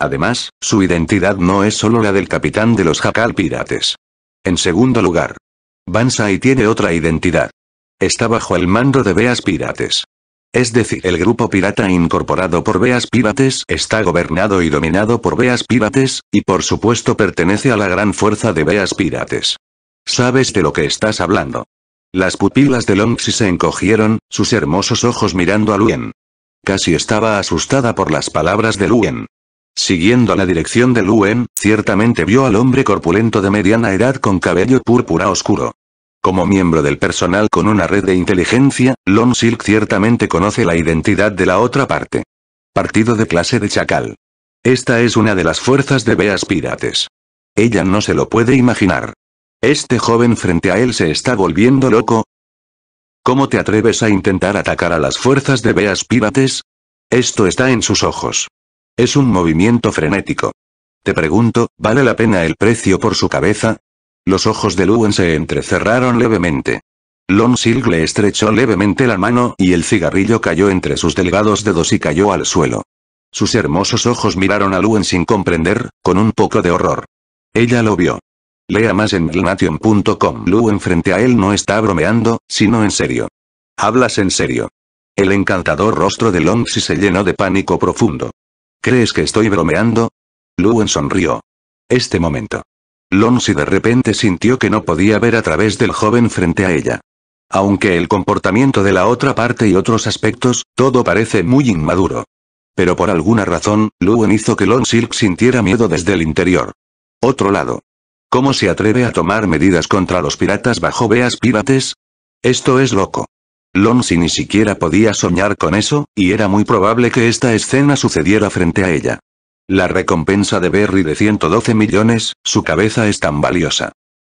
Además, su identidad no es solo la del capitán de los jacal pirates. En segundo lugar, Bansai tiene otra identidad. Está bajo el mando de Beas Pirates. Es decir, el grupo pirata incorporado por Beas Pirates está gobernado y dominado por Beas Pirates, y por supuesto pertenece a la gran fuerza de Beas Pirates. Sabes de lo que estás hablando. Las pupilas de Longxi se encogieron, sus hermosos ojos mirando a Luen. Casi estaba asustada por las palabras de Luen. Siguiendo la dirección de Luen, ciertamente vio al hombre corpulento de mediana edad con cabello púrpura oscuro. Como miembro del personal con una red de inteligencia, Lon Silk ciertamente conoce la identidad de la otra parte. Partido de clase de Chacal. Esta es una de las fuerzas de Beas Pirates. Ella no se lo puede imaginar. Este joven frente a él se está volviendo loco. ¿Cómo te atreves a intentar atacar a las fuerzas de Beas Pirates? Esto está en sus ojos. Es un movimiento frenético. Te pregunto, ¿vale la pena el precio por su cabeza? Los ojos de Luen se entrecerraron levemente. Silk le estrechó levemente la mano, y el cigarrillo cayó entre sus delgados dedos y cayó al suelo. Sus hermosos ojos miraron a Luen sin comprender, con un poco de horror. Ella lo vio. Lea más en glnation.com. Luen frente a él no está bromeando, sino en serio. Hablas en serio. El encantador rostro de Longsi se llenó de pánico profundo. ¿Crees que estoy bromeando? Luen sonrió. Este momento. Lonsi de repente sintió que no podía ver a través del joven frente a ella. Aunque el comportamiento de la otra parte y otros aspectos, todo parece muy inmaduro. Pero por alguna razón, Luen hizo que Lon Silk sintiera miedo desde el interior. Otro lado. ¿Cómo se atreve a tomar medidas contra los piratas bajo veas pirates? Esto es loco. si ni siquiera podía soñar con eso, y era muy probable que esta escena sucediera frente a ella. La recompensa de Berry de 112 millones, su cabeza es tan valiosa.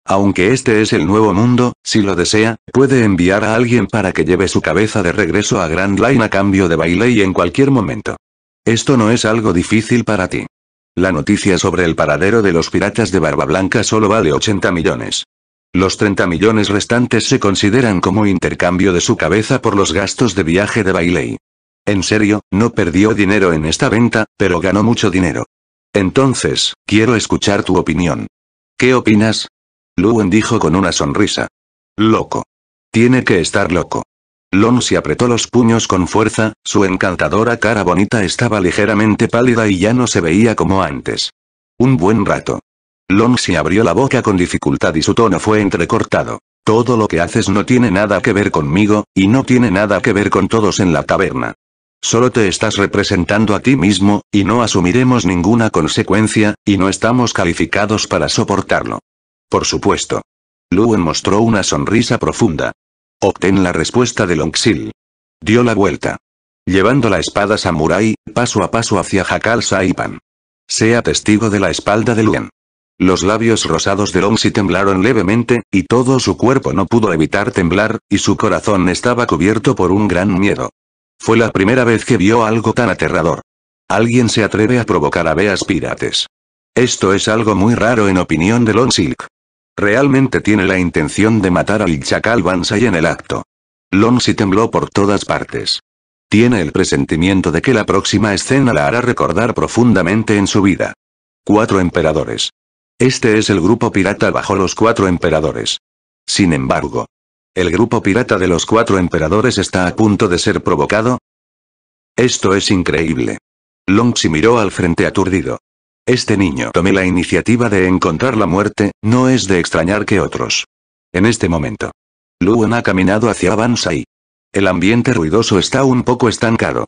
Aunque este es el nuevo mundo, si lo desea, puede enviar a alguien para que lleve su cabeza de regreso a Grand Line a cambio de Bailey en cualquier momento. Esto no es algo difícil para ti. La noticia sobre el paradero de los piratas de Barba Blanca solo vale 80 millones. Los 30 millones restantes se consideran como intercambio de su cabeza por los gastos de viaje de Bailey. En serio, no perdió dinero en esta venta, pero ganó mucho dinero. Entonces, quiero escuchar tu opinión. ¿Qué opinas? Luen dijo con una sonrisa. Loco. Tiene que estar loco. Lon se apretó los puños con fuerza, su encantadora cara bonita estaba ligeramente pálida y ya no se veía como antes. Un buen rato. Long se abrió la boca con dificultad y su tono fue entrecortado. Todo lo que haces no tiene nada que ver conmigo, y no tiene nada que ver con todos en la taberna. Solo te estás representando a ti mismo, y no asumiremos ninguna consecuencia, y no estamos calificados para soportarlo. Por supuesto. Luen mostró una sonrisa profunda. Obtén la respuesta de Longsil. Dio la vuelta. Llevando la espada samurai, paso a paso hacia Hakal Saipan. Sea testigo de la espalda de Luen. Los labios rosados de si temblaron levemente, y todo su cuerpo no pudo evitar temblar, y su corazón estaba cubierto por un gran miedo. Fue la primera vez que vio algo tan aterrador. Alguien se atreve a provocar a Beas pirates. Esto es algo muy raro en opinión de Lon Silk. Realmente tiene la intención de matar al chacal Bansai en el acto. se tembló por todas partes. Tiene el presentimiento de que la próxima escena la hará recordar profundamente en su vida. Cuatro emperadores. Este es el grupo pirata bajo los cuatro emperadores. Sin embargo, ¿El grupo pirata de los cuatro emperadores está a punto de ser provocado? Esto es increíble. Longxi miró al frente aturdido. Este niño tomé la iniciativa de encontrar la muerte, no es de extrañar que otros. En este momento. Luan ha caminado hacia Bansai. El ambiente ruidoso está un poco estancado.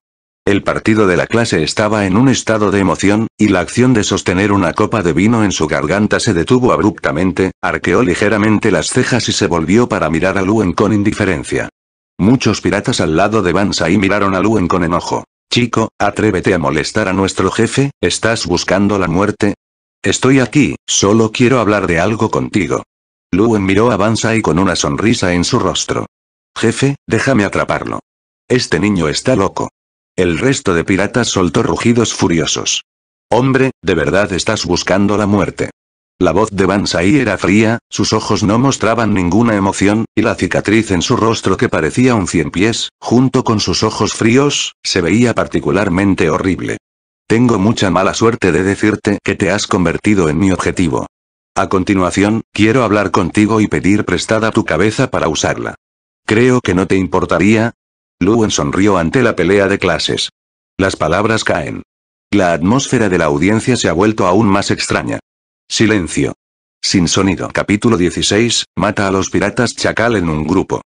El partido de la clase estaba en un estado de emoción, y la acción de sostener una copa de vino en su garganta se detuvo abruptamente, arqueó ligeramente las cejas y se volvió para mirar a Luen con indiferencia. Muchos piratas al lado de Bansai miraron a Luen con enojo. Chico, atrévete a molestar a nuestro jefe, ¿estás buscando la muerte? Estoy aquí, solo quiero hablar de algo contigo. Luen miró a Bansai con una sonrisa en su rostro. Jefe, déjame atraparlo. Este niño está loco. El resto de piratas soltó rugidos furiosos. Hombre, ¿de verdad estás buscando la muerte? La voz de Bansai era fría, sus ojos no mostraban ninguna emoción, y la cicatriz en su rostro que parecía un cien pies, junto con sus ojos fríos, se veía particularmente horrible. Tengo mucha mala suerte de decirte que te has convertido en mi objetivo. A continuación, quiero hablar contigo y pedir prestada tu cabeza para usarla. Creo que no te importaría, Luwen sonrió ante la pelea de clases. Las palabras caen. La atmósfera de la audiencia se ha vuelto aún más extraña. Silencio. Sin sonido. Capítulo 16. Mata a los piratas chacal en un grupo.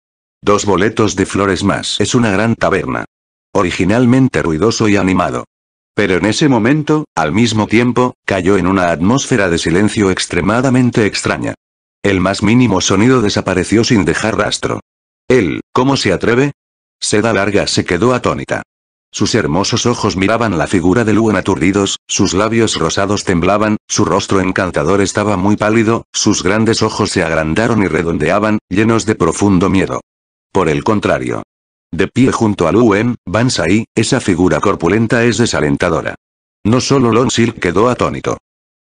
Dos boletos de flores más. Es una gran taberna. Originalmente ruidoso y animado. Pero en ese momento, al mismo tiempo, cayó en una atmósfera de silencio extremadamente extraña. El más mínimo sonido desapareció sin dejar rastro. Él, ¿cómo se atreve? Seda larga se quedó atónita. Sus hermosos ojos miraban la figura de Luen aturdidos, sus labios rosados temblaban, su rostro encantador estaba muy pálido, sus grandes ojos se agrandaron y redondeaban, llenos de profundo miedo. Por el contrario. De pie junto a Luen, Bansai, esa figura corpulenta es desalentadora. No solo Long Sil quedó atónito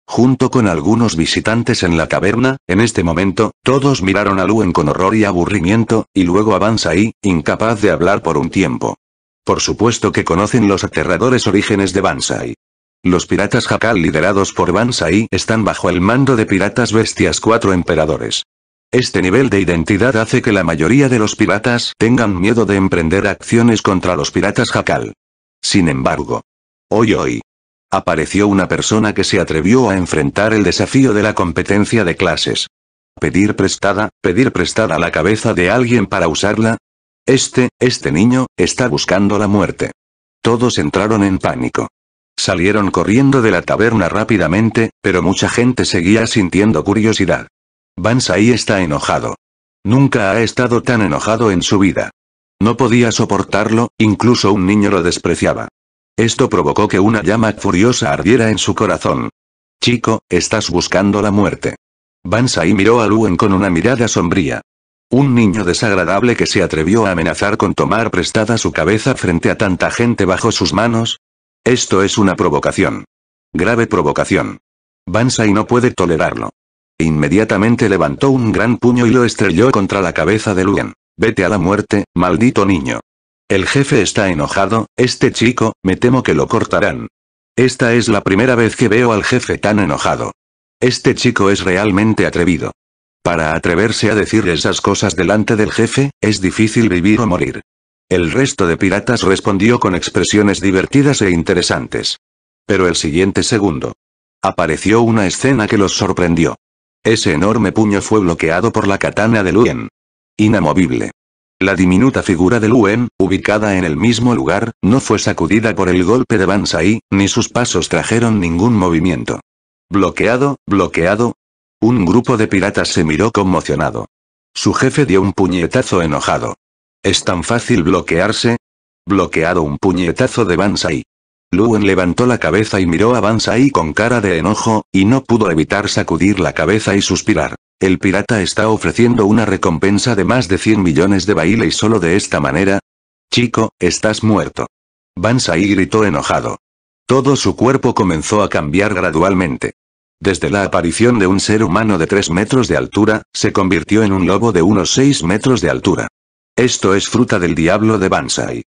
junto con algunos visitantes en la caverna, en este momento, todos miraron a Luen con horror y aburrimiento, y luego avanza Bansai, incapaz de hablar por un tiempo. Por supuesto que conocen los aterradores orígenes de Bansai. Los piratas jacal liderados por Bansai están bajo el mando de piratas bestias cuatro emperadores. Este nivel de identidad hace que la mayoría de los piratas tengan miedo de emprender acciones contra los piratas jacal. Sin embargo, hoy hoy, Apareció una persona que se atrevió a enfrentar el desafío de la competencia de clases. Pedir prestada, pedir prestada la cabeza de alguien para usarla. Este, este niño, está buscando la muerte. Todos entraron en pánico. Salieron corriendo de la taberna rápidamente, pero mucha gente seguía sintiendo curiosidad. Bansai está enojado. Nunca ha estado tan enojado en su vida. No podía soportarlo, incluso un niño lo despreciaba. Esto provocó que una llama furiosa ardiera en su corazón. Chico, estás buscando la muerte. Bansai miró a Luen con una mirada sombría. Un niño desagradable que se atrevió a amenazar con tomar prestada su cabeza frente a tanta gente bajo sus manos. Esto es una provocación. Grave provocación. Bansai no puede tolerarlo. Inmediatamente levantó un gran puño y lo estrelló contra la cabeza de Luen. Vete a la muerte, maldito niño. El jefe está enojado, este chico, me temo que lo cortarán. Esta es la primera vez que veo al jefe tan enojado. Este chico es realmente atrevido. Para atreverse a decir esas cosas delante del jefe, es difícil vivir o morir. El resto de piratas respondió con expresiones divertidas e interesantes. Pero el siguiente segundo. Apareció una escena que los sorprendió. Ese enorme puño fue bloqueado por la katana de Luen. Inamovible. La diminuta figura de Luen, ubicada en el mismo lugar, no fue sacudida por el golpe de Bansai, ni sus pasos trajeron ningún movimiento. Bloqueado, bloqueado. Un grupo de piratas se miró conmocionado. Su jefe dio un puñetazo enojado. ¿Es tan fácil bloquearse? Bloqueado un puñetazo de Bansai. Luen levantó la cabeza y miró a Bansai con cara de enojo, y no pudo evitar sacudir la cabeza y suspirar. El pirata está ofreciendo una recompensa de más de 100 millones de baile y solo de esta manera. Chico, estás muerto. Bansai gritó enojado. Todo su cuerpo comenzó a cambiar gradualmente. Desde la aparición de un ser humano de 3 metros de altura, se convirtió en un lobo de unos 6 metros de altura. Esto es fruta del diablo de Bansai.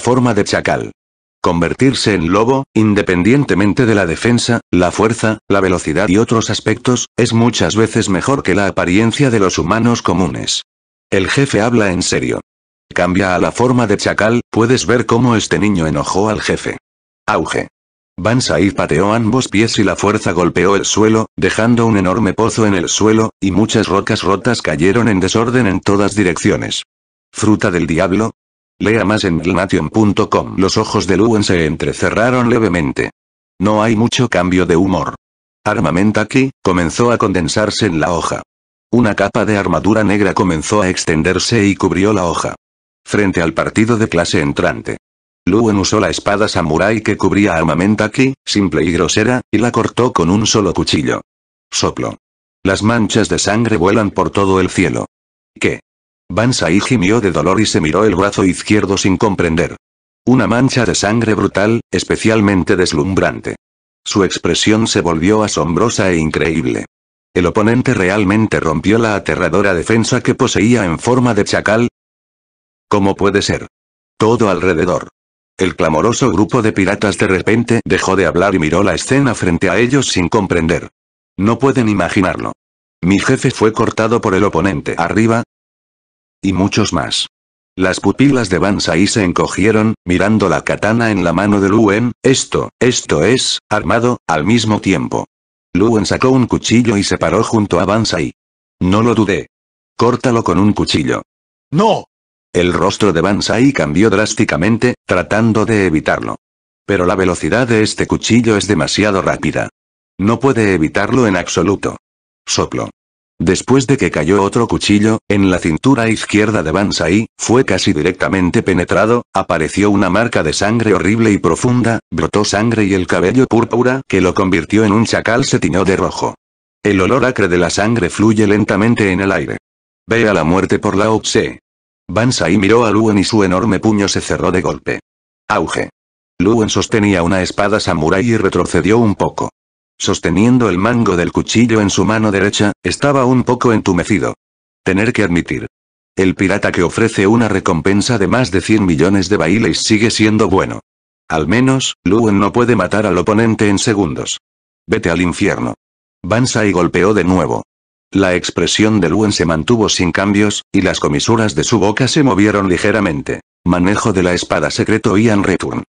Forma de chacal. Convertirse en lobo, independientemente de la defensa, la fuerza, la velocidad y otros aspectos, es muchas veces mejor que la apariencia de los humanos comunes. El jefe habla en serio. Cambia a la forma de chacal, puedes ver cómo este niño enojó al jefe. Auge. Bansai pateó ambos pies y la fuerza golpeó el suelo, dejando un enorme pozo en el suelo, y muchas rocas rotas cayeron en desorden en todas direcciones. Fruta del diablo, Lea más en glnation.com. Los ojos de Luen se entrecerraron levemente. No hay mucho cambio de humor. Armamentaki comenzó a condensarse en la hoja. Una capa de armadura negra comenzó a extenderse y cubrió la hoja. Frente al partido de clase entrante. Luen usó la espada samurai que cubría Armamentaki, simple y grosera, y la cortó con un solo cuchillo. Soplo. Las manchas de sangre vuelan por todo el cielo. ¿Qué? Bansai gimió de dolor y se miró el brazo izquierdo sin comprender. Una mancha de sangre brutal, especialmente deslumbrante. Su expresión se volvió asombrosa e increíble. El oponente realmente rompió la aterradora defensa que poseía en forma de chacal. ¿Cómo puede ser? Todo alrededor. El clamoroso grupo de piratas de repente dejó de hablar y miró la escena frente a ellos sin comprender. No pueden imaginarlo. Mi jefe fue cortado por el oponente arriba, y muchos más. Las pupilas de Bansai se encogieron, mirando la katana en la mano de Luen, esto, esto es, armado, al mismo tiempo. Luen sacó un cuchillo y se paró junto a Bansai. No lo dudé. Córtalo con un cuchillo. ¡No! El rostro de Bansai cambió drásticamente, tratando de evitarlo. Pero la velocidad de este cuchillo es demasiado rápida. No puede evitarlo en absoluto. Soplo. Después de que cayó otro cuchillo, en la cintura izquierda de Bansai, fue casi directamente penetrado, apareció una marca de sangre horrible y profunda, brotó sangre y el cabello púrpura que lo convirtió en un chacal se tiñó de rojo. El olor acre de la sangre fluye lentamente en el aire. Ve a la muerte por la Tse. Bansai miró a Luen y su enorme puño se cerró de golpe. Auge. Luen sostenía una espada samurai y retrocedió un poco. Sosteniendo el mango del cuchillo en su mano derecha, estaba un poco entumecido. Tener que admitir. El pirata que ofrece una recompensa de más de 100 millones de bailes sigue siendo bueno. Al menos, Luen no puede matar al oponente en segundos. Vete al infierno. y golpeó de nuevo. La expresión de Luen se mantuvo sin cambios, y las comisuras de su boca se movieron ligeramente. Manejo de la espada secreto Ian Return.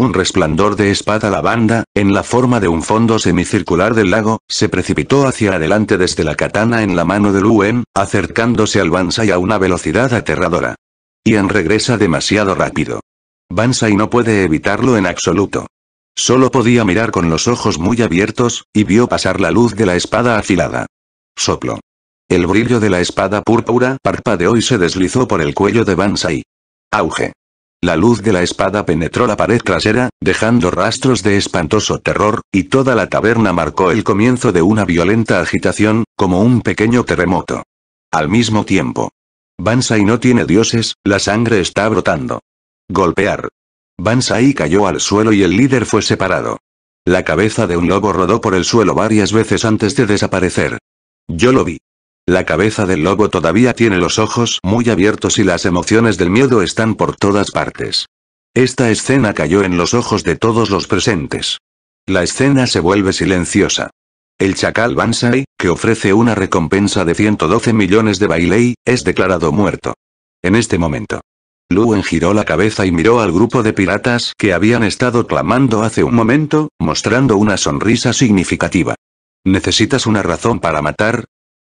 Un resplandor de espada lavanda, en la forma de un fondo semicircular del lago, se precipitó hacia adelante desde la katana en la mano de Luen, acercándose al Bansai a una velocidad aterradora. Ian regresa demasiado rápido. Bansai no puede evitarlo en absoluto. Solo podía mirar con los ojos muy abiertos, y vio pasar la luz de la espada afilada. Soplo. El brillo de la espada púrpura parpadeó y se deslizó por el cuello de Bansai. Auge. La luz de la espada penetró la pared trasera, dejando rastros de espantoso terror, y toda la taberna marcó el comienzo de una violenta agitación, como un pequeño terremoto. Al mismo tiempo. Bansai no tiene dioses, la sangre está brotando. Golpear. Bansai cayó al suelo y el líder fue separado. La cabeza de un lobo rodó por el suelo varias veces antes de desaparecer. Yo lo vi. La cabeza del lobo todavía tiene los ojos muy abiertos y las emociones del miedo están por todas partes. Esta escena cayó en los ojos de todos los presentes. La escena se vuelve silenciosa. El chacal Bansai, que ofrece una recompensa de 112 millones de bailey, es declarado muerto. En este momento. Luen giró la cabeza y miró al grupo de piratas que habían estado clamando hace un momento, mostrando una sonrisa significativa. ¿Necesitas una razón para matar?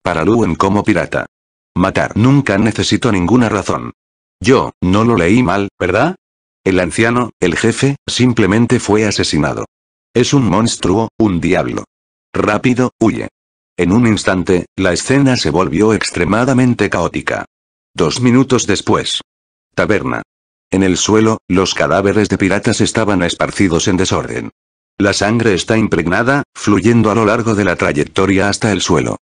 Para Luen como pirata. Matar nunca necesito ninguna razón. Yo, no lo leí mal, ¿verdad? El anciano, el jefe, simplemente fue asesinado. Es un monstruo, un diablo. Rápido, huye. En un instante, la escena se volvió extremadamente caótica. Dos minutos después. Taberna. En el suelo, los cadáveres de piratas estaban esparcidos en desorden. La sangre está impregnada, fluyendo a lo largo de la trayectoria hasta el suelo.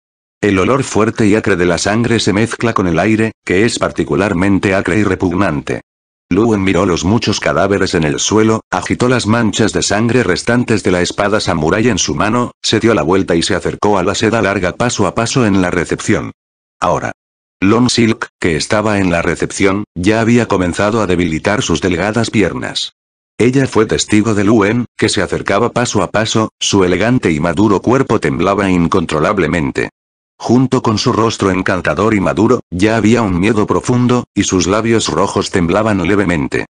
El olor fuerte y acre de la sangre se mezcla con el aire, que es particularmente acre y repugnante. Luen miró los muchos cadáveres en el suelo, agitó las manchas de sangre restantes de la espada samurái en su mano, se dio la vuelta y se acercó a la seda larga paso a paso en la recepción. Ahora. Long Silk, que estaba en la recepción, ya había comenzado a debilitar sus delgadas piernas. Ella fue testigo de Luen, que se acercaba paso a paso, su elegante y maduro cuerpo temblaba incontrolablemente. Junto con su rostro encantador y maduro, ya había un miedo profundo, y sus labios rojos temblaban levemente.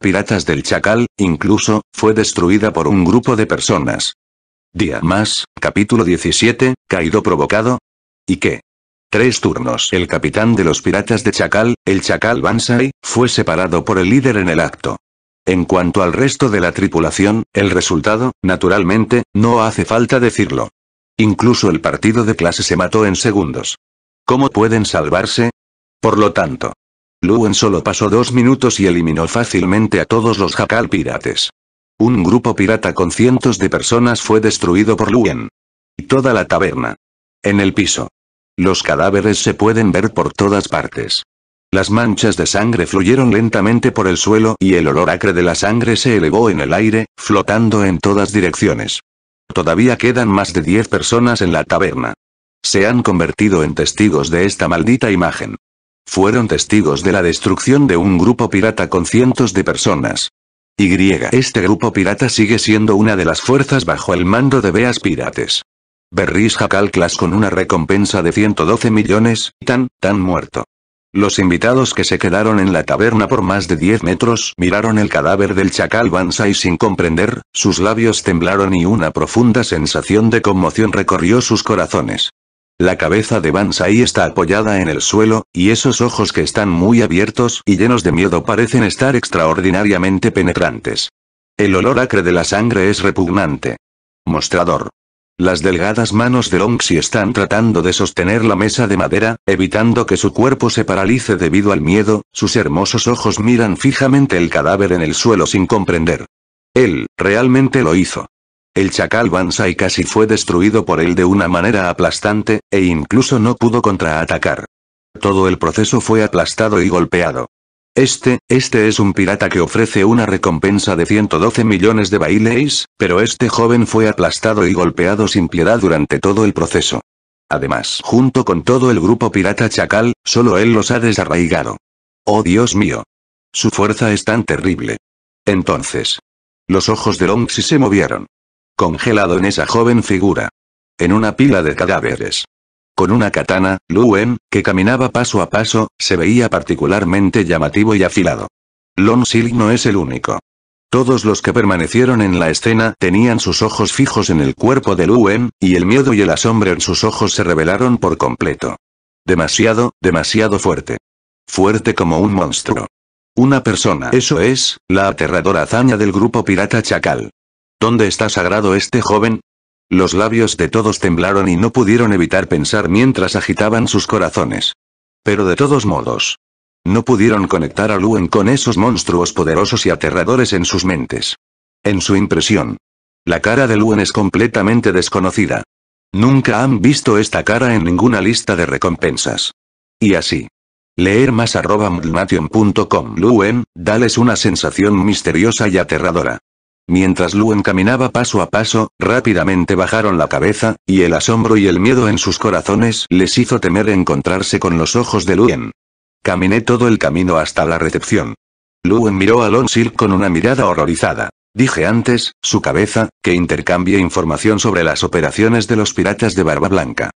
Piratas del Chacal, incluso, fue destruida por un grupo de personas. Día más, capítulo 17, caído provocado. ¿Y qué? Tres turnos. El capitán de los piratas de Chacal, el Chacal Bansai, fue separado por el líder en el acto. En cuanto al resto de la tripulación, el resultado, naturalmente, no hace falta decirlo. Incluso el partido de clase se mató en segundos. ¿Cómo pueden salvarse? Por lo tanto, Luen solo pasó dos minutos y eliminó fácilmente a todos los jacal pirates. Un grupo pirata con cientos de personas fue destruido por Luen. Y toda la taberna. En el piso. Los cadáveres se pueden ver por todas partes. Las manchas de sangre fluyeron lentamente por el suelo y el olor acre de la sangre se elevó en el aire, flotando en todas direcciones. Todavía quedan más de 10 personas en la taberna. Se han convertido en testigos de esta maldita imagen. Fueron testigos de la destrucción de un grupo pirata con cientos de personas. Y. Este grupo pirata sigue siendo una de las fuerzas bajo el mando de Beas Pirates. Berris clas con una recompensa de 112 millones, tan, tan muerto. Los invitados que se quedaron en la taberna por más de 10 metros miraron el cadáver del chacal Bansai sin comprender, sus labios temblaron y una profunda sensación de conmoción recorrió sus corazones. La cabeza de Bansai está apoyada en el suelo, y esos ojos que están muy abiertos y llenos de miedo parecen estar extraordinariamente penetrantes. El olor acre de la sangre es repugnante. Mostrador. Las delgadas manos de Longxi están tratando de sostener la mesa de madera, evitando que su cuerpo se paralice debido al miedo, sus hermosos ojos miran fijamente el cadáver en el suelo sin comprender. Él, realmente lo hizo. El chacal Bansai casi fue destruido por él de una manera aplastante, e incluso no pudo contraatacar. Todo el proceso fue aplastado y golpeado. Este, este es un pirata que ofrece una recompensa de 112 millones de baileis, pero este joven fue aplastado y golpeado sin piedad durante todo el proceso. Además, junto con todo el grupo pirata Chacal, solo él los ha desarraigado. Oh Dios mío. Su fuerza es tan terrible. Entonces. Los ojos de Longxi se movieron. Congelado en esa joven figura. En una pila de cadáveres. Con una katana, Luen, que caminaba paso a paso, se veía particularmente llamativo y afilado. Long Silk no es el único. Todos los que permanecieron en la escena tenían sus ojos fijos en el cuerpo de Luen y el miedo y el asombro en sus ojos se revelaron por completo. Demasiado, demasiado fuerte. Fuerte como un monstruo. Una persona. Eso es, la aterradora hazaña del grupo pirata Chacal. ¿Dónde está sagrado este joven? Los labios de todos temblaron y no pudieron evitar pensar mientras agitaban sus corazones. Pero de todos modos. No pudieron conectar a Luen con esos monstruos poderosos y aterradores en sus mentes. En su impresión. La cara de Luen es completamente desconocida. Nunca han visto esta cara en ninguna lista de recompensas. Y así. Leer más arroba Luen, dales una sensación misteriosa y aterradora. Mientras Luen caminaba paso a paso, rápidamente bajaron la cabeza, y el asombro y el miedo en sus corazones les hizo temer encontrarse con los ojos de Luen. Caminé todo el camino hasta la recepción. Luen miró a Sil con una mirada horrorizada. Dije antes, su cabeza, que intercambie información sobre las operaciones de los piratas de Barba Blanca.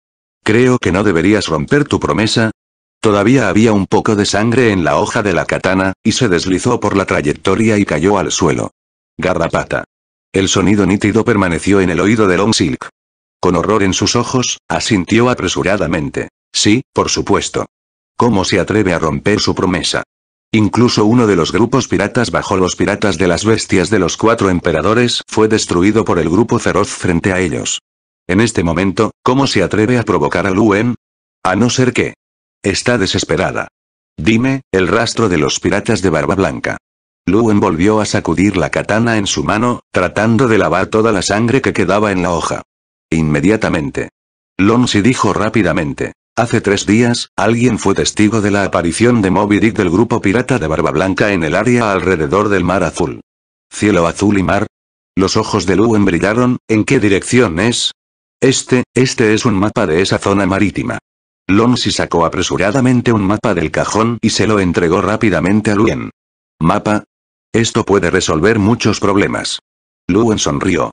Creo que no deberías romper tu promesa. Todavía había un poco de sangre en la hoja de la katana, y se deslizó por la trayectoria y cayó al suelo. Garrapata. El sonido nítido permaneció en el oído de Long Silk. Con horror en sus ojos, asintió apresuradamente. Sí, por supuesto. ¿Cómo se atreve a romper su promesa? Incluso uno de los grupos piratas bajo los piratas de las bestias de los cuatro emperadores fue destruido por el grupo feroz frente a ellos. En este momento, ¿cómo se atreve a provocar a Luen? A no ser que... Está desesperada. Dime, el rastro de los piratas de Barba Blanca. Luen volvió a sacudir la katana en su mano, tratando de lavar toda la sangre que quedaba en la hoja. Inmediatamente. Lonsi dijo rápidamente. Hace tres días, alguien fue testigo de la aparición de Moby Dick del grupo pirata de Barba Blanca en el área alrededor del mar azul. ¿Cielo azul y mar? Los ojos de Luen brillaron, ¿en qué dirección es? Este, este es un mapa de esa zona marítima. Lonsi sacó apresuradamente un mapa del cajón y se lo entregó rápidamente a Luen. Mapa, esto puede resolver muchos problemas. Luen sonrió.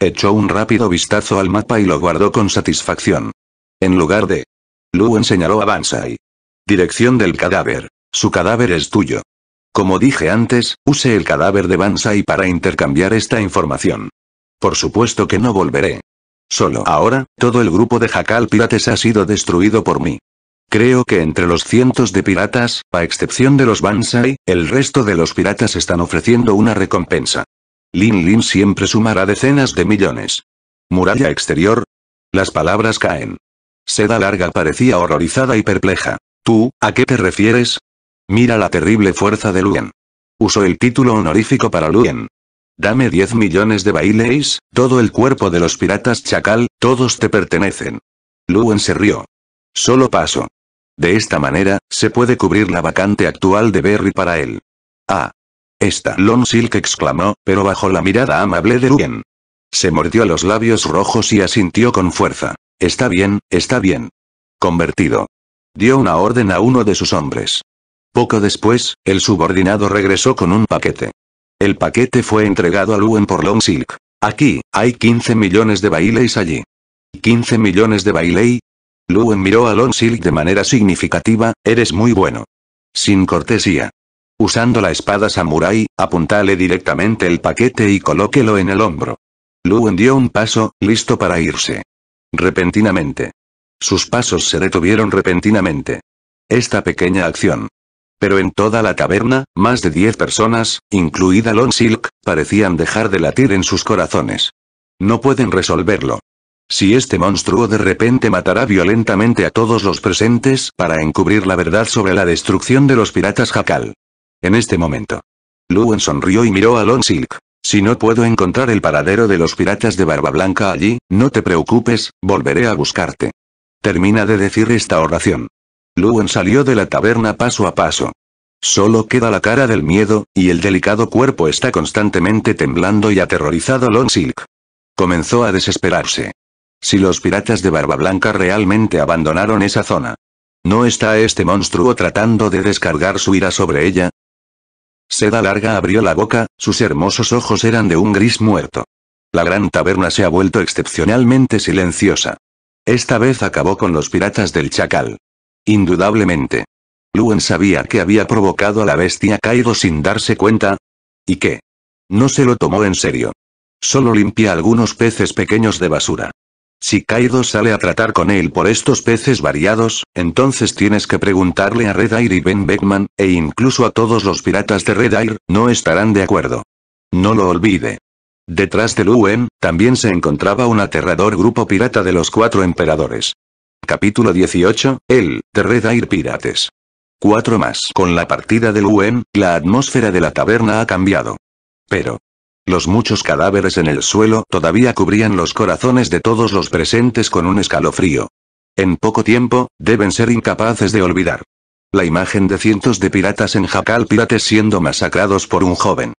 Echó un rápido vistazo al mapa y lo guardó con satisfacción. En lugar de... Luen señaló a Bansai. Dirección del cadáver. Su cadáver es tuyo. Como dije antes, use el cadáver de Bansai para intercambiar esta información. Por supuesto que no volveré. Solo ahora, todo el grupo de Jacal Pirates ha sido destruido por mí. Creo que entre los cientos de piratas, a excepción de los Bansai, el resto de los piratas están ofreciendo una recompensa. Lin Lin siempre sumará decenas de millones. Muralla exterior. Las palabras caen. Seda larga parecía horrorizada y perpleja. ¿Tú, a qué te refieres? Mira la terrible fuerza de Luen. Uso el título honorífico para Luen. Dame 10 millones de baileis, todo el cuerpo de los piratas chacal, todos te pertenecen. Luen se rió. Solo paso. De esta manera, se puede cubrir la vacante actual de Berry para él. Ah. Esta Long Silk exclamó, pero bajo la mirada amable de Luen. Se mordió los labios rojos y asintió con fuerza. Está bien, está bien. Convertido. Dio una orden a uno de sus hombres. Poco después, el subordinado regresó con un paquete. El paquete fue entregado a Luen por Long Silk. Aquí, hay 15 millones de baileys allí. 15 millones de bailey, Luen miró a Long Silk de manera significativa, eres muy bueno. Sin cortesía. Usando la espada samurai, apuntale directamente el paquete y colóquelo en el hombro. Luen dio un paso, listo para irse. Repentinamente. Sus pasos se detuvieron repentinamente. Esta pequeña acción. Pero en toda la taberna, más de diez personas, incluida Long Silk, parecían dejar de latir en sus corazones. No pueden resolverlo. Si este monstruo de repente matará violentamente a todos los presentes para encubrir la verdad sobre la destrucción de los piratas Jacal. En este momento. Luen sonrió y miró a Lon Silk. Si no puedo encontrar el paradero de los piratas de Barba Blanca allí, no te preocupes, volveré a buscarte. Termina de decir esta oración. Luen salió de la taberna paso a paso. Solo queda la cara del miedo, y el delicado cuerpo está constantemente temblando y aterrorizado Lon Silk. Comenzó a desesperarse. Si los piratas de Barba Blanca realmente abandonaron esa zona. ¿No está este monstruo tratando de descargar su ira sobre ella? Seda Larga abrió la boca, sus hermosos ojos eran de un gris muerto. La gran taberna se ha vuelto excepcionalmente silenciosa. Esta vez acabó con los piratas del Chacal. Indudablemente. Luen sabía que había provocado a la bestia caído sin darse cuenta. ¿Y qué? No se lo tomó en serio. Solo limpia algunos peces pequeños de basura. Si Kaido sale a tratar con él por estos peces variados, entonces tienes que preguntarle a Red Air y Ben Beckman, e incluso a todos los piratas de Red Air, no estarán de acuerdo. No lo olvide. Detrás del Luen, también se encontraba un aterrador grupo pirata de los cuatro emperadores. Capítulo 18, el, de Red Air Pirates. Cuatro más. Con la partida del Luen, la atmósfera de la taberna ha cambiado. Pero, los muchos cadáveres en el suelo todavía cubrían los corazones de todos los presentes con un escalofrío. En poco tiempo, deben ser incapaces de olvidar. La imagen de cientos de piratas en jacal pirates siendo masacrados por un joven.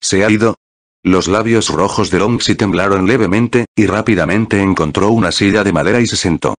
¿Se ha ido? Los labios rojos de Longxi temblaron levemente, y rápidamente encontró una silla de madera y se sentó.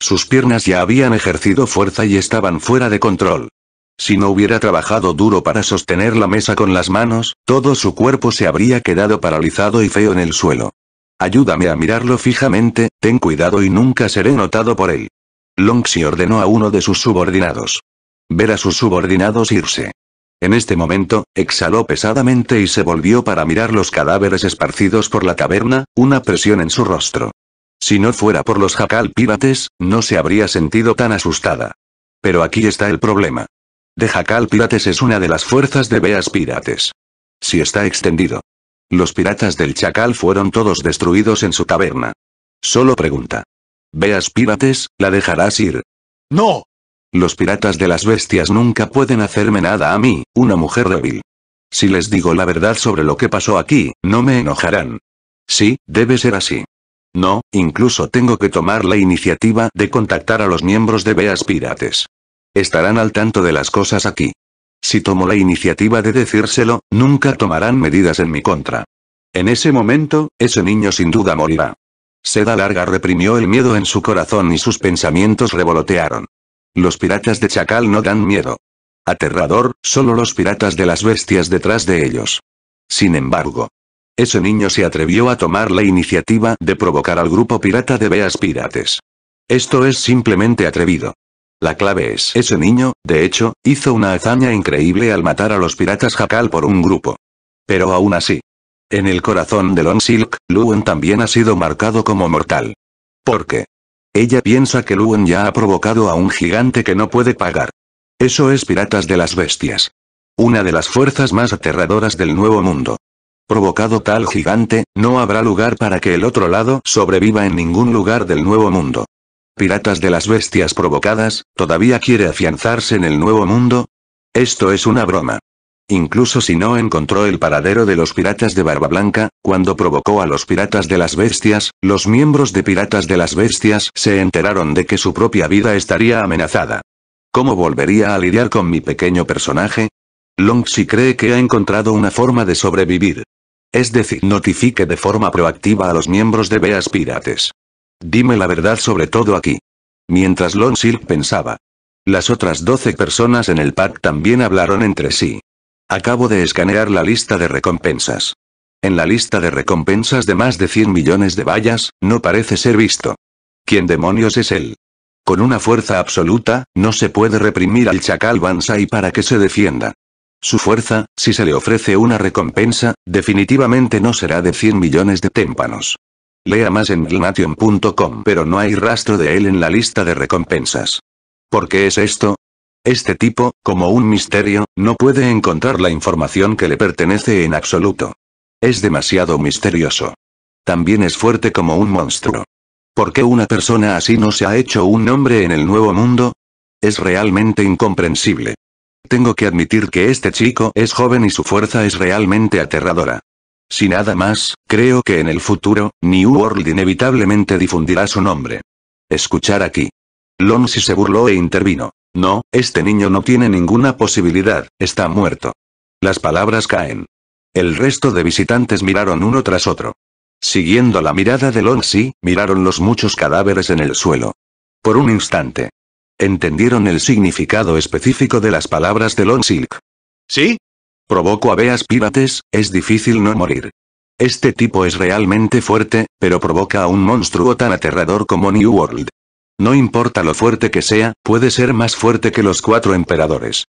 Sus piernas ya habían ejercido fuerza y estaban fuera de control. Si no hubiera trabajado duro para sostener la mesa con las manos, todo su cuerpo se habría quedado paralizado y feo en el suelo. Ayúdame a mirarlo fijamente, ten cuidado y nunca seré notado por él. Longxi ordenó a uno de sus subordinados. Ver a sus subordinados irse. En este momento, exhaló pesadamente y se volvió para mirar los cadáveres esparcidos por la taberna, una presión en su rostro. Si no fuera por los jacal pirates, no se habría sentido tan asustada. Pero aquí está el problema. De jacal Pirates es una de las fuerzas de Beas Pirates. Si está extendido. Los piratas del Chacal fueron todos destruidos en su taberna. Solo pregunta. Beas Pirates, ¿la dejarás ir? ¡No! Los piratas de las bestias nunca pueden hacerme nada a mí, una mujer débil. Si les digo la verdad sobre lo que pasó aquí, no me enojarán. Sí, debe ser así. No, incluso tengo que tomar la iniciativa de contactar a los miembros de Beas Pirates. Estarán al tanto de las cosas aquí. Si tomo la iniciativa de decírselo, nunca tomarán medidas en mi contra. En ese momento, ese niño sin duda morirá. Seda Larga reprimió el miedo en su corazón y sus pensamientos revolotearon. Los piratas de Chacal no dan miedo. Aterrador, solo los piratas de las bestias detrás de ellos. Sin embargo, ese niño se atrevió a tomar la iniciativa de provocar al grupo pirata de Beas Pirates. Esto es simplemente atrevido. La clave es, ese niño, de hecho, hizo una hazaña increíble al matar a los piratas jacal por un grupo. Pero aún así. En el corazón de Long Silk, Luen también ha sido marcado como mortal. ¿Por qué? Ella piensa que Luen ya ha provocado a un gigante que no puede pagar. Eso es Piratas de las Bestias. Una de las fuerzas más aterradoras del Nuevo Mundo. Provocado tal gigante, no habrá lugar para que el otro lado sobreviva en ningún lugar del Nuevo Mundo. Piratas de las bestias provocadas, ¿todavía quiere afianzarse en el nuevo mundo? Esto es una broma. Incluso si no encontró el paradero de los piratas de Barba Blanca, cuando provocó a los piratas de las bestias, los miembros de piratas de las bestias se enteraron de que su propia vida estaría amenazada. ¿Cómo volvería a lidiar con mi pequeño personaje? Long si cree que ha encontrado una forma de sobrevivir. Es decir, notifique de forma proactiva a los miembros de Beas Pirates. Dime la verdad sobre todo aquí. Mientras Lon Silk pensaba. Las otras 12 personas en el pack también hablaron entre sí. Acabo de escanear la lista de recompensas. En la lista de recompensas de más de 100 millones de vallas, no parece ser visto. ¿Quién demonios es él? Con una fuerza absoluta, no se puede reprimir al chacal Bansai para que se defienda. Su fuerza, si se le ofrece una recompensa, definitivamente no será de 100 millones de témpanos. Lea más en Glamation.com pero no hay rastro de él en la lista de recompensas. ¿Por qué es esto? Este tipo, como un misterio, no puede encontrar la información que le pertenece en absoluto. Es demasiado misterioso. También es fuerte como un monstruo. ¿Por qué una persona así no se ha hecho un nombre en el nuevo mundo? Es realmente incomprensible. Tengo que admitir que este chico es joven y su fuerza es realmente aterradora. Si nada más, creo que en el futuro, New World inevitablemente difundirá su nombre. Escuchar aquí. si se burló e intervino. No, este niño no tiene ninguna posibilidad, está muerto. Las palabras caen. El resto de visitantes miraron uno tras otro. Siguiendo la mirada de si miraron los muchos cadáveres en el suelo. Por un instante. Entendieron el significado específico de las palabras de Silk. ¿Sí? Provoco a Beas Pirates, es difícil no morir. Este tipo es realmente fuerte, pero provoca a un monstruo tan aterrador como New World. No importa lo fuerte que sea, puede ser más fuerte que los cuatro emperadores.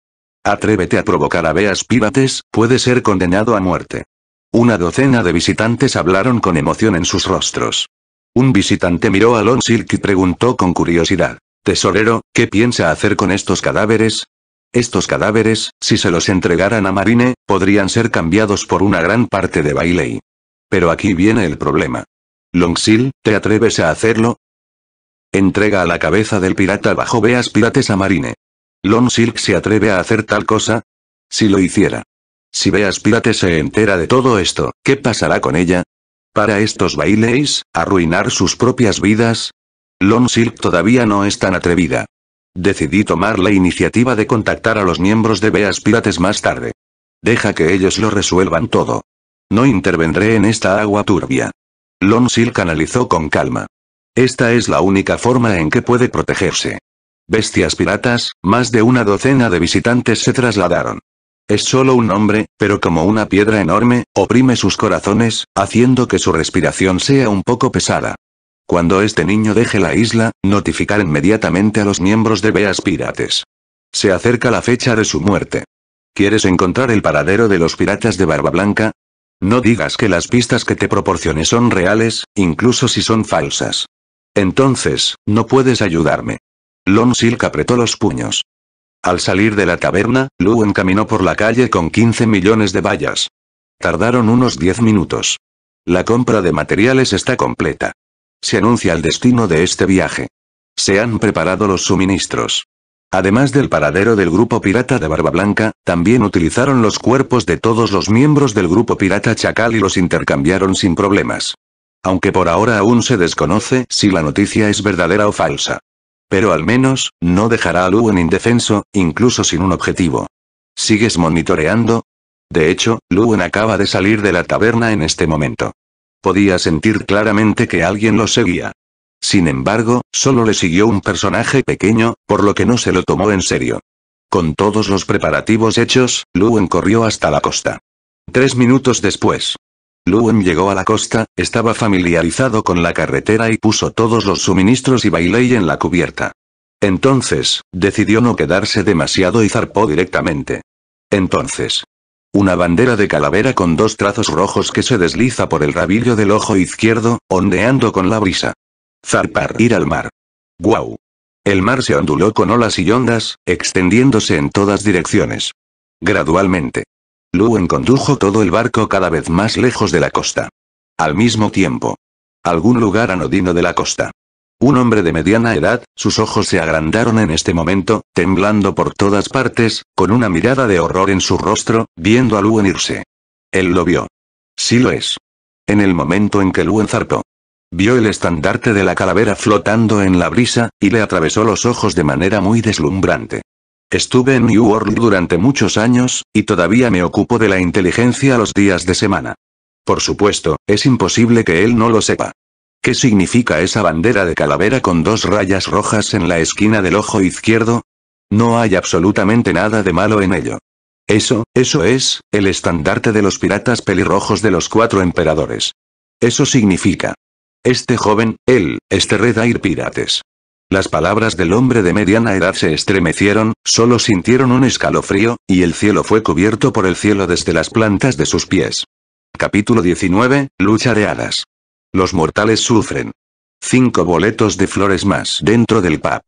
Atrévete a provocar a Beas Pirates, puede ser condenado a muerte. Una docena de visitantes hablaron con emoción en sus rostros. Un visitante miró a Lon Silk y preguntó con curiosidad. Tesorero, ¿qué piensa hacer con estos cadáveres? Estos cadáveres, si se los entregaran a Marine, podrían ser cambiados por una gran parte de Bailey. Pero aquí viene el problema. Longsil, ¿te atreves a hacerlo? Entrega a la cabeza del pirata bajo veas pirates a Marine. Longsil se atreve a hacer tal cosa? Si lo hiciera. Si veas pirates se entera de todo esto, ¿qué pasará con ella? Para estos Baileys, arruinar sus propias vidas. Longsil todavía no es tan atrevida. Decidí tomar la iniciativa de contactar a los miembros de Beas Pirates más tarde. Deja que ellos lo resuelvan todo. No intervendré en esta agua turbia. Sil canalizó con calma. Esta es la única forma en que puede protegerse. Bestias piratas, más de una docena de visitantes se trasladaron. Es solo un hombre, pero como una piedra enorme, oprime sus corazones, haciendo que su respiración sea un poco pesada. Cuando este niño deje la isla, notificar inmediatamente a los miembros de Beas Pirates. Se acerca la fecha de su muerte. ¿Quieres encontrar el paradero de los piratas de Barba Blanca? No digas que las pistas que te proporcione son reales, incluso si son falsas. Entonces, no puedes ayudarme. Lon Silk apretó los puños. Al salir de la taberna, Lu encaminó por la calle con 15 millones de vallas. Tardaron unos 10 minutos. La compra de materiales está completa se anuncia el destino de este viaje. Se han preparado los suministros. Además del paradero del grupo pirata de Barba Blanca, también utilizaron los cuerpos de todos los miembros del grupo pirata Chacal y los intercambiaron sin problemas. Aunque por ahora aún se desconoce si la noticia es verdadera o falsa. Pero al menos, no dejará a Luen indefenso, incluso sin un objetivo. ¿Sigues monitoreando? De hecho, Luen acaba de salir de la taberna en este momento. Podía sentir claramente que alguien lo seguía. Sin embargo, solo le siguió un personaje pequeño, por lo que no se lo tomó en serio. Con todos los preparativos hechos, Luen corrió hasta la costa. Tres minutos después. Luen llegó a la costa, estaba familiarizado con la carretera y puso todos los suministros y bailey en la cubierta. Entonces, decidió no quedarse demasiado y zarpó directamente. Entonces, una bandera de calavera con dos trazos rojos que se desliza por el rabillo del ojo izquierdo, ondeando con la brisa. Zarpar. Ir al mar. ¡Guau! El mar se onduló con olas y ondas, extendiéndose en todas direcciones. Gradualmente. Luen condujo todo el barco cada vez más lejos de la costa. Al mismo tiempo. Algún lugar anodino de la costa. Un hombre de mediana edad, sus ojos se agrandaron en este momento, temblando por todas partes, con una mirada de horror en su rostro, viendo a Luen irse. Él lo vio. Sí lo es. En el momento en que Lu zarpó. Vio el estandarte de la calavera flotando en la brisa, y le atravesó los ojos de manera muy deslumbrante. Estuve en New World durante muchos años, y todavía me ocupo de la inteligencia los días de semana. Por supuesto, es imposible que él no lo sepa. ¿Qué significa esa bandera de calavera con dos rayas rojas en la esquina del ojo izquierdo? No hay absolutamente nada de malo en ello. Eso, eso es, el estandarte de los piratas pelirrojos de los cuatro emperadores. Eso significa. Este joven, él, este Red Pirates. Las palabras del hombre de mediana edad se estremecieron, solo sintieron un escalofrío, y el cielo fue cubierto por el cielo desde las plantas de sus pies. Capítulo 19, Lucha de hadas. Los mortales sufren. Cinco boletos de flores más dentro del pub.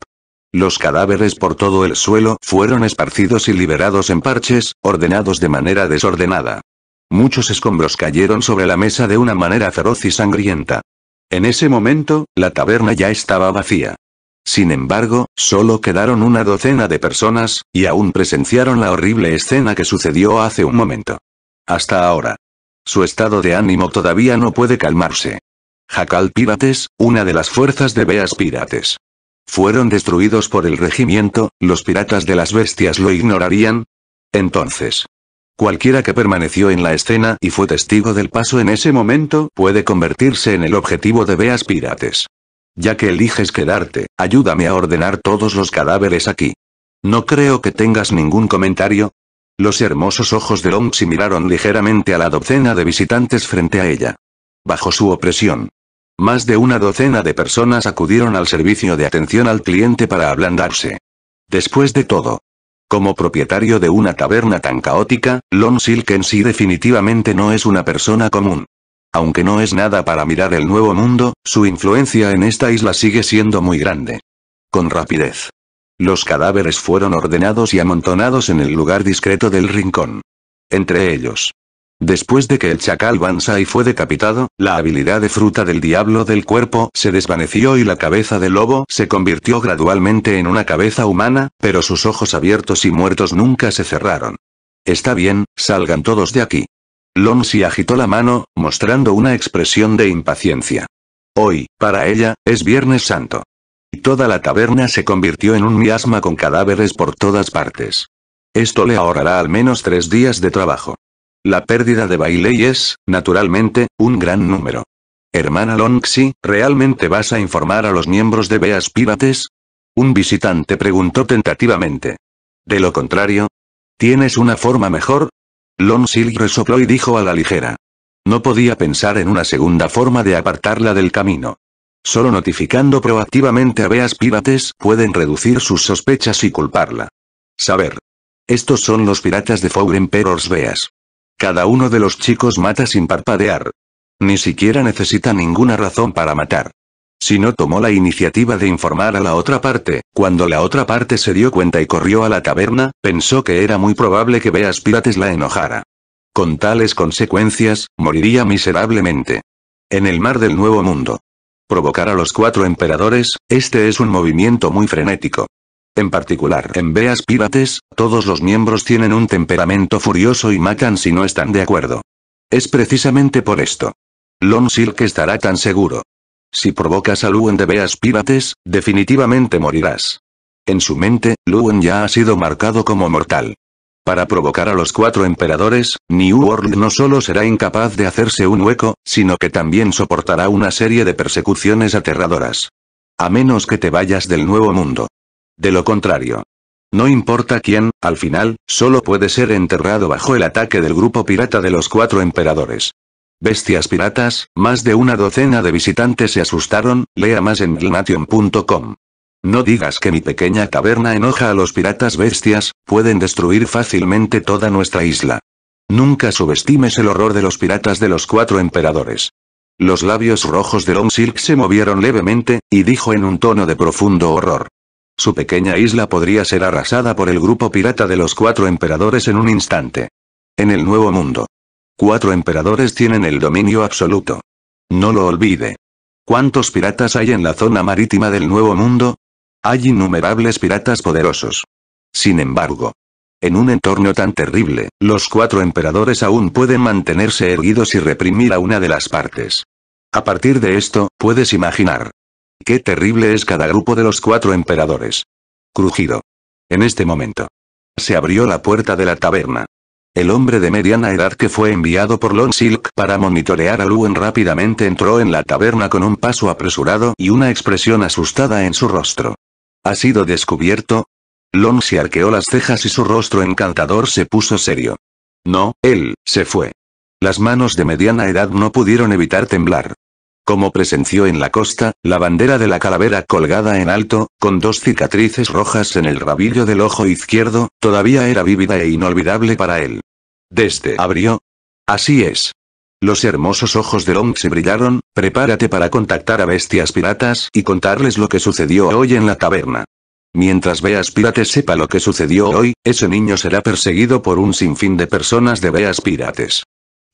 Los cadáveres por todo el suelo fueron esparcidos y liberados en parches, ordenados de manera desordenada. Muchos escombros cayeron sobre la mesa de una manera feroz y sangrienta. En ese momento, la taberna ya estaba vacía. Sin embargo, solo quedaron una docena de personas, y aún presenciaron la horrible escena que sucedió hace un momento. Hasta ahora. Su estado de ánimo todavía no puede calmarse. Jacal Pirates, una de las fuerzas de Beas Pirates. Fueron destruidos por el regimiento, los piratas de las bestias lo ignorarían. Entonces, Cualquiera que permaneció en la escena y fue testigo del paso en ese momento puede convertirse en el objetivo de Beas Pirates. Ya que eliges quedarte, ayúdame a ordenar todos los cadáveres aquí. No creo que tengas ningún comentario. Los hermosos ojos de Longsi miraron ligeramente a la docena de visitantes frente a ella. Bajo su opresión. Más de una docena de personas acudieron al servicio de atención al cliente para ablandarse. Después de todo. Como propietario de una taberna tan caótica, Lon silken en sí definitivamente no es una persona común. Aunque no es nada para mirar el nuevo mundo, su influencia en esta isla sigue siendo muy grande. Con rapidez. Los cadáveres fueron ordenados y amontonados en el lugar discreto del rincón. Entre ellos, Después de que el chacal Bansai fue decapitado, la habilidad de fruta del diablo del cuerpo se desvaneció y la cabeza del lobo se convirtió gradualmente en una cabeza humana, pero sus ojos abiertos y muertos nunca se cerraron. Está bien, salgan todos de aquí. Lonsi agitó la mano, mostrando una expresión de impaciencia. Hoy, para ella, es Viernes Santo. y Toda la taberna se convirtió en un miasma con cadáveres por todas partes. Esto le ahorrará al menos tres días de trabajo. La pérdida de Bailey es, naturalmente, un gran número. Hermana Longxi, ¿realmente vas a informar a los miembros de Beas Pirates? Un visitante preguntó tentativamente. De lo contrario, ¿tienes una forma mejor? Longxi resopló y dijo a la ligera. No podía pensar en una segunda forma de apartarla del camino. Solo notificando proactivamente a Beas Pirates pueden reducir sus sospechas y culparla. Saber. Estos son los piratas de Four Emperors Beas. Cada uno de los chicos mata sin parpadear. Ni siquiera necesita ninguna razón para matar. Si no tomó la iniciativa de informar a la otra parte, cuando la otra parte se dio cuenta y corrió a la taberna, pensó que era muy probable que Beas Pirates la enojara. Con tales consecuencias, moriría miserablemente. En el mar del Nuevo Mundo. Provocar a los cuatro emperadores, este es un movimiento muy frenético. En particular, en Beas Pirates, todos los miembros tienen un temperamento furioso y matan si no están de acuerdo. Es precisamente por esto. Long que estará tan seguro. Si provocas a Luen de Beas Pirates, definitivamente morirás. En su mente, Luen ya ha sido marcado como mortal. Para provocar a los cuatro emperadores, New World no solo será incapaz de hacerse un hueco, sino que también soportará una serie de persecuciones aterradoras. A menos que te vayas del nuevo mundo. De lo contrario. No importa quién, al final, solo puede ser enterrado bajo el ataque del grupo pirata de los cuatro emperadores. Bestias piratas, más de una docena de visitantes se asustaron, lea más en glnation.com. No digas que mi pequeña caverna enoja a los piratas bestias, pueden destruir fácilmente toda nuestra isla. Nunca subestimes el horror de los piratas de los cuatro emperadores. Los labios rojos de Long Silk se movieron levemente, y dijo en un tono de profundo horror. Su pequeña isla podría ser arrasada por el grupo pirata de los cuatro emperadores en un instante. En el Nuevo Mundo. Cuatro emperadores tienen el dominio absoluto. No lo olvide. ¿Cuántos piratas hay en la zona marítima del Nuevo Mundo? Hay innumerables piratas poderosos. Sin embargo, en un entorno tan terrible, los cuatro emperadores aún pueden mantenerse erguidos y reprimir a una de las partes. A partir de esto, puedes imaginar, Qué terrible es cada grupo de los cuatro emperadores. Crujido. En este momento. Se abrió la puerta de la taberna. El hombre de mediana edad que fue enviado por Lon Silk para monitorear a Luen rápidamente entró en la taberna con un paso apresurado y una expresión asustada en su rostro. ¿Ha sido descubierto? Lon se arqueó las cejas y su rostro encantador se puso serio. No, él, se fue. Las manos de mediana edad no pudieron evitar temblar como presenció en la costa, la bandera de la calavera colgada en alto, con dos cicatrices rojas en el rabillo del ojo izquierdo, todavía era vívida e inolvidable para él. Desde abrió. Así es. Los hermosos ojos de Long se brillaron, prepárate para contactar a bestias piratas y contarles lo que sucedió hoy en la taberna. Mientras Beas Pirates sepa lo que sucedió hoy, ese niño será perseguido por un sinfín de personas de Beas Pirates.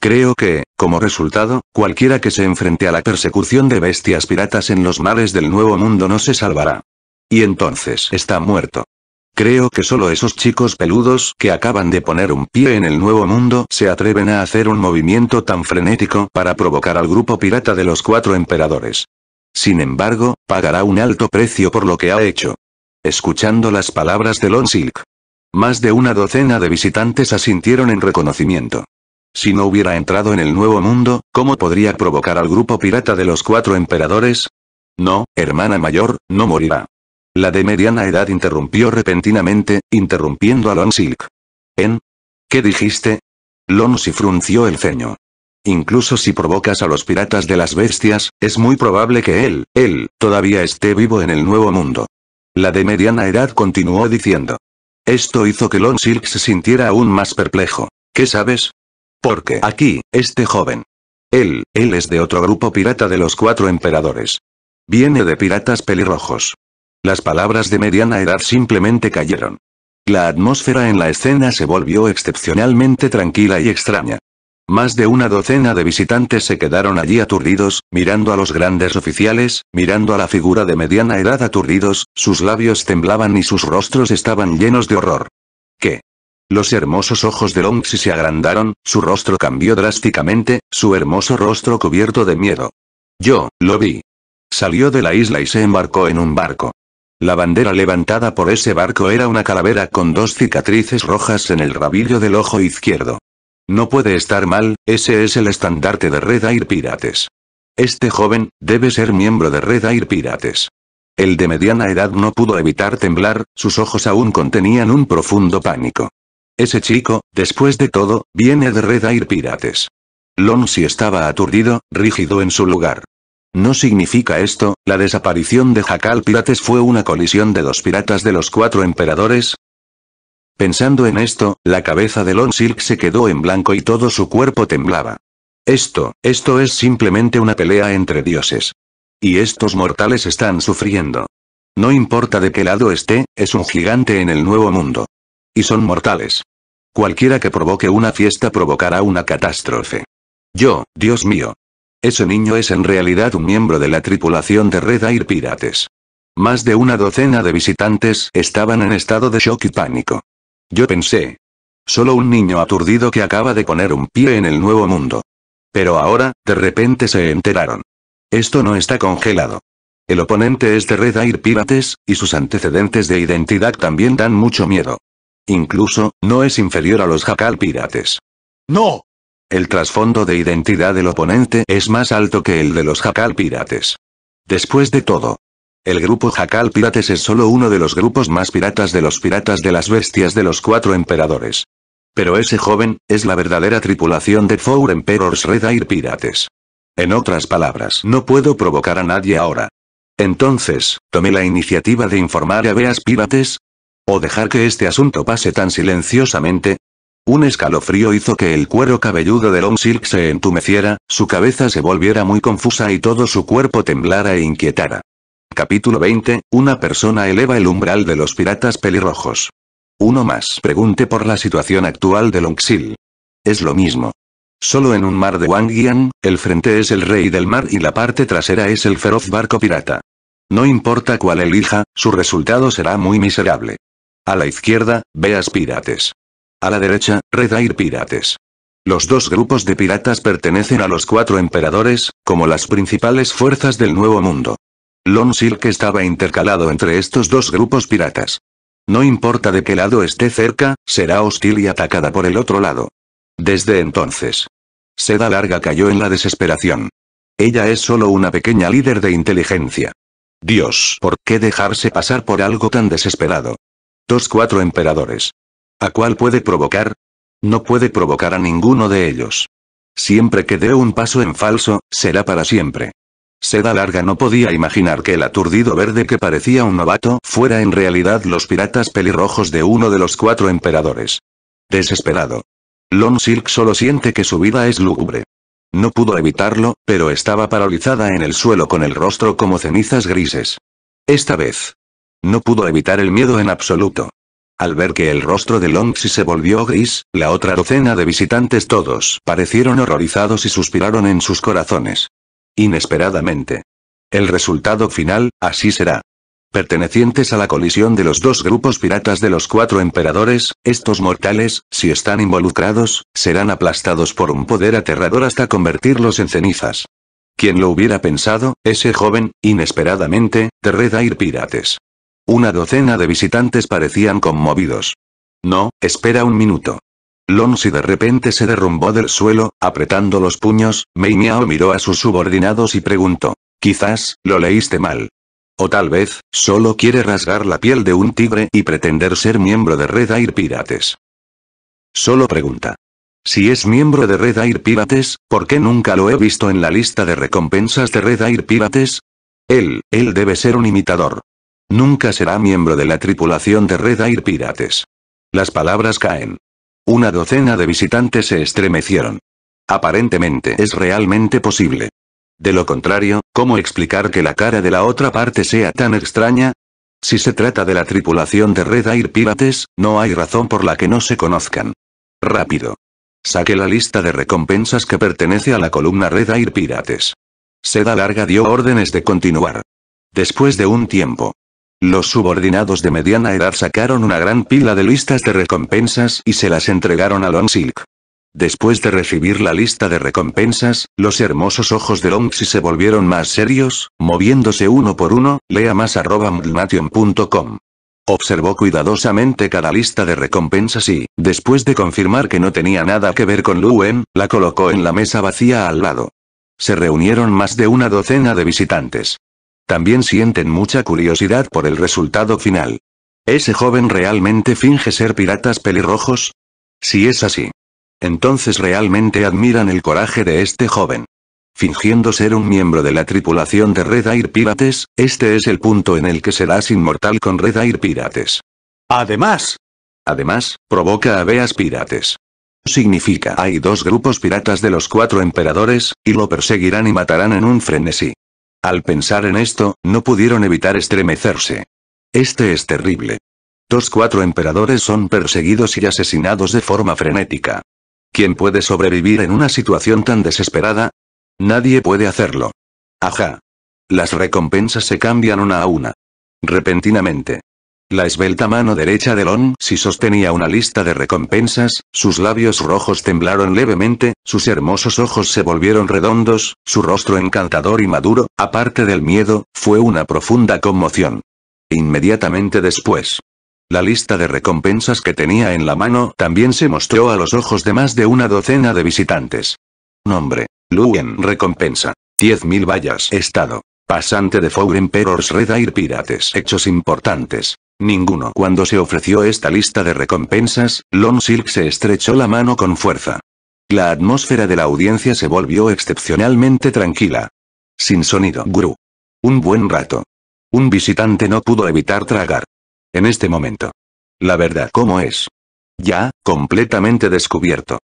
Creo que, como resultado, cualquiera que se enfrente a la persecución de bestias piratas en los mares del Nuevo Mundo no se salvará. Y entonces está muerto. Creo que solo esos chicos peludos que acaban de poner un pie en el Nuevo Mundo se atreven a hacer un movimiento tan frenético para provocar al grupo pirata de los cuatro emperadores. Sin embargo, pagará un alto precio por lo que ha hecho. Escuchando las palabras de Lon Silk. Más de una docena de visitantes asintieron en reconocimiento. Si no hubiera entrado en el Nuevo Mundo, ¿cómo podría provocar al grupo pirata de los cuatro emperadores? No, hermana mayor, no morirá. La de mediana edad interrumpió repentinamente, interrumpiendo a Long Silk. ¿En? ¿Qué dijiste? si frunció el ceño. Incluso si provocas a los piratas de las bestias, es muy probable que él, él, todavía esté vivo en el nuevo mundo. La de mediana edad continuó diciendo. Esto hizo que Lon Silk se sintiera aún más perplejo. ¿Qué sabes? Porque aquí, este joven. Él, él es de otro grupo pirata de los cuatro emperadores. Viene de piratas pelirrojos. Las palabras de mediana edad simplemente cayeron. La atmósfera en la escena se volvió excepcionalmente tranquila y extraña. Más de una docena de visitantes se quedaron allí aturdidos, mirando a los grandes oficiales, mirando a la figura de mediana edad aturdidos, sus labios temblaban y sus rostros estaban llenos de horror. ¿Qué? Los hermosos ojos de Longxi se agrandaron, su rostro cambió drásticamente, su hermoso rostro cubierto de miedo. Yo, lo vi. Salió de la isla y se embarcó en un barco. La bandera levantada por ese barco era una calavera con dos cicatrices rojas en el rabillo del ojo izquierdo. No puede estar mal, ese es el estandarte de Red Air Pirates. Este joven, debe ser miembro de Red Air Pirates. El de mediana edad no pudo evitar temblar, sus ojos aún contenían un profundo pánico. Ese chico, después de todo, viene de Red Air Pirates. si estaba aturdido, rígido en su lugar. No significa esto, la desaparición de Jacal Pirates fue una colisión de los piratas de los cuatro emperadores. Pensando en esto, la cabeza de Silk se quedó en blanco y todo su cuerpo temblaba. Esto, esto es simplemente una pelea entre dioses. Y estos mortales están sufriendo. No importa de qué lado esté, es un gigante en el nuevo mundo. Y son mortales. Cualquiera que provoque una fiesta provocará una catástrofe. Yo, Dios mío. Ese niño es en realidad un miembro de la tripulación de Red Air Pirates. Más de una docena de visitantes estaban en estado de shock y pánico. Yo pensé. Solo un niño aturdido que acaba de poner un pie en el nuevo mundo. Pero ahora, de repente se enteraron. Esto no está congelado. El oponente es de Red Air Pirates, y sus antecedentes de identidad también dan mucho miedo. Incluso, no es inferior a los jacal pirates. ¡No! El trasfondo de identidad del oponente es más alto que el de los jacal pirates. Después de todo, el grupo Jacal Pirates es solo uno de los grupos más piratas de los piratas de las bestias de los cuatro emperadores. Pero ese joven, es la verdadera tripulación de Four Emperors Red Air Pirates. En otras palabras, no puedo provocar a nadie ahora. Entonces, tomé la iniciativa de informar a Beas Pirates, ¿O dejar que este asunto pase tan silenciosamente? Un escalofrío hizo que el cuero cabelludo de Long se entumeciera, su cabeza se volviera muy confusa y todo su cuerpo temblara e inquietara. Capítulo 20. Una persona eleva el umbral de los piratas pelirrojos. Uno más. Pregunte por la situación actual de Longsil. Es lo mismo. Solo en un mar de Wangian, el frente es el rey del mar y la parte trasera es el feroz barco pirata. No importa cuál elija, su resultado será muy miserable. A la izquierda, veas Pirates. A la derecha, redair Pirates. Los dos grupos de piratas pertenecen a los cuatro emperadores, como las principales fuerzas del Nuevo Mundo. Long Silk estaba intercalado entre estos dos grupos piratas. No importa de qué lado esté cerca, será hostil y atacada por el otro lado. Desde entonces. Seda Larga cayó en la desesperación. Ella es solo una pequeña líder de inteligencia. Dios, ¿por qué dejarse pasar por algo tan desesperado? Dos cuatro emperadores. ¿A cuál puede provocar? No puede provocar a ninguno de ellos. Siempre que dé un paso en falso, será para siempre. Seda Larga no podía imaginar que el aturdido verde que parecía un novato fuera en realidad los piratas pelirrojos de uno de los cuatro emperadores. Desesperado. Lon Silk solo siente que su vida es lúgubre. No pudo evitarlo, pero estaba paralizada en el suelo con el rostro como cenizas grises. Esta vez, no pudo evitar el miedo en absoluto. Al ver que el rostro de Longxi se volvió gris, la otra docena de visitantes todos parecieron horrorizados y suspiraron en sus corazones. Inesperadamente. El resultado final, así será. Pertenecientes a la colisión de los dos grupos piratas de los cuatro emperadores, estos mortales, si están involucrados, serán aplastados por un poder aterrador hasta convertirlos en cenizas. Quien lo hubiera pensado, ese joven, inesperadamente, de Red Pirates. Una docena de visitantes parecían conmovidos. No, espera un minuto. Lonsi de repente se derrumbó del suelo, apretando los puños, Mei Miao miró a sus subordinados y preguntó. Quizás, lo leíste mal. O tal vez, solo quiere rasgar la piel de un tigre y pretender ser miembro de Red Air Pirates. Solo pregunta. Si es miembro de Red Air Pirates, ¿por qué nunca lo he visto en la lista de recompensas de Red Air Pirates? Él, él debe ser un imitador. Nunca será miembro de la tripulación de Red Air Pirates. Las palabras caen. Una docena de visitantes se estremecieron. Aparentemente es realmente posible. De lo contrario, ¿cómo explicar que la cara de la otra parte sea tan extraña? Si se trata de la tripulación de Red Air Pirates, no hay razón por la que no se conozcan. Rápido. Saque la lista de recompensas que pertenece a la columna Red Air Pirates. Seda Larga dio órdenes de continuar. Después de un tiempo, los subordinados de mediana edad sacaron una gran pila de listas de recompensas y se las entregaron a Long Silk. Después de recibir la lista de recompensas, los hermosos ojos de si se volvieron más serios, moviéndose uno por uno, lea más arroba Observó cuidadosamente cada lista de recompensas y, después de confirmar que no tenía nada que ver con Luen, la colocó en la mesa vacía al lado. Se reunieron más de una docena de visitantes. También sienten mucha curiosidad por el resultado final. ¿Ese joven realmente finge ser piratas pelirrojos? Si es así. Entonces realmente admiran el coraje de este joven. Fingiendo ser un miembro de la tripulación de Red Air Pirates, este es el punto en el que serás inmortal con Red Air Pirates. Además. Además, provoca a Beas Pirates. Significa hay dos grupos piratas de los cuatro emperadores, y lo perseguirán y matarán en un frenesí. Al pensar en esto, no pudieron evitar estremecerse. Este es terrible. Dos cuatro emperadores son perseguidos y asesinados de forma frenética. ¿Quién puede sobrevivir en una situación tan desesperada? Nadie puede hacerlo. Ajá. Las recompensas se cambian una a una. Repentinamente. La esbelta mano derecha de Lon si sostenía una lista de recompensas, sus labios rojos temblaron levemente, sus hermosos ojos se volvieron redondos, su rostro encantador y maduro, aparte del miedo, fue una profunda conmoción. Inmediatamente después. La lista de recompensas que tenía en la mano también se mostró a los ojos de más de una docena de visitantes. Nombre. Luen recompensa. 10.000 vallas. Estado. Pasante de Fogren Perors Redair Pirates. Hechos importantes. Ninguno. Cuando se ofreció esta lista de recompensas, Long Silk se estrechó la mano con fuerza. La atmósfera de la audiencia se volvió excepcionalmente tranquila. Sin sonido. Gru, Un buen rato. Un visitante no pudo evitar tragar. En este momento. La verdad cómo es. Ya, completamente descubierto.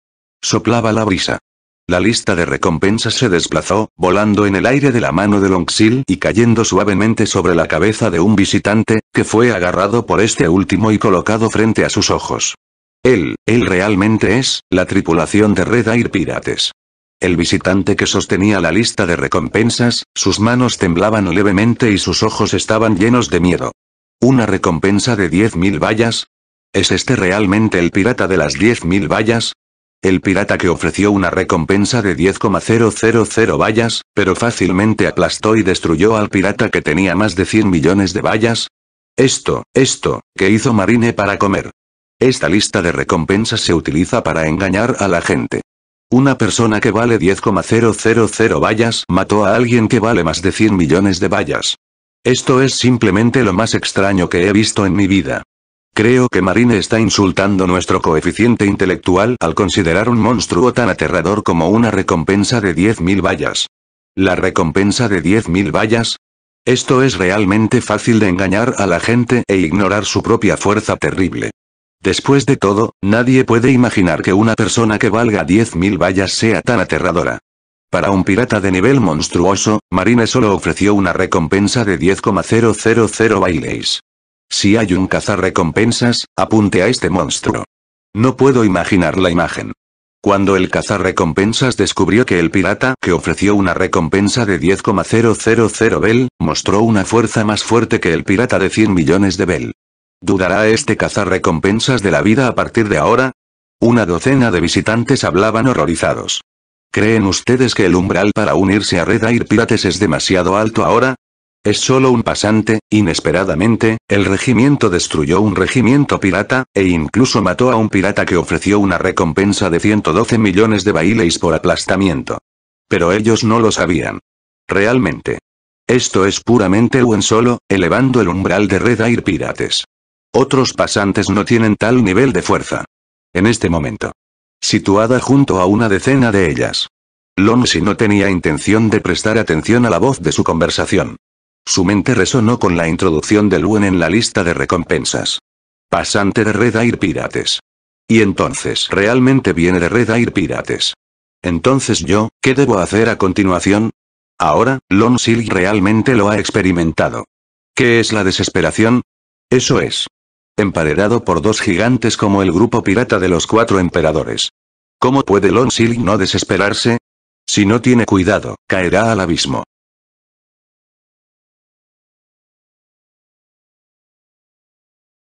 Soplaba la brisa. La lista de recompensas se desplazó, volando en el aire de la mano de Longsil y cayendo suavemente sobre la cabeza de un visitante, que fue agarrado por este último y colocado frente a sus ojos. Él, él realmente es, la tripulación de Red Pirates. El visitante que sostenía la lista de recompensas, sus manos temblaban levemente y sus ojos estaban llenos de miedo. ¿Una recompensa de 10.000 vallas? ¿Es este realmente el pirata de las 10.000 vallas? El pirata que ofreció una recompensa de 10,000 vallas, pero fácilmente aplastó y destruyó al pirata que tenía más de 100 millones de vallas. Esto, esto, que hizo Marine para comer. Esta lista de recompensas se utiliza para engañar a la gente. Una persona que vale 10,000 vallas mató a alguien que vale más de 100 millones de vallas. Esto es simplemente lo más extraño que he visto en mi vida. Creo que Marine está insultando nuestro coeficiente intelectual al considerar un monstruo tan aterrador como una recompensa de 10.000 vallas. ¿La recompensa de 10.000 vallas? Esto es realmente fácil de engañar a la gente e ignorar su propia fuerza terrible. Después de todo, nadie puede imaginar que una persona que valga 10.000 vallas sea tan aterradora. Para un pirata de nivel monstruoso, Marine solo ofreció una recompensa de 10,000 bailes. Si hay un cazarrecompensas, apunte a este monstruo. No puedo imaginar la imagen. Cuando el cazarrecompensas descubrió que el pirata que ofreció una recompensa de 10,000 Bell, mostró una fuerza más fuerte que el pirata de 100 millones de Bell. ¿Dudará este cazarrecompensas de la vida a partir de ahora? Una docena de visitantes hablaban horrorizados. ¿Creen ustedes que el umbral para unirse a Red Air Pirates es demasiado alto ahora? Es solo un pasante, inesperadamente, el regimiento destruyó un regimiento pirata, e incluso mató a un pirata que ofreció una recompensa de 112 millones de bailes por aplastamiento. Pero ellos no lo sabían. Realmente. Esto es puramente un solo, elevando el umbral de Red Air Pirates. Otros pasantes no tienen tal nivel de fuerza. En este momento. Situada junto a una decena de ellas. Lonsi no tenía intención de prestar atención a la voz de su conversación. Su mente resonó con la introducción de Luen en la lista de recompensas. Pasante de Red Air Pirates. Y entonces realmente viene de Red Air Pirates. Entonces yo, ¿qué debo hacer a continuación? Ahora, Lon realmente lo ha experimentado. ¿Qué es la desesperación? Eso es. Emparedado por dos gigantes como el grupo pirata de los cuatro emperadores. ¿Cómo puede Lon no desesperarse? Si no tiene cuidado, caerá al abismo.